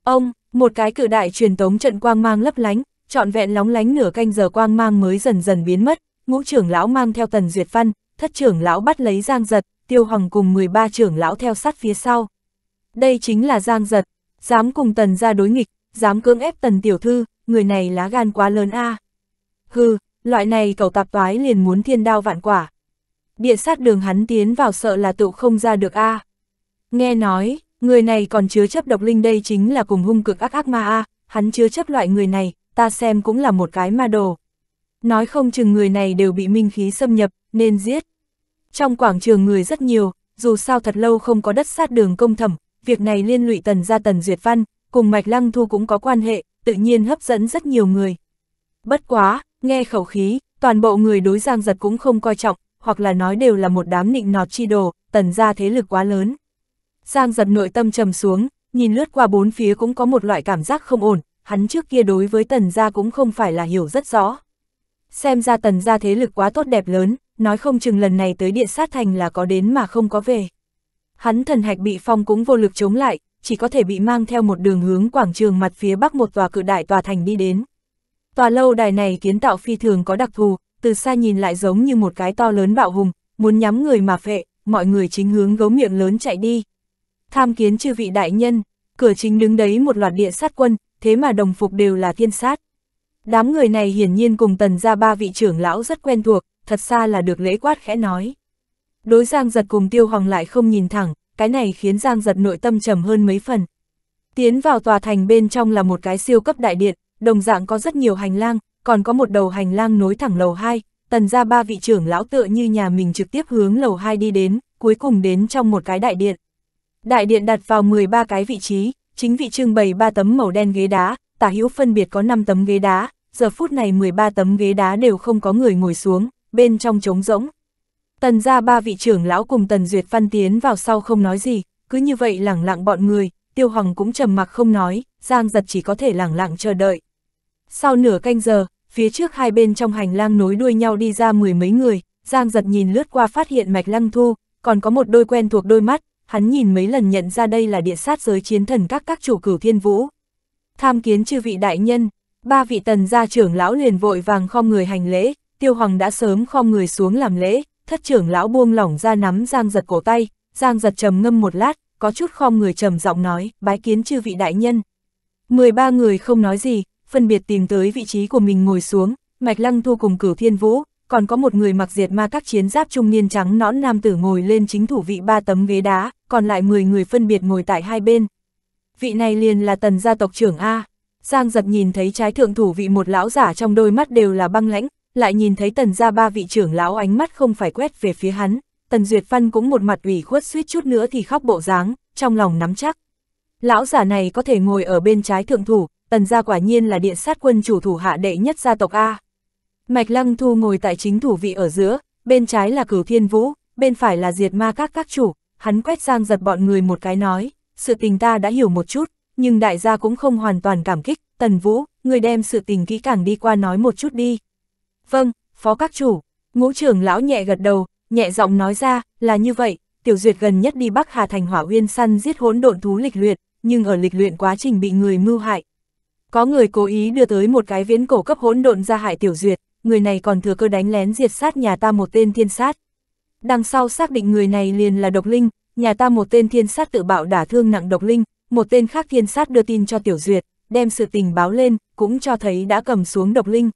Ông, một cái cự đại truyền tống trận quang mang lấp lánh, trọn vẹn lóng lánh nửa canh giờ quang mang mới dần dần biến mất, ngũ trưởng lão mang theo tần duyệt văn, thất trưởng lão bắt lấy giang giật, tiêu hoàng cùng 13 trưởng lão theo sát phía sau. Đây chính là Giang Giật, dám cùng Tần ra đối nghịch, dám cưỡng ép Tần tiểu thư, người này lá gan quá lớn a. À. Hừ, loại này cậu tạp toái liền muốn thiên đao vạn quả. Địa sát đường hắn tiến vào sợ là tự không ra được a. À. Nghe nói, người này còn chứa chấp độc linh đây chính là cùng hung cực ác ác ma a, à. hắn chứa chấp loại người này, ta xem cũng là một cái ma đồ. Nói không chừng người này đều bị minh khí xâm nhập, nên giết. Trong quảng trường người rất nhiều, dù sao thật lâu không có đất sát đường công thẩm, việc này liên lụy tần gia tần duyệt văn, cùng mạch lăng thu cũng có quan hệ, tự nhiên hấp dẫn rất nhiều người. Bất quá, nghe khẩu khí, toàn bộ người đối giang giật cũng không coi trọng, hoặc là nói đều là một đám nịnh nọt chi đồ, tần gia thế lực quá lớn. Giang giật nội tâm trầm xuống, nhìn lướt qua bốn phía cũng có một loại cảm giác không ổn, hắn trước kia đối với tần gia cũng không phải là hiểu rất rõ. Xem ra tần gia thế lực quá tốt đẹp lớn, nói không chừng lần này tới địa sát thành là có đến mà không có về hắn thần hạch bị phong cũng vô lực chống lại, chỉ có thể bị mang theo một đường hướng quảng trường mặt phía bắc một tòa cự đại tòa thành đi đến. Tòa lâu đài này kiến tạo phi thường có đặc thù, từ xa nhìn lại giống như một cái to lớn bạo hùng, muốn nhắm người mà phệ, mọi người chính hướng gấu miệng lớn chạy đi. Tham kiến chư vị đại nhân, cửa chính đứng đấy một loạt địa sát quân, thế mà đồng phục đều là thiên sát. Đám người này hiển nhiên cùng tần ra ba vị trưởng lão rất quen thuộc, thật xa là được lễ quát khẽ nói. Đối Giang Giật cùng Tiêu Hoàng lại không nhìn thẳng, cái này khiến Giang Giật nội tâm trầm hơn mấy phần. Tiến vào tòa thành bên trong là một cái siêu cấp đại điện, đồng dạng có rất nhiều hành lang, còn có một đầu hành lang nối thẳng lầu 2, tần ra ba vị trưởng lão tựa như nhà mình trực tiếp hướng lầu 2 đi đến, cuối cùng đến trong một cái đại điện. Đại điện đặt vào 13 cái vị trí, chính vị trưng bày 3 tấm màu đen ghế đá, tả hữu phân biệt có 5 tấm ghế đá, giờ phút này 13 tấm ghế đá đều không có người ngồi xuống, bên trong trống rỗng, Tần ra ba vị trưởng lão cùng Tần Duyệt Văn tiến vào sau không nói gì, cứ như vậy lẳng lặng bọn người, Tiêu Hoàng cũng trầm mặc không nói, Giang giật chỉ có thể lẳng lặng chờ đợi. Sau nửa canh giờ, phía trước hai bên trong hành lang nối đuôi nhau đi ra mười mấy người, Giang giật nhìn lướt qua phát hiện mạch lăng thu, còn có một đôi quen thuộc đôi mắt, hắn nhìn mấy lần nhận ra đây là địa sát giới chiến thần các các chủ cửu thiên vũ. Tham kiến chư vị đại nhân, ba vị tần gia trưởng lão liền vội vàng khom người hành lễ, tiêu hoàng đã sớm khom người xuống làm lễ, thất trưởng lão buông lỏng ra nắm Giang giật cổ tay, Giang giật trầm ngâm một lát, có chút khom người trầm giọng nói, bái kiến chư vị đại nhân. 13 người không nói gì, phân biệt tìm tới vị trí của mình ngồi xuống, Mạch Lăng Thu cùng cửu thiên vũ, còn có một người mặc diệt ma các chiến giáp trung niên trắng nõn nam tử ngồi lên chính thủ vị ba tấm ghế đá, còn lại 10 người phân biệt ngồi tại hai bên. Vị này liền là tần gia tộc trưởng A. Giang giật nhìn thấy trái thượng thủ vị một lão giả trong đôi mắt đều là băng lãnh, lại nhìn thấy tần ra ba vị trưởng lão ánh mắt không phải quét về phía hắn, tần duyệt văn cũng một mặt ủy khuất suýt chút nữa thì khóc bộ dáng, trong lòng nắm chắc. Lão giả này có thể ngồi ở bên trái thượng thủ, tần gia quả nhiên là điện sát quân chủ thủ hạ đệ nhất gia tộc A. Mạch Lăng Thu ngồi tại chính thủ vị ở giữa, bên trái là cửu thiên vũ, bên phải là diệt ma các các chủ, hắn quét sang giật bọn người một cái nói, sự tình ta đã hiểu một chút, nhưng đại gia cũng không hoàn toàn cảm kích, tần vũ, người đem sự tình kỹ càng đi qua nói một chút đi, Vâng, phó các chủ, ngũ trưởng lão nhẹ gật đầu, nhẹ giọng nói ra, là như vậy, tiểu duyệt gần nhất đi Bắc Hà Thành Hỏa Uyên săn giết hỗn độn thú lịch luyện, nhưng ở lịch luyện quá trình bị người mưu hại. Có người cố ý đưa tới một cái viễn cổ cấp hỗn độn ra hại tiểu duyệt, người này còn thừa cơ đánh lén diệt sát nhà ta một tên thiên sát. Đằng sau xác định người này liền là độc linh, nhà ta một tên thiên sát tự bạo đả thương nặng độc linh, một tên khác thiên sát đưa tin cho tiểu duyệt, đem sự tình báo lên, cũng cho thấy đã cầm xuống độc linh.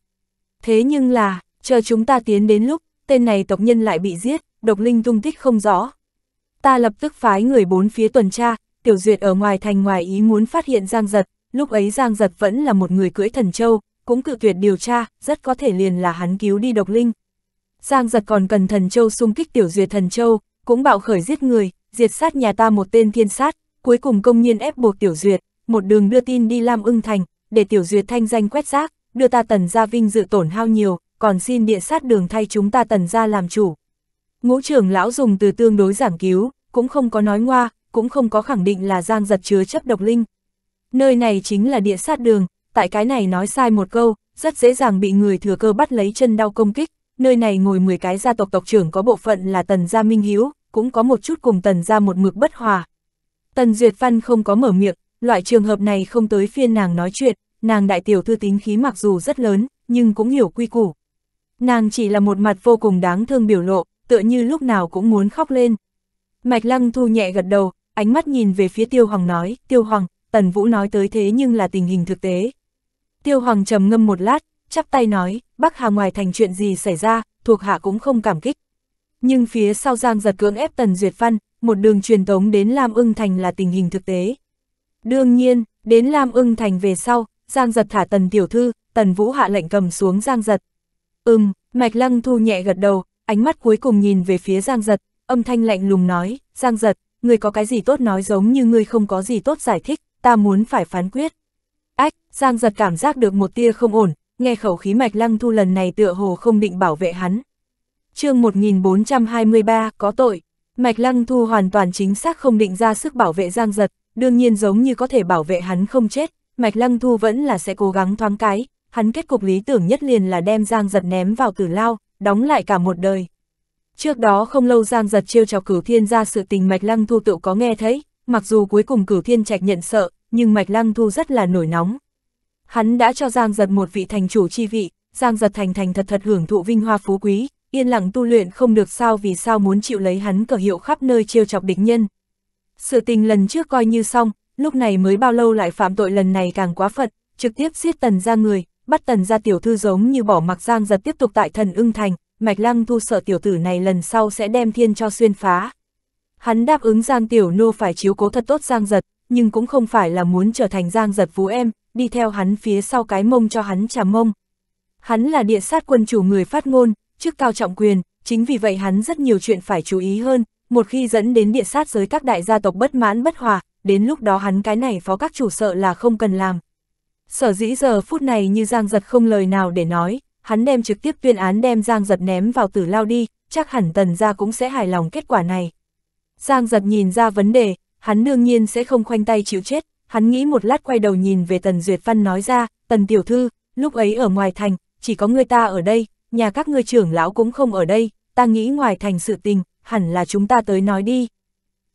Thế nhưng là, chờ chúng ta tiến đến lúc, tên này tộc nhân lại bị giết, độc linh tung tích không rõ. Ta lập tức phái người bốn phía tuần tra, tiểu duyệt ở ngoài thành ngoài ý muốn phát hiện Giang Giật, lúc ấy Giang Giật vẫn là một người cưỡi thần châu, cũng cự tuyệt điều tra, rất có thể liền là hắn cứu đi độc linh. Giang Giật còn cần thần châu xung kích tiểu duyệt thần châu, cũng bạo khởi giết người, diệt sát nhà ta một tên thiên sát, cuối cùng công nhiên ép buộc tiểu duyệt, một đường đưa tin đi Lam ưng thành, để tiểu duyệt thanh danh quét rác đưa ta tần gia vinh dự tổn hao nhiều, còn xin địa sát đường thay chúng ta tần gia làm chủ. Ngũ trưởng lão dùng từ tương đối giảng cứu, cũng không có nói ngoa, cũng không có khẳng định là giang giật chứa chấp độc linh. Nơi này chính là địa sát đường, tại cái này nói sai một câu, rất dễ dàng bị người thừa cơ bắt lấy chân đau công kích, nơi này ngồi 10 cái gia tộc tộc trưởng có bộ phận là tần gia minh hiếu, cũng có một chút cùng tần gia một mực bất hòa. Tần Duyệt Văn không có mở miệng, loại trường hợp này không tới phiên nàng nói chuyện, nàng đại tiểu thư tính khí mặc dù rất lớn, nhưng cũng hiểu quy củ. Nàng chỉ là một mặt vô cùng đáng thương biểu lộ, tựa như lúc nào cũng muốn khóc lên. Mạch Lăng Thu nhẹ gật đầu, ánh mắt nhìn về phía Tiêu Hoàng nói, Tiêu Hoàng, Tần Vũ nói tới thế nhưng là tình hình thực tế. Tiêu Hoàng trầm ngâm một lát, chắp tay nói, Bắc Hà ngoài thành chuyện gì xảy ra, thuộc hạ cũng không cảm kích. Nhưng phía sau Giang giật cưỡng ép Tần Duyệt Văn, một đường truyền tống đến Lam ưng thành là tình hình thực tế. Đương nhiên, đến Lam ưng thành về sau, Giang giật thả tần tiểu thư, tần vũ hạ lệnh cầm xuống giang giật. Ừm, mạch lăng thu nhẹ gật đầu, ánh mắt cuối cùng nhìn về phía giang giật, âm thanh lạnh lùng nói, giang giật, người có cái gì tốt nói giống như người không có gì tốt giải thích, ta muốn phải phán quyết. Ách, giang giật cảm giác được một tia không ổn, nghe khẩu khí mạch lăng thu lần này tựa hồ không định bảo vệ hắn. chương 1423, có tội. Mạch Lăng Thu hoàn toàn chính xác không định ra sức bảo vệ Giang Giật, đương nhiên giống như có thể bảo vệ hắn không chết, Mạch Lăng Thu vẫn là sẽ cố gắng thoáng cái, hắn kết cục lý tưởng nhất liền là đem Giang Giật ném vào tử lao, đóng lại cả một đời. Trước đó không lâu Giang Giật trêu chọc Cửu Thiên ra sự tình Mạch Lăng Thu tự có nghe thấy, mặc dù cuối cùng Cửu Thiên trạch nhận sợ, nhưng Mạch Lăng Thu rất là nổi nóng. Hắn đã cho Giang Giật một vị thành chủ chi vị, Giang Giật thành thành thật thật hưởng thụ vinh hoa phú quý, yên lặng tu luyện không được sao vì sao muốn chịu lấy hắn cờ hiệu khắp nơi trêu chọc địch nhân. Sự tình lần trước coi như xong, lúc này mới bao lâu lại phạm tội lần này càng quá phận, trực tiếp giết tần ra người, bắt tần ra tiểu thư giống như bỏ mặc giang giật tiếp tục tại thần ưng thành, mạch lăng thu sợ tiểu tử này lần sau sẽ đem thiên cho xuyên phá. Hắn đáp ứng giang tiểu nô phải chiếu cố thật tốt giang giật, nhưng cũng không phải là muốn trở thành giang giật vũ em, đi theo hắn phía sau cái mông cho hắn trả mông. Hắn là địa sát quân chủ người phát ngôn, trước cao trọng quyền, chính vì vậy hắn rất nhiều chuyện phải chú ý hơn, một khi dẫn đến địa sát giới các đại gia tộc bất mãn bất hòa, đến lúc đó hắn cái này phó các chủ sợ là không cần làm. Sở dĩ giờ phút này như Giang Giật không lời nào để nói, hắn đem trực tiếp tuyên án đem Giang Giật ném vào tử lao đi, chắc hẳn tần ra cũng sẽ hài lòng kết quả này. Giang Giật nhìn ra vấn đề, hắn đương nhiên sẽ không khoanh tay chịu chết, hắn nghĩ một lát quay đầu nhìn về tần Duyệt Văn nói ra, tần tiểu thư, lúc ấy ở ngoài thành, chỉ có người ta ở đây, nhà các ngươi trưởng lão cũng không ở đây, ta nghĩ ngoài thành sự tình, hẳn là chúng ta tới nói đi.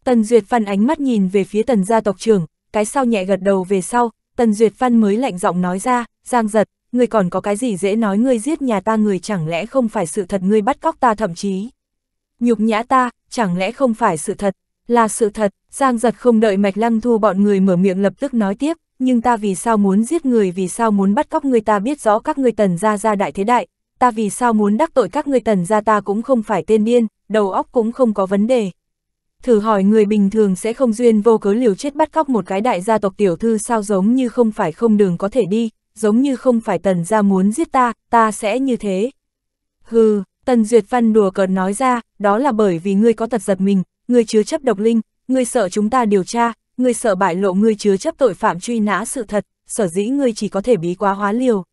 Tần Duyệt Văn ánh mắt nhìn về phía tần gia tộc trưởng, cái sau nhẹ gật đầu về sau, Tần Duyệt Văn mới lạnh giọng nói ra, Giang giật, ngươi còn có cái gì dễ nói ngươi giết nhà ta người chẳng lẽ không phải sự thật ngươi bắt cóc ta thậm chí. Nhục nhã ta, chẳng lẽ không phải sự thật, là sự thật, Giang giật không đợi mạch lăng thu bọn người mở miệng lập tức nói tiếp, nhưng ta vì sao muốn giết người vì sao muốn bắt cóc người ta biết rõ các ngươi tần gia gia đại thế đại, ta vì sao muốn đắc tội các ngươi tần gia ta cũng không phải tên điên, đầu óc cũng không có vấn đề thử hỏi người bình thường sẽ không duyên vô cớ liều chết bắt cóc một cái đại gia tộc tiểu thư sao giống như không phải không đường có thể đi, giống như không phải tần gia muốn giết ta, ta sẽ như thế. Hừ, tần duyệt văn đùa cợt nói ra, đó là bởi vì ngươi có tật giật mình, ngươi chứa chấp độc linh, ngươi sợ chúng ta điều tra, ngươi sợ bại lộ ngươi chứa chấp tội phạm truy nã sự thật, sở dĩ ngươi chỉ có thể bí quá hóa liều.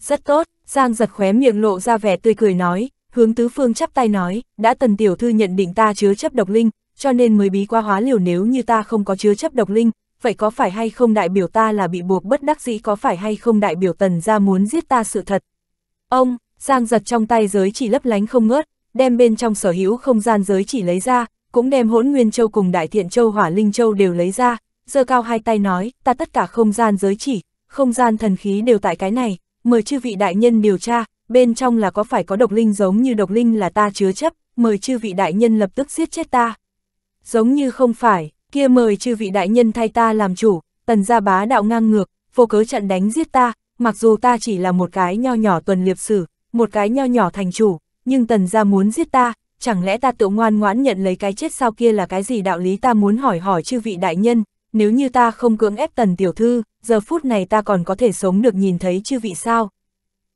Rất tốt, Giang giật khóe miệng lộ ra vẻ tươi cười nói, hướng tứ phương chắp tay nói, đã tần tiểu thư nhận định ta chứa chấp độc linh, cho nên mới bí qua hóa liều nếu như ta không có chứa chấp độc linh, vậy có phải hay không đại biểu ta là bị buộc bất đắc dĩ có phải hay không đại biểu tần ra muốn giết ta sự thật. Ông, Giang giật trong tay giới chỉ lấp lánh không ngớt, đem bên trong sở hữu không gian giới chỉ lấy ra, cũng đem hỗn nguyên châu cùng đại thiện châu hỏa linh châu đều lấy ra, giơ cao hai tay nói, ta tất cả không gian giới chỉ, không gian thần khí đều tại cái này, mời chư vị đại nhân điều tra, bên trong là có phải có độc linh giống như độc linh là ta chứa chấp, mời chư vị đại nhân lập tức giết chết ta. Giống như không phải, kia mời chư vị đại nhân thay ta làm chủ, tần gia bá đạo ngang ngược, vô cớ trận đánh giết ta, mặc dù ta chỉ là một cái nho nhỏ tuần liệp sử, một cái nho nhỏ thành chủ, nhưng tần gia muốn giết ta, chẳng lẽ ta tự ngoan ngoãn nhận lấy cái chết sao kia là cái gì đạo lý ta muốn hỏi hỏi chư vị đại nhân, nếu như ta không cưỡng ép tần tiểu thư, giờ phút này ta còn có thể sống được nhìn thấy chư vị sao.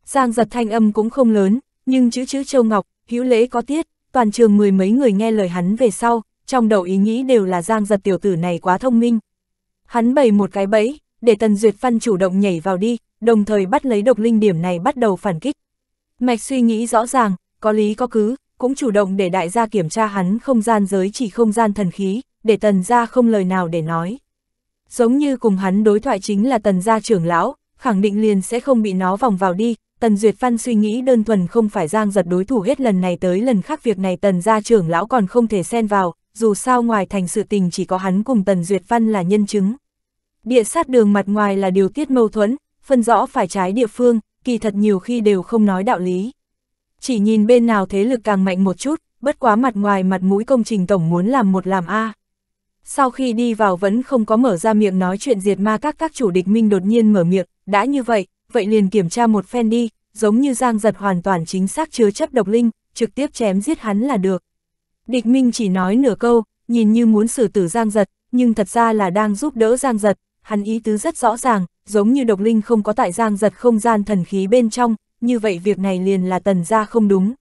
Giang giật thanh âm cũng không lớn, nhưng chữ chữ châu ngọc, hữu lễ có tiết, toàn trường mười mấy người nghe lời hắn về sau, trong đầu ý nghĩ đều là giang giật tiểu tử này quá thông minh. Hắn bày một cái bẫy, để Tần Duyệt Phân chủ động nhảy vào đi, đồng thời bắt lấy độc linh điểm này bắt đầu phản kích. Mạch suy nghĩ rõ ràng, có lý có cứ, cũng chủ động để đại gia kiểm tra hắn không gian giới chỉ không gian thần khí, để tần gia không lời nào để nói. Giống như cùng hắn đối thoại chính là tần gia trưởng lão, khẳng định liền sẽ không bị nó vòng vào đi, tần duyệt phan suy nghĩ đơn thuần không phải giang giật đối thủ hết lần này tới lần khác việc này tần gia trưởng lão còn không thể xen vào, dù sao ngoài thành sự tình chỉ có hắn cùng Tần Duyệt Văn là nhân chứng. Địa sát đường mặt ngoài là điều tiết mâu thuẫn, phân rõ phải trái địa phương, kỳ thật nhiều khi đều không nói đạo lý. Chỉ nhìn bên nào thế lực càng mạnh một chút, bất quá mặt ngoài mặt mũi công trình tổng muốn làm một làm A. Sau khi đi vào vẫn không có mở ra miệng nói chuyện diệt ma các các chủ địch minh đột nhiên mở miệng, đã như vậy, vậy liền kiểm tra một phen đi, giống như giang giật hoàn toàn chính xác chứa chấp độc linh, trực tiếp chém giết hắn là được. Địch Minh chỉ nói nửa câu, nhìn như muốn xử tử Giang Giật, nhưng thật ra là đang giúp đỡ Giang Giật, hắn ý tứ rất rõ ràng, giống như độc linh không có tại Giang Giật không gian thần khí bên trong, như vậy việc này liền là tần ra không đúng.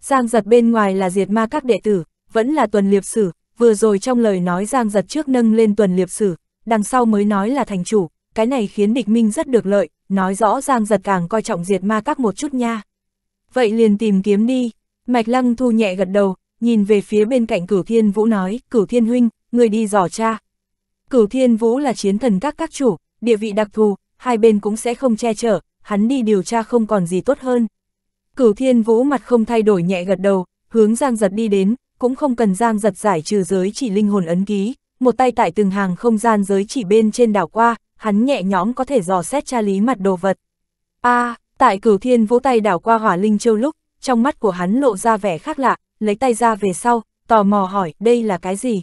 Giang Giật bên ngoài là diệt ma các đệ tử, vẫn là tuần liệp sử, vừa rồi trong lời nói Giang Giật trước nâng lên tuần liệp sử, đằng sau mới nói là thành chủ, cái này khiến địch minh rất được lợi, nói rõ Giang Giật càng coi trọng diệt ma các một chút nha. Vậy liền tìm kiếm đi, Mạch Lăng Thu nhẹ gật đầu, nhìn về phía bên cạnh cửu thiên vũ nói, cửu thiên huynh, người đi dò cha. Cửu thiên vũ là chiến thần các các chủ, địa vị đặc thù, hai bên cũng sẽ không che chở, hắn đi điều tra không còn gì tốt hơn. Cửu thiên vũ mặt không thay đổi nhẹ gật đầu, hướng giang giật đi đến, cũng không cần giang giật giải trừ giới chỉ linh hồn ấn ký, một tay tại từng hàng không gian giới chỉ bên trên đảo qua, hắn nhẹ nhõm có thể dò xét tra lý mặt đồ vật. a à, tại cửu thiên vũ tay đảo qua hỏa linh châu lúc, trong mắt của hắn lộ ra vẻ khác lạ, lấy tay ra về sau, tò mò hỏi, đây là cái gì?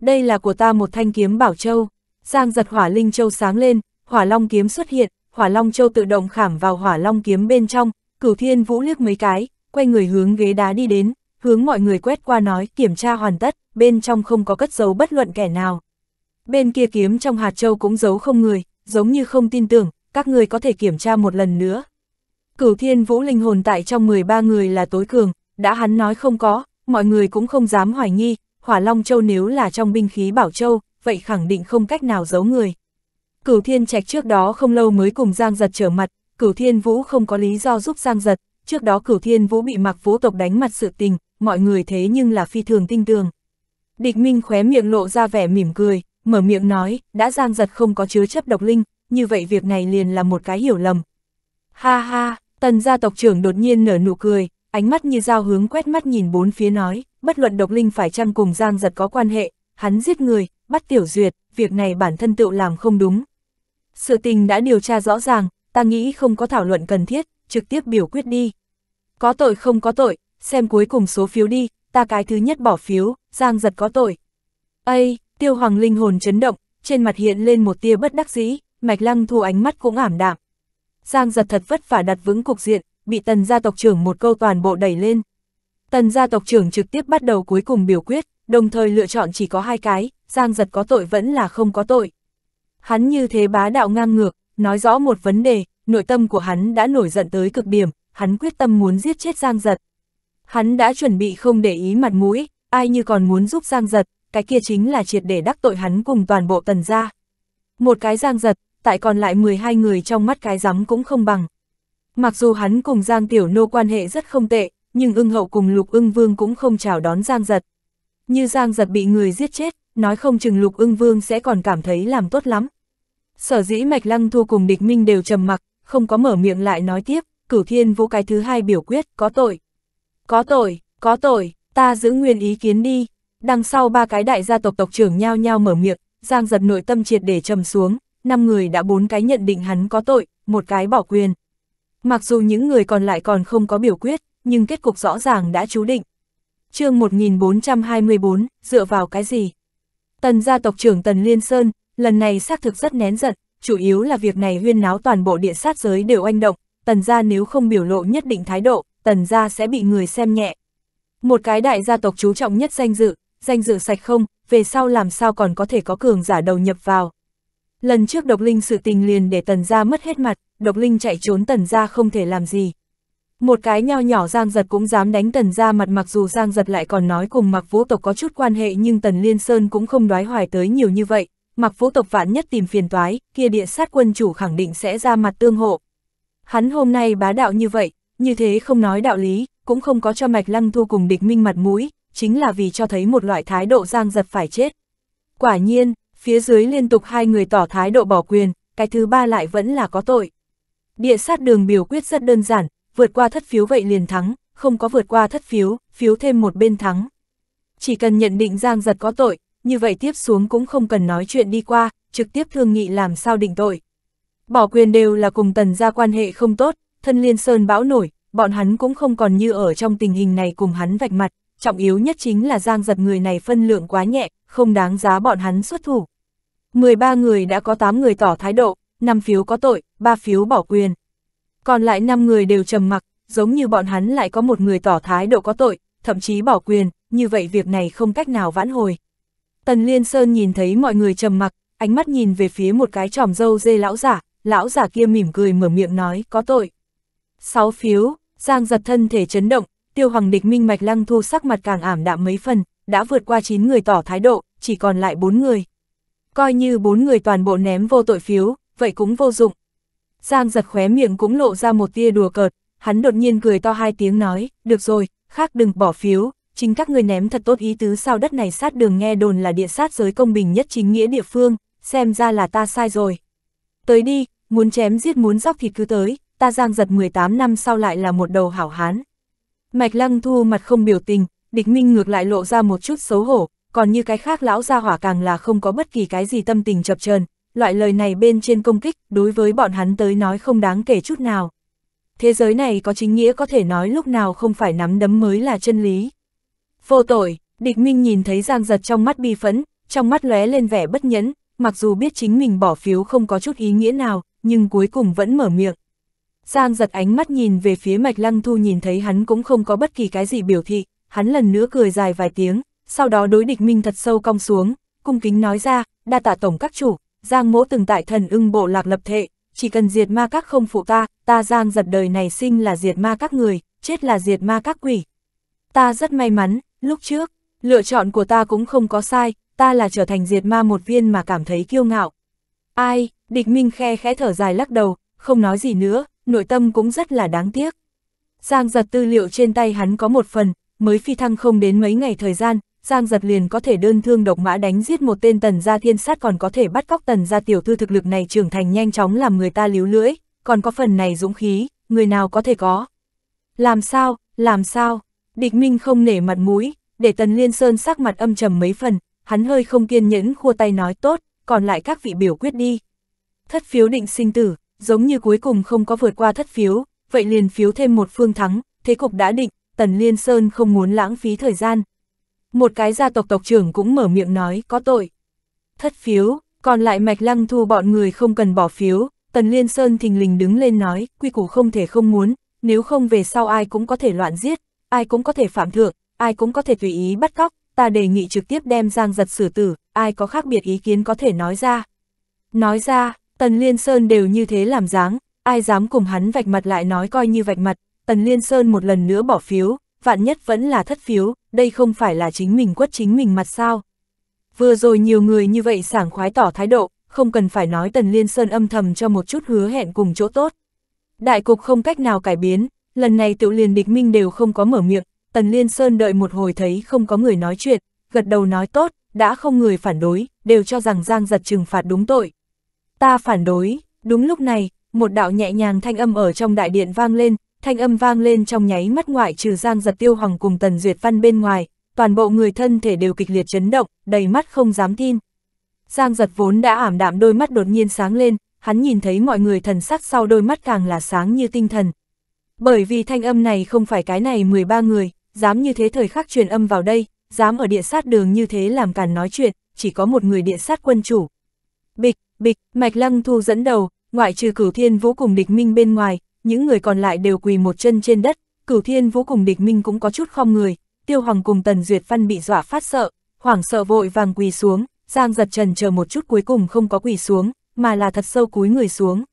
Đây là của ta một thanh kiếm bảo châu. Giang giật hỏa linh châu sáng lên, hỏa long kiếm xuất hiện, hỏa long châu tự động khảm vào hỏa long kiếm bên trong, cửu thiên vũ liếc mấy cái, quay người hướng ghế đá đi đến, hướng mọi người quét qua nói kiểm tra hoàn tất, bên trong không có cất giấu bất luận kẻ nào. Bên kia kiếm trong hạt châu cũng giấu không người, giống như không tin tưởng, các người có thể kiểm tra một lần nữa. Cửu thiên vũ linh hồn tại trong 13 người là tối cường, đã hắn nói không có, mọi người cũng không dám hoài nghi, hỏa long châu nếu là trong binh khí bảo châu, vậy khẳng định không cách nào giấu người. Cửu thiên trạch trước đó không lâu mới cùng Giang giật trở mặt, cửu thiên vũ không có lý do giúp Giang giật, trước đó cửu thiên vũ bị mặc vũ tộc đánh mặt sự tình, mọi người thế nhưng là phi thường tinh tường. Địch Minh khóe miệng lộ ra vẻ mỉm cười, mở miệng nói, đã Giang giật không có chứa chấp độc linh, như vậy việc này liền là một cái hiểu lầm. Ha ha, tần gia tộc trưởng đột nhiên nở nụ cười, ánh mắt như dao hướng quét mắt nhìn bốn phía nói, bất luận độc linh phải chăng cùng Giang giật có quan hệ, hắn giết người, bắt tiểu duyệt, việc này bản thân tự làm không đúng. Sự tình đã điều tra rõ ràng, ta nghĩ không có thảo luận cần thiết, trực tiếp biểu quyết đi. Có tội không có tội, xem cuối cùng số phiếu đi, ta cái thứ nhất bỏ phiếu, Giang giật có tội. Ây, tiêu hoàng linh hồn chấn động, trên mặt hiện lên một tia bất đắc dĩ, mạch lăng thu ánh mắt cũng ảm đạm. Giang giật thật vất vả đặt vững cục diện, bị tần gia tộc trưởng một câu toàn bộ đẩy lên. Tần gia tộc trưởng trực tiếp bắt đầu cuối cùng biểu quyết, đồng thời lựa chọn chỉ có hai cái, Giang giật có tội vẫn là không có tội. Hắn như thế bá đạo ngang ngược, nói rõ một vấn đề, nội tâm của hắn đã nổi giận tới cực điểm, hắn quyết tâm muốn giết chết Giang giật. Hắn đã chuẩn bị không để ý mặt mũi, ai như còn muốn giúp Giang giật, cái kia chính là triệt để đắc tội hắn cùng toàn bộ tần gia. Một cái Giang giật, tại còn lại 12 người trong mắt cái rắm cũng không bằng. Mặc dù hắn cùng Giang Tiểu Nô quan hệ rất không tệ, nhưng ưng hậu cùng lục ưng vương cũng không chào đón Giang Giật. Như Giang Giật bị người giết chết, nói không chừng lục ưng vương sẽ còn cảm thấy làm tốt lắm. Sở dĩ Mạch Lăng Thu cùng địch minh đều trầm mặc, không có mở miệng lại nói tiếp, cửu thiên vũ cái thứ hai biểu quyết, có tội. Có tội, có tội, ta giữ nguyên ý kiến đi. Đằng sau ba cái đại gia tộc tộc trưởng nhao nhao mở miệng, Giang Giật nội tâm triệt để trầm xuống, năm người đã bốn cái nhận định hắn có tội, một cái bỏ quyền, Mặc dù những người còn lại còn không có biểu quyết, nhưng kết cục rõ ràng đã chú định. chương 1424, dựa vào cái gì? Tần gia tộc trưởng Tần Liên Sơn, lần này xác thực rất nén giận, chủ yếu là việc này huyên náo toàn bộ địa sát giới đều oanh động, tần gia nếu không biểu lộ nhất định thái độ, tần gia sẽ bị người xem nhẹ. Một cái đại gia tộc chú trọng nhất danh dự, danh dự sạch không, về sau làm sao còn có thể có cường giả đầu nhập vào. Lần trước độc linh sự tình liền để tần gia mất hết mặt, Độc Linh chạy trốn Tần ra không thể làm gì. Một cái nho nhỏ Giang Giật cũng dám đánh Tần ra mặt mặc dù Giang Giật lại còn nói cùng mặc vũ tộc có chút quan hệ nhưng Tần Liên Sơn cũng không đoái hoài tới nhiều như vậy. Mặc vũ tộc vạn nhất tìm phiền toái, kia địa sát quân chủ khẳng định sẽ ra mặt tương hộ. Hắn hôm nay bá đạo như vậy, như thế không nói đạo lý, cũng không có cho mạch lăng thu cùng địch minh mặt mũi, chính là vì cho thấy một loại thái độ Giang Giật phải chết. Quả nhiên, phía dưới liên tục hai người tỏ thái độ bỏ quyền, cái thứ ba lại vẫn là có tội. Địa sát đường biểu quyết rất đơn giản, vượt qua thất phiếu vậy liền thắng, không có vượt qua thất phiếu, phiếu thêm một bên thắng. Chỉ cần nhận định Giang Giật có tội, như vậy tiếp xuống cũng không cần nói chuyện đi qua, trực tiếp thương nghị làm sao định tội. Bỏ quyền đều là cùng tần ra quan hệ không tốt, thân liên sơn bão nổi, bọn hắn cũng không còn như ở trong tình hình này cùng hắn vạch mặt, trọng yếu nhất chính là Giang Giật người này phân lượng quá nhẹ, không đáng giá bọn hắn xuất thủ. 13 người đã có 8 người tỏ thái độ, 5 phiếu có tội, 3 phiếu bỏ quyền. Còn lại 5 người đều trầm mặc, giống như bọn hắn lại có một người tỏ thái độ có tội, thậm chí bỏ quyền, như vậy việc này không cách nào vãn hồi. Tần Liên Sơn nhìn thấy mọi người trầm mặc, ánh mắt nhìn về phía một cái tròm dâu dê lão giả, lão giả kia mỉm cười mở miệng nói có tội. 6 phiếu, Giang giật thân thể chấn động, tiêu hoàng địch minh mạch lăng thu sắc mặt càng ảm đạm mấy phần, đã vượt qua 9 người tỏ thái độ, chỉ còn lại 4 người. Coi như 4 người toàn bộ ném vô tội phiếu, vậy cũng vô dụng. Giang giật khóe miệng cũng lộ ra một tia đùa cợt, hắn đột nhiên cười to hai tiếng nói, được rồi, khác đừng bỏ phiếu, chính các người ném thật tốt ý tứ sao đất này sát đường nghe đồn là địa sát giới công bình nhất chính nghĩa địa phương, xem ra là ta sai rồi. Tới đi, muốn chém giết muốn dóc thịt cứ tới, ta giang giật 18 năm sau lại là một đầu hảo hán. Mạch lăng thu mặt không biểu tình, địch minh ngược lại lộ ra một chút xấu hổ, còn như cái khác lão gia hỏa càng là không có bất kỳ cái gì tâm tình chập trờn loại lời này bên trên công kích, đối với bọn hắn tới nói không đáng kể chút nào. Thế giới này có chính nghĩa có thể nói lúc nào không phải nắm đấm mới là chân lý. Vô tội, địch minh nhìn thấy Giang Giật trong mắt bi phẫn, trong mắt lóe lên vẻ bất nhẫn, mặc dù biết chính mình bỏ phiếu không có chút ý nghĩa nào, nhưng cuối cùng vẫn mở miệng. Giang giật ánh mắt nhìn về phía Mạch Lăng Thu nhìn thấy hắn cũng không có bất kỳ cái gì biểu thị, hắn lần nữa cười dài vài tiếng, sau đó đối địch minh thật sâu cong xuống, cung kính nói ra, đa tạ tổng các chủ, Giang mỗ từng tại thần ưng bộ lạc lập thệ, chỉ cần diệt ma các không phụ ta, ta Giang giật đời này sinh là diệt ma các người, chết là diệt ma các quỷ. Ta rất may mắn, lúc trước, lựa chọn của ta cũng không có sai, ta là trở thành diệt ma một viên mà cảm thấy kiêu ngạo. Ai, địch minh khe khẽ thở dài lắc đầu, không nói gì nữa, nội tâm cũng rất là đáng tiếc. Giang giật tư liệu trên tay hắn có một phần, mới phi thăng không đến mấy ngày thời gian, Giang giật liền có thể đơn thương độc mã đánh giết một tên tần gia thiên sát còn có thể bắt cóc tần gia tiểu thư thực lực này trưởng thành nhanh chóng làm người ta líu lưỡi, còn có phần này dũng khí, người nào có thể có. Làm sao, làm sao, địch minh không nể mặt mũi, để tần liên sơn sắc mặt âm trầm mấy phần, hắn hơi không kiên nhẫn khua tay nói tốt, còn lại các vị biểu quyết đi. Thất phiếu định sinh tử, giống như cuối cùng không có vượt qua thất phiếu, vậy liền phiếu thêm một phương thắng, thế cục đã định, tần liên sơn không muốn lãng phí thời gian, một cái gia tộc tộc trưởng cũng mở miệng nói có tội. Thất phiếu, còn lại Mạch Lăng Thu bọn người không cần bỏ phiếu, Tần Liên Sơn thình lình đứng lên nói, quy củ không thể không muốn, nếu không về sau ai cũng có thể loạn giết, ai cũng có thể phạm thượng, ai cũng có thể tùy ý bắt cóc, ta đề nghị trực tiếp đem Giang giật xử tử, ai có khác biệt ý kiến có thể nói ra. Nói ra, Tần Liên Sơn đều như thế làm dáng, ai dám cùng hắn vạch mặt lại nói coi như vạch mặt, Tần Liên Sơn một lần nữa bỏ phiếu, vạn nhất vẫn là thất phiếu, đây không phải là chính mình quất chính mình mặt sao. Vừa rồi nhiều người như vậy sảng khoái tỏ thái độ, không cần phải nói Tần Liên Sơn âm thầm cho một chút hứa hẹn cùng chỗ tốt. Đại cục không cách nào cải biến, lần này tiểu liền địch minh đều không có mở miệng, Tần Liên Sơn đợi một hồi thấy không có người nói chuyện, gật đầu nói tốt, đã không người phản đối, đều cho rằng Giang giật trừng phạt đúng tội. Ta phản đối, đúng lúc này, một đạo nhẹ nhàng thanh âm ở trong đại điện vang lên, thanh âm vang lên trong nháy mắt ngoại trừ Giang giật tiêu hoàng cùng Tần Duyệt Văn bên ngoài, toàn bộ người thân thể đều kịch liệt chấn động, đầy mắt không dám tin. Giang giật vốn đã ảm đạm đôi mắt đột nhiên sáng lên, hắn nhìn thấy mọi người thần sắc sau đôi mắt càng là sáng như tinh thần. Bởi vì thanh âm này không phải cái này 13 người, dám như thế thời khắc truyền âm vào đây, dám ở địa sát đường như thế làm càn nói chuyện, chỉ có một người địa sát quân chủ. Bịch, bịch, Mạch Lăng Thu dẫn đầu, ngoại trừ cửu thiên vũ cùng địch minh bên ngoài, những người còn lại đều quỳ một chân trên đất, cửu thiên vũ cùng địch minh cũng có chút khom người, tiêu hoàng cùng tần duyệt văn bị dọa phát sợ, hoảng sợ vội vàng quỳ xuống, giang giật trần chờ một chút cuối cùng không có quỳ xuống, mà là thật sâu cúi người xuống.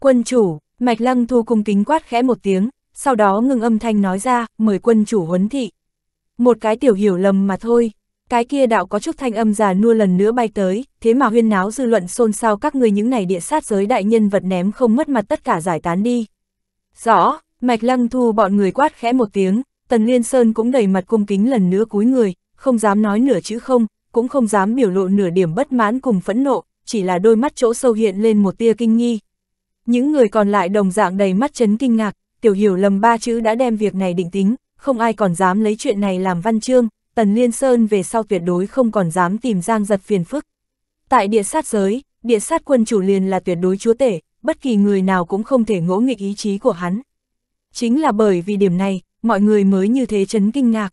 Quân chủ, mạch lăng thu cung kính quát khẽ một tiếng, sau đó ngừng âm thanh nói ra, mời quân chủ huấn thị. Một cái tiểu hiểu lầm mà thôi, cái kia đạo có chút thanh âm già nua lần nữa bay tới, thế mà huyên náo dư luận xôn xao các người những này địa sát giới đại nhân vật ném không mất mặt tất cả giải tán đi. Rõ, Mạch Lăng Thu bọn người quát khẽ một tiếng, Tần Liên Sơn cũng đầy mặt cung kính lần nữa cúi người, không dám nói nửa chữ không, cũng không dám biểu lộ nửa điểm bất mãn cùng phẫn nộ, chỉ là đôi mắt chỗ sâu hiện lên một tia kinh nghi. Những người còn lại đồng dạng đầy mắt chấn kinh ngạc, tiểu hiểu lầm ba chữ đã đem việc này định tính, không ai còn dám lấy chuyện này làm văn chương, Tần Liên Sơn về sau tuyệt đối không còn dám tìm Giang giật phiền phức. Tại địa sát giới, địa sát quân chủ liền là tuyệt đối chúa tể, bất kỳ người nào cũng không thể ngỗ nghịch ý chí của hắn. Chính là bởi vì điểm này, mọi người mới như thế chấn kinh ngạc.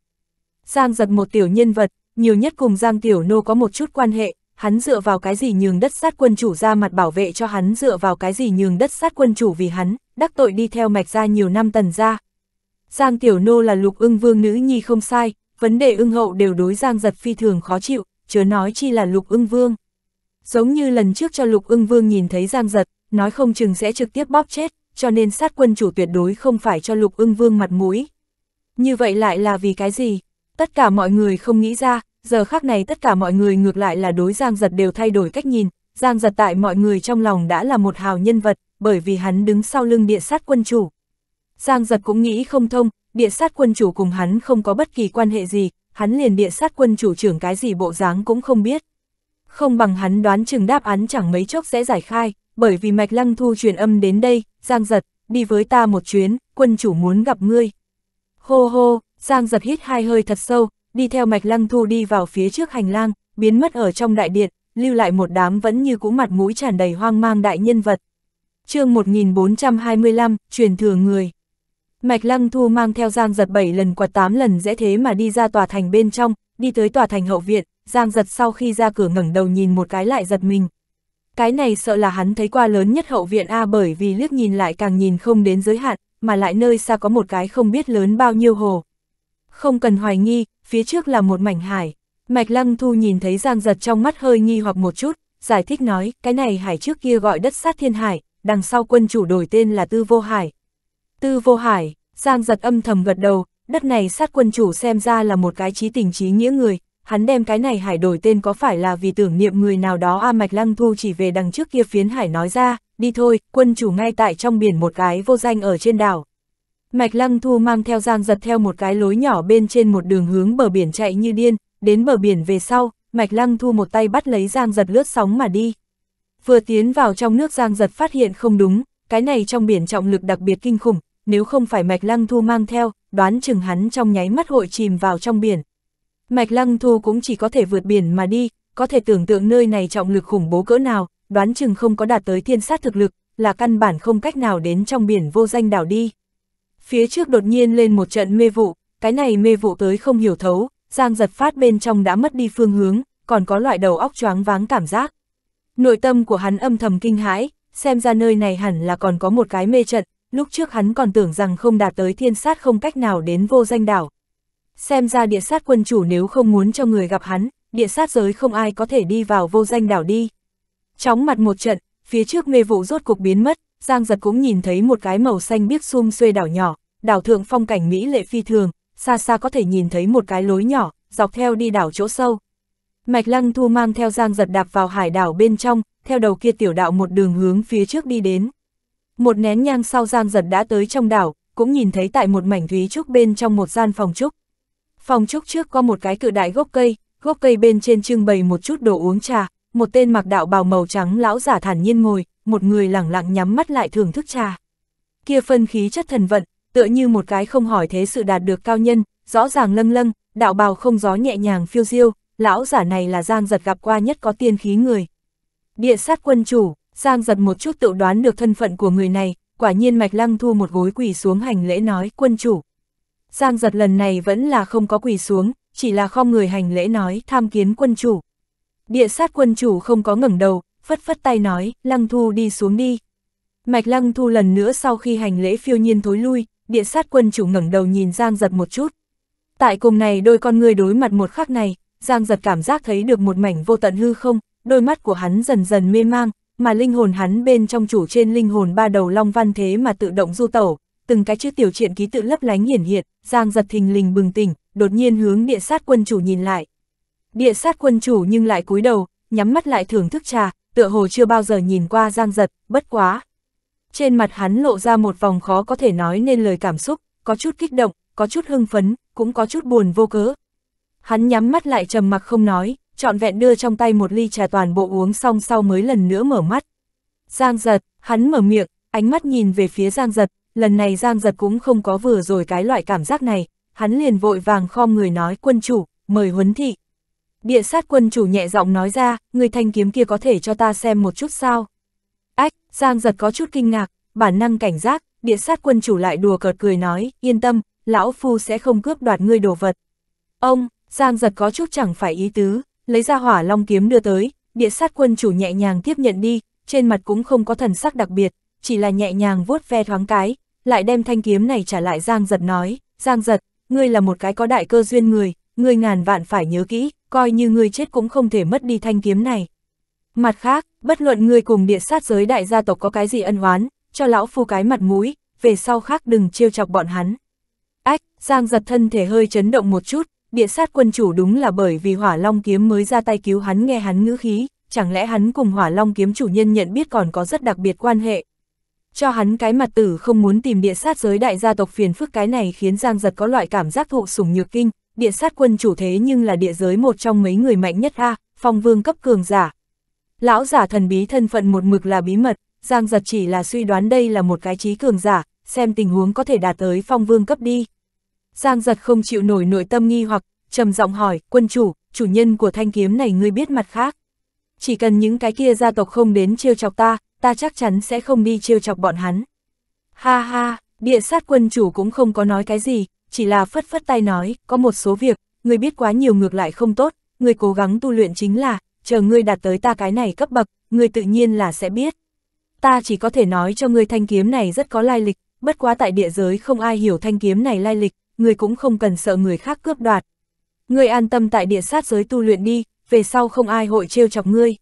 Giang giật một tiểu nhân vật, nhiều nhất cùng Giang Tiểu Nô có một chút quan hệ, hắn dựa vào cái gì nhường đất sát quân chủ ra mặt bảo vệ cho hắn dựa vào cái gì nhường đất sát quân chủ vì hắn, đắc tội đi theo mạch ra nhiều năm tần ra. Giang Tiểu Nô là lục ưng vương nữ nhi không sai, vấn đề ưng hậu đều đối Giang giật phi thường khó chịu, chớ nói chi là lục ưng vương. Giống như lần trước cho lục ưng vương nhìn thấy Giang giật, nói không chừng sẽ trực tiếp bóp chết, cho nên sát quân chủ tuyệt đối không phải cho lục ưng vương mặt mũi. Như vậy lại là vì cái gì? Tất cả mọi người không nghĩ ra, giờ khác này tất cả mọi người ngược lại là đối Giang Giật đều thay đổi cách nhìn, Giang Giật tại mọi người trong lòng đã là một hào nhân vật, bởi vì hắn đứng sau lưng địa sát quân chủ. Giang Giật cũng nghĩ không thông, địa sát quân chủ cùng hắn không có bất kỳ quan hệ gì, hắn liền địa sát quân chủ trưởng cái gì bộ dáng cũng không biết. Không bằng hắn đoán chừng đáp án chẳng mấy chốc sẽ giải khai bởi vì Mạch Lăng Thu truyền âm đến đây, Giang Giật, đi với ta một chuyến, quân chủ muốn gặp ngươi. Hô hô, Giang Giật hít hai hơi thật sâu, đi theo Mạch Lăng Thu đi vào phía trước hành lang, biến mất ở trong đại điện, lưu lại một đám vẫn như cũ mặt mũi tràn đầy hoang mang đại nhân vật. chương 1425, truyền thừa người. Mạch Lăng Thu mang theo Giang Giật 7 lần quạt 8 lần dễ thế mà đi ra tòa thành bên trong, đi tới tòa thành hậu viện, Giang Giật sau khi ra cửa ngẩng đầu nhìn một cái lại giật mình, cái này sợ là hắn thấy qua lớn nhất hậu viện A bởi vì liếc nhìn lại càng nhìn không đến giới hạn, mà lại nơi xa có một cái không biết lớn bao nhiêu hồ. Không cần hoài nghi, phía trước là một mảnh hải. Mạch Lăng Thu nhìn thấy Giang Giật trong mắt hơi nghi hoặc một chút, giải thích nói, cái này hải trước kia gọi đất sát thiên hải, đằng sau quân chủ đổi tên là Tư Vô Hải. Tư Vô Hải, Giang Giật âm thầm gật đầu, đất này sát quân chủ xem ra là một cái trí tình trí nghĩa người, hắn đem cái này hải đổi tên có phải là vì tưởng niệm người nào đó A Mạch Lăng Thu chỉ về đằng trước kia phiến hải nói ra, đi thôi, quân chủ ngay tại trong biển một cái vô danh ở trên đảo. Mạch Lăng Thu mang theo Giang giật theo một cái lối nhỏ bên trên một đường hướng bờ biển chạy như điên, đến bờ biển về sau, Mạch Lăng Thu một tay bắt lấy Giang giật lướt sóng mà đi. Vừa tiến vào trong nước Giang giật phát hiện không đúng, cái này trong biển trọng lực đặc biệt kinh khủng, nếu không phải Mạch Lăng Thu mang theo, đoán chừng hắn trong nháy mắt hội chìm vào trong biển. Mạch Lăng Thu cũng chỉ có thể vượt biển mà đi, có thể tưởng tượng nơi này trọng lực khủng bố cỡ nào, đoán chừng không có đạt tới thiên sát thực lực, là căn bản không cách nào đến trong biển vô danh đảo đi. Phía trước đột nhiên lên một trận mê vụ, cái này mê vụ tới không hiểu thấu, Giang giật phát bên trong đã mất đi phương hướng, còn có loại đầu óc choáng váng cảm giác. Nội tâm của hắn âm thầm kinh hãi, xem ra nơi này hẳn là còn có một cái mê trận, lúc trước hắn còn tưởng rằng không đạt tới thiên sát không cách nào đến vô danh đảo, xem ra địa sát quân chủ nếu không muốn cho người gặp hắn, địa sát giới không ai có thể đi vào vô danh đảo đi. Chóng mặt một trận, phía trước mê vụ rốt cuộc biến mất, Giang giật cũng nhìn thấy một cái màu xanh biếc xum xuê đảo nhỏ, đảo thượng phong cảnh Mỹ lệ phi thường, xa xa có thể nhìn thấy một cái lối nhỏ, dọc theo đi đảo chỗ sâu. Mạch Lăng Thu mang theo Giang giật đạp vào hải đảo bên trong, theo đầu kia tiểu đạo một đường hướng phía trước đi đến. Một nén nhang sau Giang giật đã tới trong đảo, cũng nhìn thấy tại một mảnh thúy trúc bên trong một gian phòng trúc. Phòng trúc trước có một cái cự đại gốc cây, gốc cây bên trên trưng bày một chút đồ uống trà, một tên mặc đạo bào màu trắng lão giả thản nhiên ngồi, một người lẳng lặng nhắm mắt lại thưởng thức trà. Kia phân khí chất thần vận, tựa như một cái không hỏi thế sự đạt được cao nhân, rõ ràng lâng lâng, đạo bào không gió nhẹ nhàng phiêu diêu, lão giả này là Giang Giật gặp qua nhất có tiên khí người. Địa sát quân chủ, Giang Giật một chút tự đoán được thân phận của người này, quả nhiên Mạch Lăng Thu một gối quỳ xuống hành lễ nói quân chủ, Giang giật lần này vẫn là không có quỳ xuống, chỉ là khom người hành lễ nói tham kiến quân chủ. Địa sát quân chủ không có ngẩng đầu, phất phất tay nói, lăng thu đi xuống đi. Mạch lăng thu lần nữa sau khi hành lễ phiêu nhiên thối lui, địa sát quân chủ ngẩng đầu nhìn Giang giật một chút. Tại cùng này đôi con người đối mặt một khắc này, Giang giật cảm giác thấy được một mảnh vô tận hư không, đôi mắt của hắn dần dần mê mang, mà linh hồn hắn bên trong chủ trên linh hồn ba đầu long văn thế mà tự động du tẩu, từng cái chữ tiểu truyện ký tự lấp lánh hiển hiện, Giang giật thình lình bừng tỉnh, đột nhiên hướng địa sát quân chủ nhìn lại. Địa sát quân chủ nhưng lại cúi đầu, nhắm mắt lại thưởng thức trà, tựa hồ chưa bao giờ nhìn qua Giang giật, bất quá. Trên mặt hắn lộ ra một vòng khó có thể nói nên lời cảm xúc, có chút kích động, có chút hưng phấn, cũng có chút buồn vô cớ. Hắn nhắm mắt lại trầm mặc không nói, trọn vẹn đưa trong tay một ly trà toàn bộ uống xong sau mới lần nữa mở mắt. Giang giật, hắn mở miệng, ánh mắt nhìn về phía Giang giật, lần này Giang Giật cũng không có vừa rồi cái loại cảm giác này, hắn liền vội vàng khom người nói quân chủ, mời huấn thị. Địa sát quân chủ nhẹ giọng nói ra, người thanh kiếm kia có thể cho ta xem một chút sao. Ách, Giang Giật có chút kinh ngạc, bản năng cảnh giác, địa sát quân chủ lại đùa cợt cười nói, yên tâm, lão phu sẽ không cướp đoạt ngươi đồ vật. Ông, Giang Giật có chút chẳng phải ý tứ, lấy ra hỏa long kiếm đưa tới, địa sát quân chủ nhẹ nhàng tiếp nhận đi, trên mặt cũng không có thần sắc đặc biệt, chỉ là nhẹ nhàng vuốt ve thoáng cái, lại đem thanh kiếm này trả lại Giang Giật nói, Giang Giật, ngươi là một cái có đại cơ duyên người, ngươi ngàn vạn phải nhớ kỹ, coi như ngươi chết cũng không thể mất đi thanh kiếm này. Mặt khác, bất luận ngươi cùng địa sát giới đại gia tộc có cái gì ân oán, cho lão phu cái mặt mũi, về sau khác đừng trêu chọc bọn hắn. Ách, Giang Giật thân thể hơi chấn động một chút, địa sát quân chủ đúng là bởi vì hỏa long kiếm mới ra tay cứu hắn nghe hắn ngữ khí, chẳng lẽ hắn cùng hỏa long kiếm chủ nhân nhận biết còn có rất đặc biệt quan hệ. Cho hắn cái mặt tử không muốn tìm địa sát giới đại gia tộc phiền phức cái này khiến Giang Giật có loại cảm giác thụ sủng nhược kinh, địa sát quân chủ thế nhưng là địa giới một trong mấy người mạnh nhất a phong vương cấp cường giả. Lão giả thần bí thân phận một mực là bí mật, Giang Giật chỉ là suy đoán đây là một cái trí cường giả, xem tình huống có thể đạt tới phong vương cấp đi. Giang Giật không chịu nổi nội tâm nghi hoặc, trầm giọng hỏi, quân chủ, chủ nhân của thanh kiếm này ngươi biết mặt khác. Chỉ cần những cái kia gia tộc không đến trêu chọc ta, ta chắc chắn sẽ không đi trêu chọc bọn hắn. Ha ha, địa sát quân chủ cũng không có nói cái gì, chỉ là phất phất tay nói, có một số việc, người biết quá nhiều ngược lại không tốt, người cố gắng tu luyện chính là, chờ ngươi đạt tới ta cái này cấp bậc, người tự nhiên là sẽ biết. Ta chỉ có thể nói cho ngươi thanh kiếm này rất có lai lịch, bất quá tại địa giới không ai hiểu thanh kiếm này lai lịch, người cũng không cần sợ người khác cướp đoạt. người an tâm tại địa sát giới tu luyện đi, về sau không ai hội trêu chọc ngươi.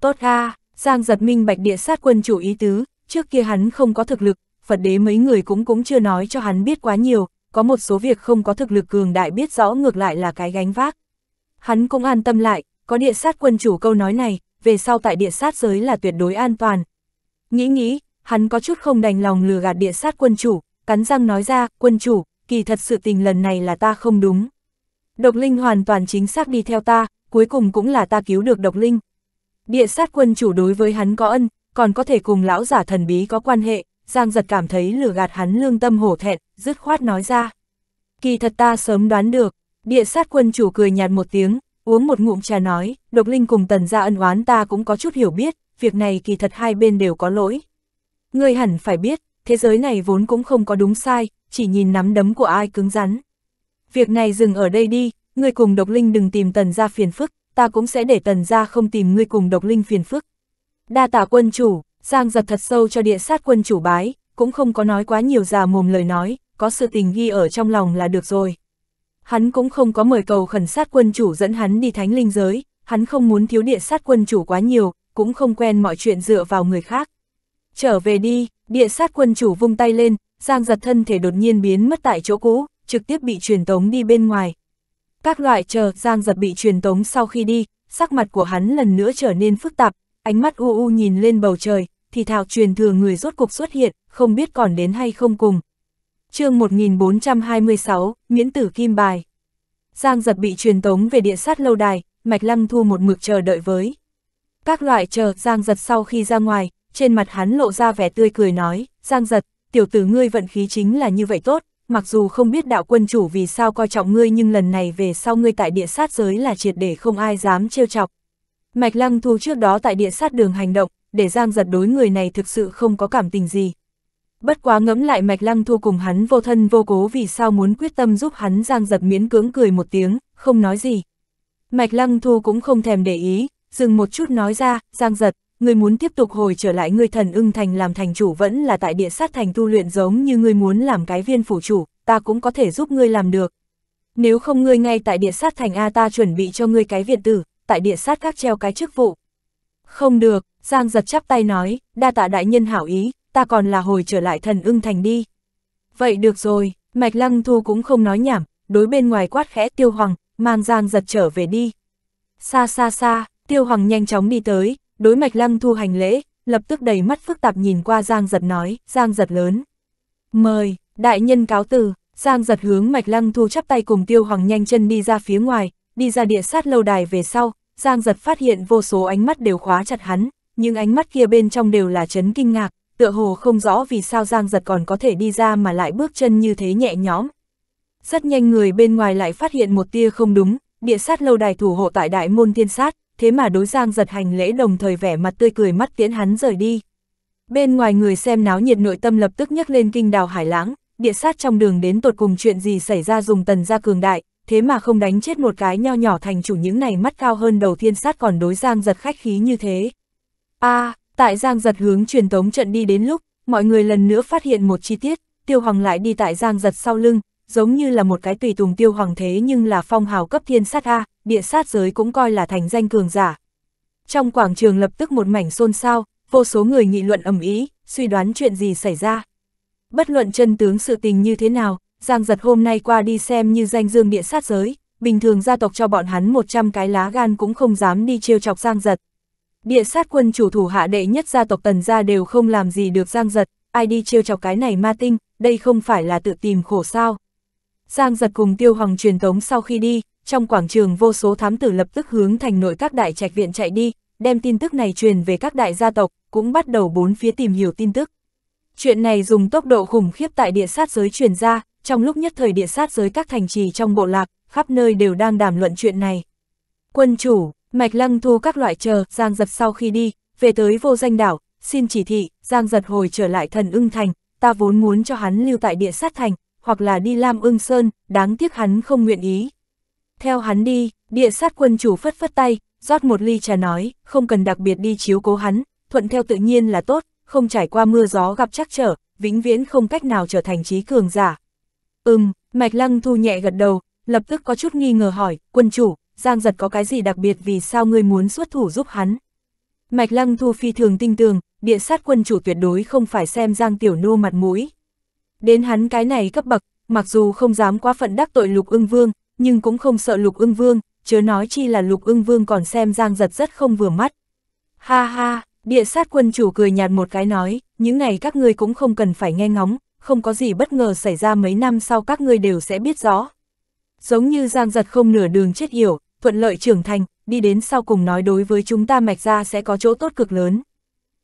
Tốt ha. Giang giật minh bạch địa sát quân chủ ý tứ, trước kia hắn không có thực lực, Phật đế mấy người cũng cũng chưa nói cho hắn biết quá nhiều, có một số việc không có thực lực cường đại biết rõ ngược lại là cái gánh vác. Hắn cũng an tâm lại, có địa sát quân chủ câu nói này, về sau tại địa sát giới là tuyệt đối an toàn. Nghĩ nghĩ, hắn có chút không đành lòng lừa gạt địa sát quân chủ, cắn răng nói ra, quân chủ, kỳ thật sự tình lần này là ta không đúng. Độc Linh hoàn toàn chính xác đi theo ta, cuối cùng cũng là ta cứu được Độc Linh, địa sát quân chủ đối với hắn có ân, còn có thể cùng lão giả thần bí có quan hệ, Giang giật cảm thấy lừa gạt hắn lương tâm hổ thẹn, dứt khoát nói ra. Kỳ thật ta sớm đoán được, địa sát quân chủ cười nhạt một tiếng, uống một ngụm trà nói, độc linh cùng tần gia ân oán ta cũng có chút hiểu biết, việc này kỳ thật hai bên đều có lỗi. Người hẳn phải biết, thế giới này vốn cũng không có đúng sai, chỉ nhìn nắm đấm của ai cứng rắn. Việc này dừng ở đây đi, người cùng độc linh đừng tìm tần gia phiền phức, ta cũng sẽ để tần ra không tìm ngươi cùng độc linh phiền phức. Đa tả quân chủ, Giang giật thật sâu cho địa sát quân chủ bái, cũng không có nói quá nhiều già mồm lời nói, có sự tình ghi ở trong lòng là được rồi. Hắn cũng không có mời cầu khẩn sát quân chủ dẫn hắn đi thánh linh giới, hắn không muốn thiếu địa sát quân chủ quá nhiều, cũng không quen mọi chuyện dựa vào người khác. Trở về đi, địa sát quân chủ vung tay lên, Giang giật thân thể đột nhiên biến mất tại chỗ cũ, trực tiếp bị truyền tống đi bên ngoài, các loại chờ Giang giật bị truyền tống sau khi đi, sắc mặt của hắn lần nữa trở nên phức tạp, ánh mắt u u nhìn lên bầu trời, thì thảo truyền thừa người rốt cục xuất hiện, không biết còn đến hay không cùng. chương 1426, Miễn tử Kim Bài Giang giật bị truyền tống về địa sát lâu đài, Mạch Lăng Thu một mực chờ đợi với. Các loại chờ Giang giật sau khi ra ngoài, trên mặt hắn lộ ra vẻ tươi cười nói, Giang giật, tiểu tử ngươi vận khí chính là như vậy tốt, mặc dù không biết đạo quân chủ vì sao coi trọng ngươi nhưng lần này về sau ngươi tại địa sát giới là triệt để không ai dám trêu chọc. Mạch Lăng Thu trước đó tại địa sát đường hành động, để Giang giật đối người này thực sự không có cảm tình gì. Bất quá ngẫm lại Mạch Lăng Thu cùng hắn vô thân vô cố vì sao muốn quyết tâm giúp hắn Giang giật miễn cưỡng cười một tiếng, không nói gì. Mạch Lăng Thu cũng không thèm để ý, dừng một chút nói ra, Giang giật, ngươi muốn tiếp tục hồi trở lại ngươi thần ưng thành làm thành chủ vẫn là tại địa sát thành tu luyện giống như ngươi muốn làm cái viên phủ chủ, ta cũng có thể giúp ngươi làm được. Nếu không ngươi ngay tại địa sát thành A ta chuẩn bị cho ngươi cái viện tử, tại địa sát các treo cái chức vụ. Không được, Giang giật chắp tay nói, đa tạ đại nhân hảo ý, ta còn là hồi trở lại thần ưng thành đi. Vậy được rồi, Mạch Lăng Thu cũng không nói nhảm, đối bên ngoài quát khẽ tiêu hoàng, mang Giang giật trở về đi. Xa xa xa, tiêu hoàng nhanh chóng đi tới, đối mạch lăng thu hành lễ, lập tức đầy mắt phức tạp nhìn qua Giang Giật nói, Giang Giật lớn. Mời, đại nhân cáo từ, Giang Giật hướng mạch lăng thu chắp tay cùng tiêu hoàng nhanh chân đi ra phía ngoài, đi ra địa sát lâu đài về sau, Giang Giật phát hiện vô số ánh mắt đều khóa chặt hắn, nhưng ánh mắt kia bên trong đều là chấn kinh ngạc, tựa hồ không rõ vì sao Giang Giật còn có thể đi ra mà lại bước chân như thế nhẹ nhõm. Rất nhanh người bên ngoài lại phát hiện một tia không đúng, địa sát lâu đài thủ hộ tại đại môn thiên sát, thế mà đối giang giật hành lễ đồng thời vẻ mặt tươi cười mắt tiễn hắn rời đi. Bên ngoài người xem náo nhiệt nội tâm lập tức nhấc lên kinh đào hải lãng, địa sát trong đường đến tột cùng chuyện gì xảy ra dùng tần gia cường đại, thế mà không đánh chết một cái nho nhỏ thành chủ những này mắt cao hơn đầu thiên sát còn đối giang giật khách khí như thế. a à, tại giang giật hướng truyền tống trận đi đến lúc, mọi người lần nữa phát hiện một chi tiết, tiêu hoàng lại đi tại giang giật sau lưng, giống như là một cái tùy tùng tiêu hoàng thế nhưng là phong hào cấp thiên sát A, địa sát giới cũng coi là thành danh cường giả. Trong quảng trường lập tức một mảnh xôn xao, vô số người nghị luận ầm ý, suy đoán chuyện gì xảy ra. Bất luận chân tướng sự tình như thế nào, Giang giật hôm nay qua đi xem như danh dương địa sát giới, bình thường gia tộc cho bọn hắn 100 cái lá gan cũng không dám đi trêu chọc Giang giật. Địa sát quân chủ thủ hạ đệ nhất gia tộc tần gia đều không làm gì được Giang giật, ai đi trêu chọc cái này ma tinh, đây không phải là tự tìm khổ sao. Giang giật cùng tiêu hoàng truyền tống sau khi đi, trong quảng trường vô số thám tử lập tức hướng thành nội các đại trạch viện chạy đi, đem tin tức này truyền về các đại gia tộc, cũng bắt đầu bốn phía tìm hiểu tin tức. Chuyện này dùng tốc độ khủng khiếp tại địa sát giới truyền ra, trong lúc nhất thời địa sát giới các thành trì trong bộ lạc, khắp nơi đều đang đàm luận chuyện này. Quân chủ, Mạch Lăng thu các loại chờ, Giang Giật sau khi đi, về tới vô danh đảo, xin chỉ thị, Giang Giật hồi trở lại thần ưng thành, ta vốn muốn cho hắn lưu tại địa sát thành, hoặc là đi Lam ưng Sơn, đáng tiếc hắn không nguyện ý. Theo hắn đi, địa sát quân chủ phất phất tay, rót một ly trà nói, không cần đặc biệt đi chiếu cố hắn, thuận theo tự nhiên là tốt, không trải qua mưa gió gặp trắc trở, vĩnh viễn không cách nào trở thành trí cường giả. Ừm, Mạch Lăng Thu nhẹ gật đầu, lập tức có chút nghi ngờ hỏi, quân chủ, Giang Giật có cái gì đặc biệt vì sao ngươi muốn xuất thủ giúp hắn? Mạch Lăng Thu phi thường tinh tường, địa sát quân chủ tuyệt đối không phải xem Giang Tiểu Nô mặt mũi, Đến hắn cái này cấp bậc, mặc dù không dám quá phận đắc tội lục ưng vương, nhưng cũng không sợ lục ưng vương, chớ nói chi là lục ưng vương còn xem giang giật rất không vừa mắt. Ha ha, địa sát quân chủ cười nhạt một cái nói, những này các ngươi cũng không cần phải nghe ngóng, không có gì bất ngờ xảy ra mấy năm sau các ngươi đều sẽ biết rõ. Giống như giang giật không nửa đường chết hiểu, thuận lợi trưởng thành, đi đến sau cùng nói đối với chúng ta mạch ra sẽ có chỗ tốt cực lớn.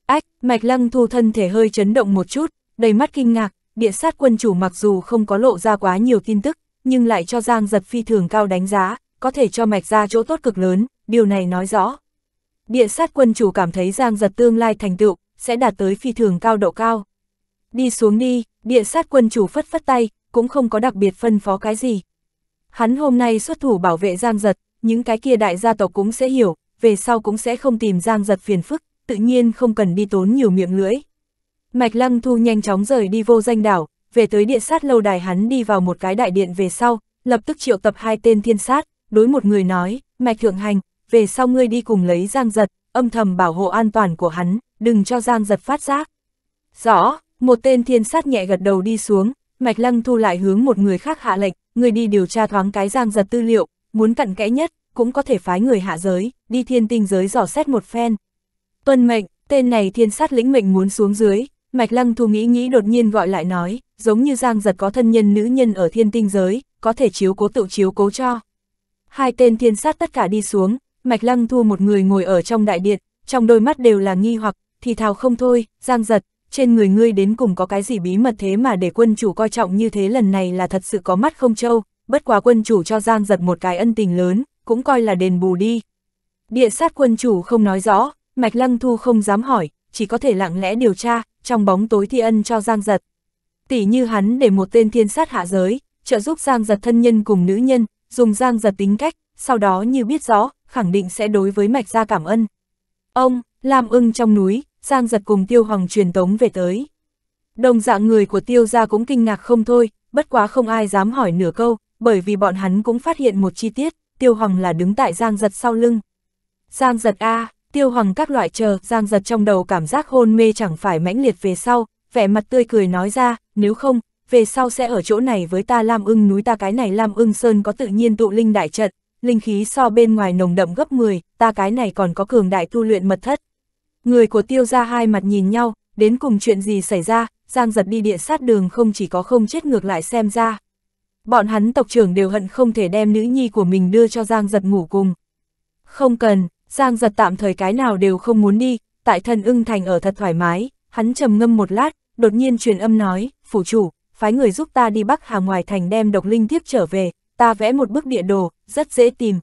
Ách, mạch lăng thu thân thể hơi chấn động một chút, đầy mắt kinh ngạc, địa sát quân chủ mặc dù không có lộ ra quá nhiều tin tức, nhưng lại cho Giang Giật phi thường cao đánh giá, có thể cho mạch ra chỗ tốt cực lớn, điều này nói rõ. Địa sát quân chủ cảm thấy Giang Giật tương lai thành tựu, sẽ đạt tới phi thường cao độ cao. Đi xuống đi, địa sát quân chủ phất phất tay, cũng không có đặc biệt phân phó cái gì. Hắn hôm nay xuất thủ bảo vệ Giang Giật, những cái kia đại gia tộc cũng sẽ hiểu, về sau cũng sẽ không tìm Giang Giật phiền phức, tự nhiên không cần đi tốn nhiều miệng lưỡi. Mạch Lăng Thu nhanh chóng rời đi vô danh đảo, về tới địa sát lâu đài hắn đi vào một cái đại điện về sau, lập tức triệu tập hai tên thiên sát, đối một người nói, Mạch Thượng Hành, về sau ngươi đi cùng lấy Giang Giật, âm thầm bảo hộ an toàn của hắn, đừng cho Giang Giật phát giác. Rõ, một tên thiên sát nhẹ gật đầu đi xuống, Mạch Lăng Thu lại hướng một người khác hạ lệnh, người đi điều tra thoáng cái Giang Giật tư liệu, muốn cặn kẽ nhất, cũng có thể phái người hạ giới, đi thiên tinh giới dò xét một phen. Tuân mệnh, tên này thiên sát lĩnh mệnh muốn xuống dưới, Mạch Lăng Thu nghĩ nghĩ đột nhiên gọi lại nói, giống như Giang Giật có thân nhân nữ nhân ở thiên tinh giới, có thể chiếu cố tự chiếu cố cho. Hai tên thiên sát tất cả đi xuống, Mạch Lăng Thu một người ngồi ở trong đại điện, trong đôi mắt đều là nghi hoặc, thì thào không thôi, Giang Giật, trên người ngươi đến cùng có cái gì bí mật thế mà để quân chủ coi trọng như thế lần này là thật sự có mắt không trâu, bất quá quân chủ cho Giang Giật một cái ân tình lớn, cũng coi là đền bù đi. Địa sát quân chủ không nói rõ, Mạch Lăng Thu không dám hỏi, chỉ có thể lặng lẽ điều tra, trong bóng tối thi ân cho Giang Giật. Tỷ như hắn để một tên thiên sát hạ giới, trợ giúp Giang Giật thân nhân cùng nữ nhân, dùng Giang Giật tính cách, sau đó như biết rõ, khẳng định sẽ đối với mạch ra cảm ơn. Ông, Lam ưng trong núi, Giang Giật cùng Tiêu Hoàng truyền tống về tới. Đồng dạng người của Tiêu gia cũng kinh ngạc không thôi, bất quá không ai dám hỏi nửa câu, bởi vì bọn hắn cũng phát hiện một chi tiết, Tiêu Hoàng là đứng tại Giang Giật sau lưng. Giang Giật A, tiêu hoàng các loại chờ, giang giật trong đầu cảm giác hôn mê chẳng phải mãnh liệt về sau, vẻ mặt tươi cười nói ra, nếu không, về sau sẽ ở chỗ này với ta Lam ưng núi ta cái này Lam ưng sơn có tự nhiên tụ linh đại trận, linh khí so bên ngoài nồng đậm gấp 10, ta cái này còn có cường đại tu luyện mật thất. Người của tiêu ra hai mặt nhìn nhau, đến cùng chuyện gì xảy ra, giang giật đi địa sát đường không chỉ có không chết ngược lại xem ra. Bọn hắn tộc trưởng đều hận không thể đem nữ nhi của mình đưa cho giang giật ngủ cùng. Không cần, Giang giật tạm thời cái nào đều không muốn đi, tại thần ưng thành ở thật thoải mái, hắn trầm ngâm một lát, đột nhiên truyền âm nói, phủ chủ, phái người giúp ta đi Bắc Hà ngoài thành đem độc linh thiếp trở về, ta vẽ một bức địa đồ, rất dễ tìm.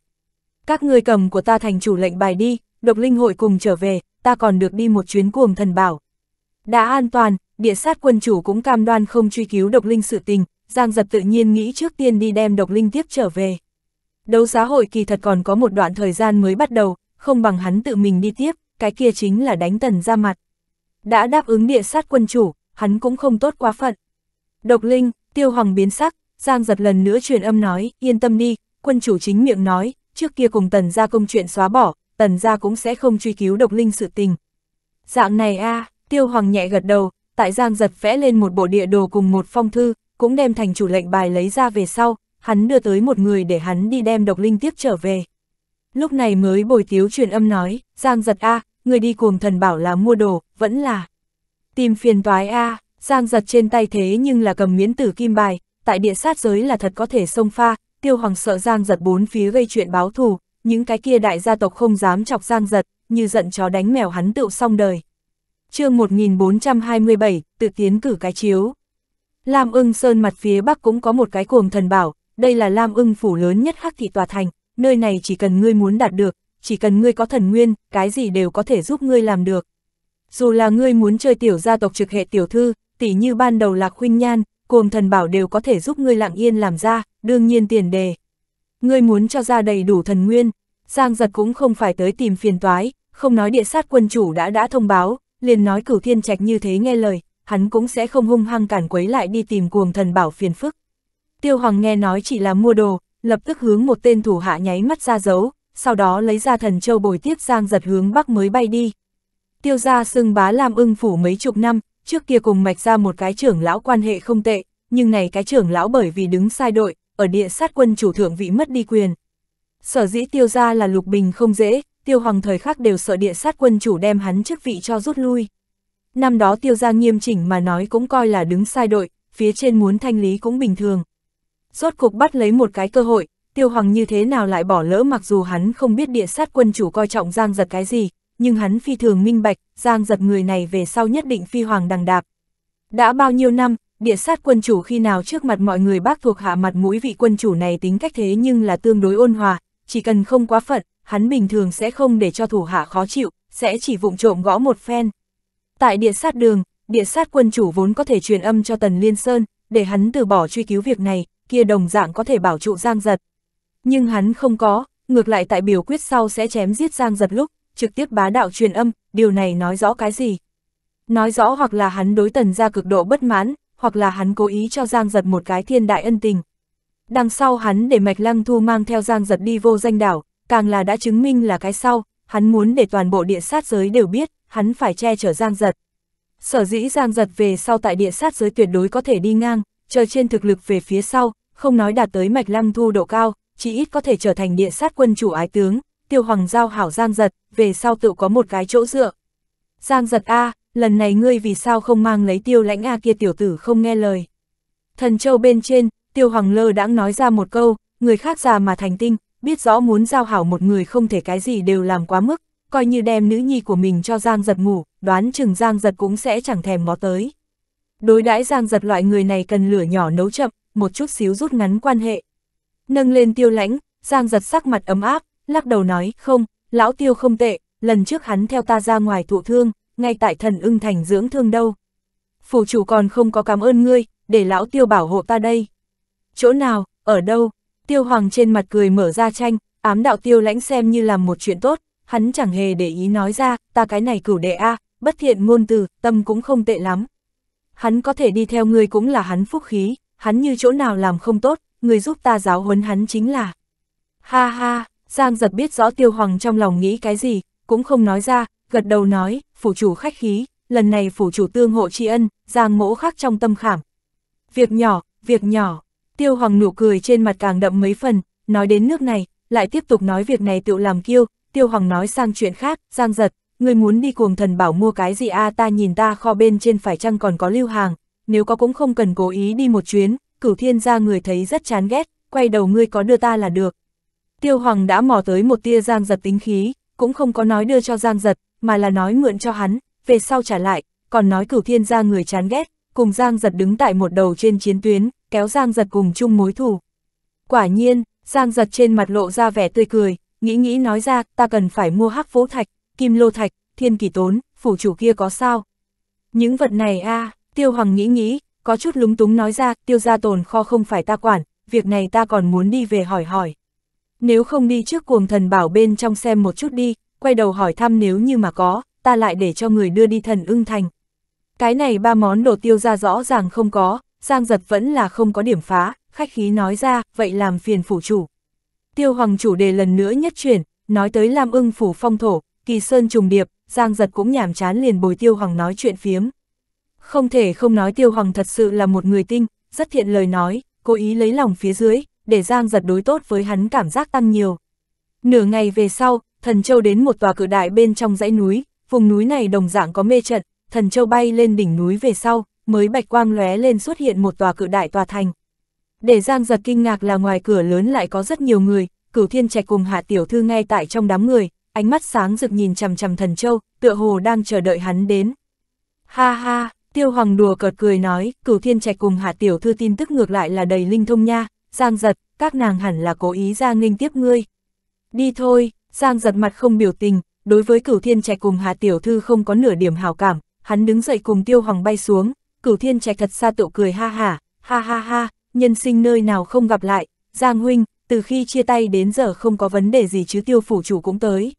Các người cầm của ta thành chủ lệnh bài đi, độc linh hội cùng trở về, ta còn được đi một chuyến cuồng thần bảo. Đã an toàn, địa sát quân chủ cũng cam đoan không truy cứu độc linh sự tình, Giang Giật tự nhiên nghĩ trước tiên đi đem độc linh tiếp trở về. Đấu giá hội kỳ thật còn có một đoạn thời gian mới bắt đầu, không bằng hắn tự mình đi tiếp, cái kia chính là đánh tần ra mặt. Đã đáp ứng địa sát quân chủ, hắn cũng không tốt quá phận. Độc Linh, Tiêu Hoàng biến sắc, Giang giật lần nữa truyền âm nói, yên tâm đi, quân chủ chính miệng nói, trước kia cùng tần ra công chuyện xóa bỏ, tần ra cũng sẽ không truy cứu Độc Linh sự tình. Dạng này a à, Tiêu Hoàng nhẹ gật đầu, tại Giang giật vẽ lên một bộ địa đồ cùng một phong thư, cũng đem thành chủ lệnh bài lấy ra về sau, hắn đưa tới một người để hắn đi đem Độc Linh tiếp trở về. Lúc này mới bồi tiếu truyền âm nói, Giang giật A, người đi cuồng thần bảo là mua đồ, vẫn là tìm phiền toái A, Giang giật trên tay thế nhưng là cầm miễn tử kim bài, tại địa sát giới là thật có thể xông pha, tiêu hoàng sợ Giang giật bốn phía gây chuyện báo thù, những cái kia đại gia tộc không dám chọc Giang giật, như giận chó đánh mèo hắn tựu xong đời. chương 1427, tự tiến cử cái chiếu. Lam ưng sơn mặt phía bắc cũng có một cái cuồng thần bảo, đây là Lam ưng phủ lớn nhất hắc thị tòa thành, nơi này chỉ cần ngươi muốn đạt được, chỉ cần ngươi có thần nguyên, cái gì đều có thể giúp ngươi làm được. Dù là ngươi muốn chơi tiểu gia tộc trực hệ tiểu thư, tỉ như ban đầu lạc huynh nhan, cuồng thần bảo đều có thể giúp ngươi lặng yên làm ra, đương nhiên tiền đề. Ngươi muốn cho ra đầy đủ thần nguyên, Giang giật cũng không phải tới tìm phiền toái, không nói địa sát quân chủ đã đã thông báo, liền nói cửu thiên trạch như thế nghe lời, hắn cũng sẽ không hung hăng cản quấy lại đi tìm cuồng thần bảo phiền phức. Tiêu Hoàng nghe nói chỉ là mua đồ, lập tức hướng một tên thủ hạ nháy mắt ra dấu, sau đó lấy ra thần châu bồi tiếp Giang giật hướng bắc mới bay đi. Tiêu gia xưng bá làm ưng phủ mấy chục năm, trước kia cùng mạch ra một cái trưởng lão quan hệ không tệ, nhưng này cái trưởng lão bởi vì đứng sai đội, ở địa sát quân chủ thượng vị mất đi quyền. Sở dĩ tiêu gia là lục bình không dễ, tiêu hoàng thời khắc đều sợ địa sát quân chủ đem hắn chức vị cho rút lui. Năm đó tiêu gia nghiêm chỉnh mà nói cũng coi là đứng sai đội, phía trên muốn thanh lý cũng bình thường. Rốt cuộc bắt lấy một cái cơ hội, tiêu hoàng như thế nào lại bỏ lỡ mặc dù hắn không biết địa sát quân chủ coi trọng giang giật cái gì, nhưng hắn phi thường minh bạch, giang giật người này về sau nhất định phi hoàng đằng đạp. Đã bao nhiêu năm, địa sát quân chủ khi nào trước mặt mọi người bác thuộc hạ mặt mũi vị quân chủ này tính cách thế nhưng là tương đối ôn hòa, chỉ cần không quá phận, hắn bình thường sẽ không để cho thủ hạ khó chịu, sẽ chỉ vụng trộm gõ một phen. Tại địa sát đường, địa sát quân chủ vốn có thể truyền âm cho Tần Liên Sơn, để hắn từ bỏ truy cứu việc này, kia đồng dạng có thể bảo trụ Giang Giật. Nhưng hắn không có, ngược lại tại biểu quyết sau sẽ chém giết Giang Giật lúc, trực tiếp bá đạo truyền âm, điều này nói rõ cái gì? Nói rõ hoặc là hắn đối tần ra cực độ bất mãn, hoặc là hắn cố ý cho Giang Giật một cái thiên đại ân tình. Đằng sau hắn để Mạch Lăng Thu mang theo Giang Giật đi vô danh đảo, càng là đã chứng minh là cái sau, hắn muốn để toàn bộ địa sát giới đều biết, hắn phải che chở Giang Giật. Sở dĩ Giang Giật về sau tại địa sát giới tuyệt đối có thể đi ngang, chờ trên thực lực về phía sau, không nói đạt tới mạch lăng thu độ cao, chỉ ít có thể trở thành địa sát quân chủ ái tướng, tiêu hoàng giao hảo Giang Giật, về sau tự có một cái chỗ dựa. Giang Giật A, lần này ngươi vì sao không mang lấy tiêu lãnh A kia tiểu tử không nghe lời. Thần châu bên trên, tiêu hoàng lơ đã nói ra một câu, người khác già mà thành tinh, biết rõ muốn giao hảo một người không thể cái gì đều làm quá mức, coi như đem nữ nhi của mình cho Giang Giật ngủ, đoán chừng Giang Giật cũng sẽ chẳng thèm ngó tới. Đối đãi Giang Giật loại người này cần lửa nhỏ nấu chậm, một chút xíu rút ngắn quan hệ. Nâng lên tiêu lãnh, Giang giật sắc mặt ấm áp, lắc đầu nói, không, lão tiêu không tệ, lần trước hắn theo ta ra ngoài thụ thương, ngay tại thần ưng thành dưỡng thương đâu. Phủ chủ còn không có cảm ơn ngươi, để lão tiêu bảo hộ ta đây. Chỗ nào, ở đâu, tiêu hoàng trên mặt cười mở ra tranh, ám đạo tiêu lãnh xem như làm một chuyện tốt, hắn chẳng hề để ý nói ra, ta cái này cửu đệ A, bất thiện ngôn từ, tâm cũng không tệ lắm. Hắn có thể đi theo ngươi cũng là hắn phúc khí, hắn như chỗ nào làm không tốt, người giúp ta giáo huấn hắn chính là. Ha ha, Giang giật biết rõ tiêu hoàng trong lòng nghĩ cái gì, cũng không nói ra, gật đầu nói, phủ chủ khách khí, lần này phủ chủ tương hộ tri ân, Giang mỗ khác trong tâm khảm. Việc nhỏ, việc nhỏ, tiêu hoàng nụ cười trên mặt càng đậm mấy phần, nói đến nước này, lại tiếp tục nói việc này tự làm kiêu, tiêu hoàng nói sang chuyện khác, Giang giật, người muốn đi cuồng thần bảo mua cái gì a ta nhìn ta kho bên trên phải chăng còn có lưu hàng, nếu có cũng không cần cố ý đi một chuyến, cửu thiên gia người thấy rất chán ghét, quay đầu ngươi có đưa ta là được. Tiêu Hoàng đã mò tới một tia giang giật tính khí, cũng không có nói đưa cho giang giật, mà là nói mượn cho hắn, về sau trả lại, còn nói cửu thiên gia người chán ghét, cùng giang giật đứng tại một đầu trên chiến tuyến, kéo giang giật cùng chung mối thù. Quả nhiên, giang giật trên mặt lộ ra vẻ tươi cười, nghĩ nghĩ nói ra, ta cần phải mua hắc vũ thạch, kim lô thạch, thiên kỳ tốn, phủ chủ kia có sao? Những vật này a à, Tiêu Hoàng nghĩ nghĩ, có chút lúng túng nói ra, tiêu gia tồn kho không phải ta quản, việc này ta còn muốn đi về hỏi hỏi. Nếu không đi trước cuồng thần bảo bên trong xem một chút đi, quay đầu hỏi thăm nếu như mà có, ta lại để cho người đưa đi thần ưng thành. Cái này ba món đồ tiêu ra rõ ràng không có, Giang giật vẫn là không có điểm phá, khách khí nói ra, vậy làm phiền phủ chủ. Tiêu hoàng chủ đề lần nữa nhất chuyển, nói tới Lam ưng phủ phong thổ, kỳ sơn trùng điệp, Giang giật cũng nhảm chán liền bồi tiêu hoàng nói chuyện phiếm. Không thể không nói Tiêu Hoàng thật sự là một người tinh, rất thiện lời nói, cố ý lấy lòng phía dưới, để Giang giật đối tốt với hắn cảm giác tăng nhiều. Nửa ngày về sau, Thần Châu đến một tòa cửa đại bên trong dãy núi, vùng núi này đồng dạng có mê trận, Thần Châu bay lên đỉnh núi về sau, mới bạch quang lóe lên xuất hiện một tòa cự đại tòa thành. Để Giang giật kinh ngạc là ngoài cửa lớn lại có rất nhiều người, cửu thiên trạch cùng hạ tiểu thư ngay tại trong đám người, ánh mắt sáng rực nhìn chằm chằm Thần Châu, tựa hồ đang chờ đợi hắn đến. Ha ha, Tiêu Hoàng đùa cợt cười nói, cửu thiên trạch cùng hạ tiểu thư tin tức ngược lại là đầy linh thông nha, Giang giật, các nàng hẳn là cố ý ra nghênh tiếp ngươi. Đi thôi, Giang giật mặt không biểu tình, đối với cửu thiên trạch cùng hạ tiểu thư không có nửa điểm hào cảm, hắn đứng dậy cùng Tiêu Hoàng bay xuống, cửu thiên trạch thật xa tựu cười ha ha ha ha ha, nhân sinh nơi nào không gặp lại, Giang huynh, từ khi chia tay đến giờ không có vấn đề gì chứ tiêu phủ chủ cũng tới.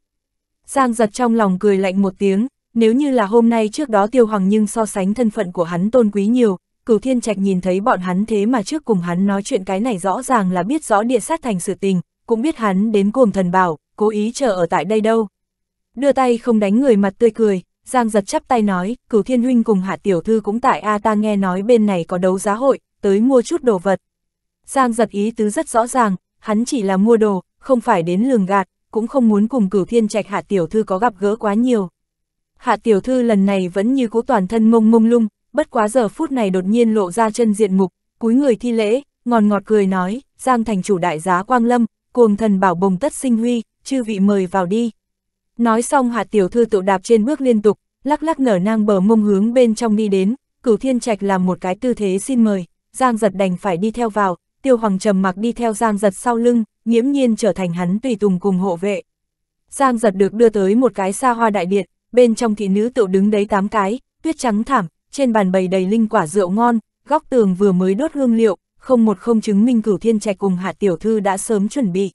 Giang giật trong lòng cười lạnh một tiếng, nếu như là hôm nay trước đó Tiêu Hoàng nhưng so sánh thân phận của hắn tôn quý nhiều, cửu thiên trạch nhìn thấy bọn hắn thế mà trước cùng hắn nói chuyện cái này rõ ràng là biết rõ địa sát thành sự tình, cũng biết hắn đến cuồng thần bảo, cố ý chờ ở tại đây đâu. Đưa tay không đánh người mặt tươi cười, Giang giật chắp tay nói, cửu thiên huynh cùng hạ tiểu thư cũng tại A ta nghe nói bên này có đấu giá hội, tới mua chút đồ vật. Giang giật ý tứ rất rõ ràng, hắn chỉ là mua đồ, không phải đến lường gạt, cũng không muốn cùng cửu thiên trạch hạ tiểu thư có gặp gỡ quá nhiều hạ tiểu thư lần này vẫn như cố toàn thân mông mông lung, bất quá giờ phút này đột nhiên lộ ra chân diện mục, cúi người thi lễ, ngòn ngọt cười nói, Giang thành chủ đại giá Quang Lâm, cuồng thần bảo bồng tất sinh huy, chư vị mời vào đi. Nói xong hạ tiểu thư tự đạp trên bước liên tục, lắc lắc nở nang bờ mông hướng bên trong đi đến, cửu thiên trạch làm một cái tư thế xin mời, Giang giật đành phải đi theo vào, tiêu hoàng trầm mặc đi theo Giang giật sau lưng, nghiễm nhiên trở thành hắn tùy tùng cùng hộ vệ. Giang giật được đưa tới một cái xa hoa đại điện, bên trong thị nữ tựu đứng đấy tám cái, tuyết trắng thảm, trên bàn bày đầy linh quả rượu ngon, góc tường vừa mới đốt hương liệu, không một không chứng minh cửu thiên trạch cùng hạ tiểu thư đã sớm chuẩn bị.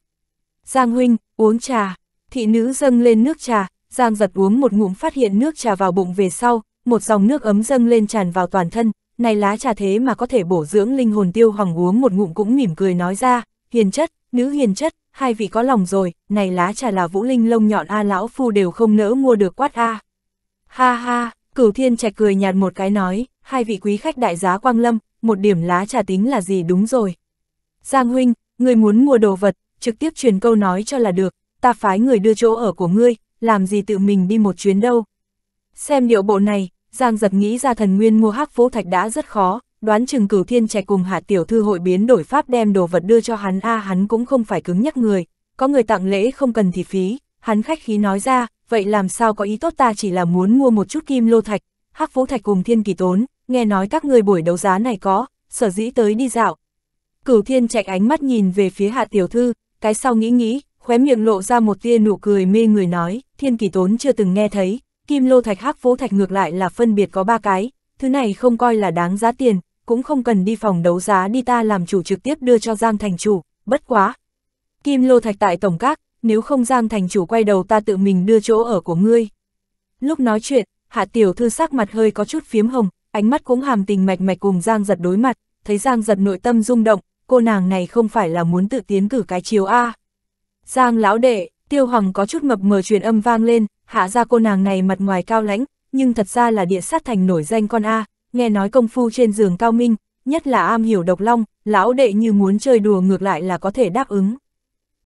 Giang huynh, uống trà, thị nữ dâng lên nước trà, Giang giật uống một ngụm phát hiện nước trà vào bụng về sau, một dòng nước ấm dâng lên tràn vào toàn thân, này lá trà thế mà có thể bổ dưỡng linh hồn tiêu hoàng uống một ngụm cũng mỉm cười nói ra, hiền chất, nữ hiền chất, hai vị có lòng rồi, này lá trà là vũ linh lông nhọn A lão phu đều không nỡ mua được quát A. Ha ha, cửu thiên trẻ cười nhạt một cái nói, hai vị quý khách đại giá quang lâm, một điểm lá trà tính là gì đúng rồi. Giang huynh, người muốn mua đồ vật, trực tiếp truyền câu nói cho là được, ta phái người đưa chỗ ở của ngươi, làm gì tự mình đi một chuyến đâu. Xem điệu bộ này, Giang giật nghĩ ra thần nguyên mua hắc phố thạch đã rất khó, đoán chừng cửu thiên trẻ cùng hạ tiểu thư hội biến đổi pháp đem đồ vật đưa cho hắn a à, hắn cũng không phải cứng nhắc người, có người tặng lễ không cần thì phí, hắn khách khí nói ra, vậy làm sao có ý tốt ta chỉ là muốn mua một chút kim lô thạch, hắc vũ thạch cùng thiên kỳ tốn, nghe nói các người buổi đấu giá này có, sở dĩ tới đi dạo. Cửu thiên chạy ánh mắt nhìn về phía hạ tiểu thư, cái sau nghĩ nghĩ, khóe miệng lộ ra một tia nụ cười mê người nói, thiên kỳ tốn chưa từng nghe thấy, kim lô thạch hắc vũ thạch ngược lại là phân biệt có ba cái, thứ này không coi là đáng giá tiền, cũng không cần đi phòng đấu giá đi ta làm chủ trực tiếp đưa cho Giang Thành Chủ, bất quá. Kim Lô Thạch tại Tổng Các, nếu không Giang Thành Chủ quay đầu ta tự mình đưa chỗ ở của ngươi. Lúc nói chuyện, Hạ Tiểu Thư sắc mặt hơi có chút phiếm hồng, ánh mắt cũng hàm tình mạch mạch cùng Giang giật đối mặt, thấy Giang giật nội tâm rung động, cô nàng này không phải là muốn tự tiến cử cái chiếu A. Giang lão đệ, tiêu hoàng có chút mập mờ truyền âm vang lên, hạ ra cô nàng này mặt ngoài cao lãnh, nhưng thật ra là địa sát thành nổi danh con A, nghe nói công phu trên giường cao minh, nhất là am hiểu độc long, lão đệ như muốn chơi đùa ngược lại là có thể đáp ứng.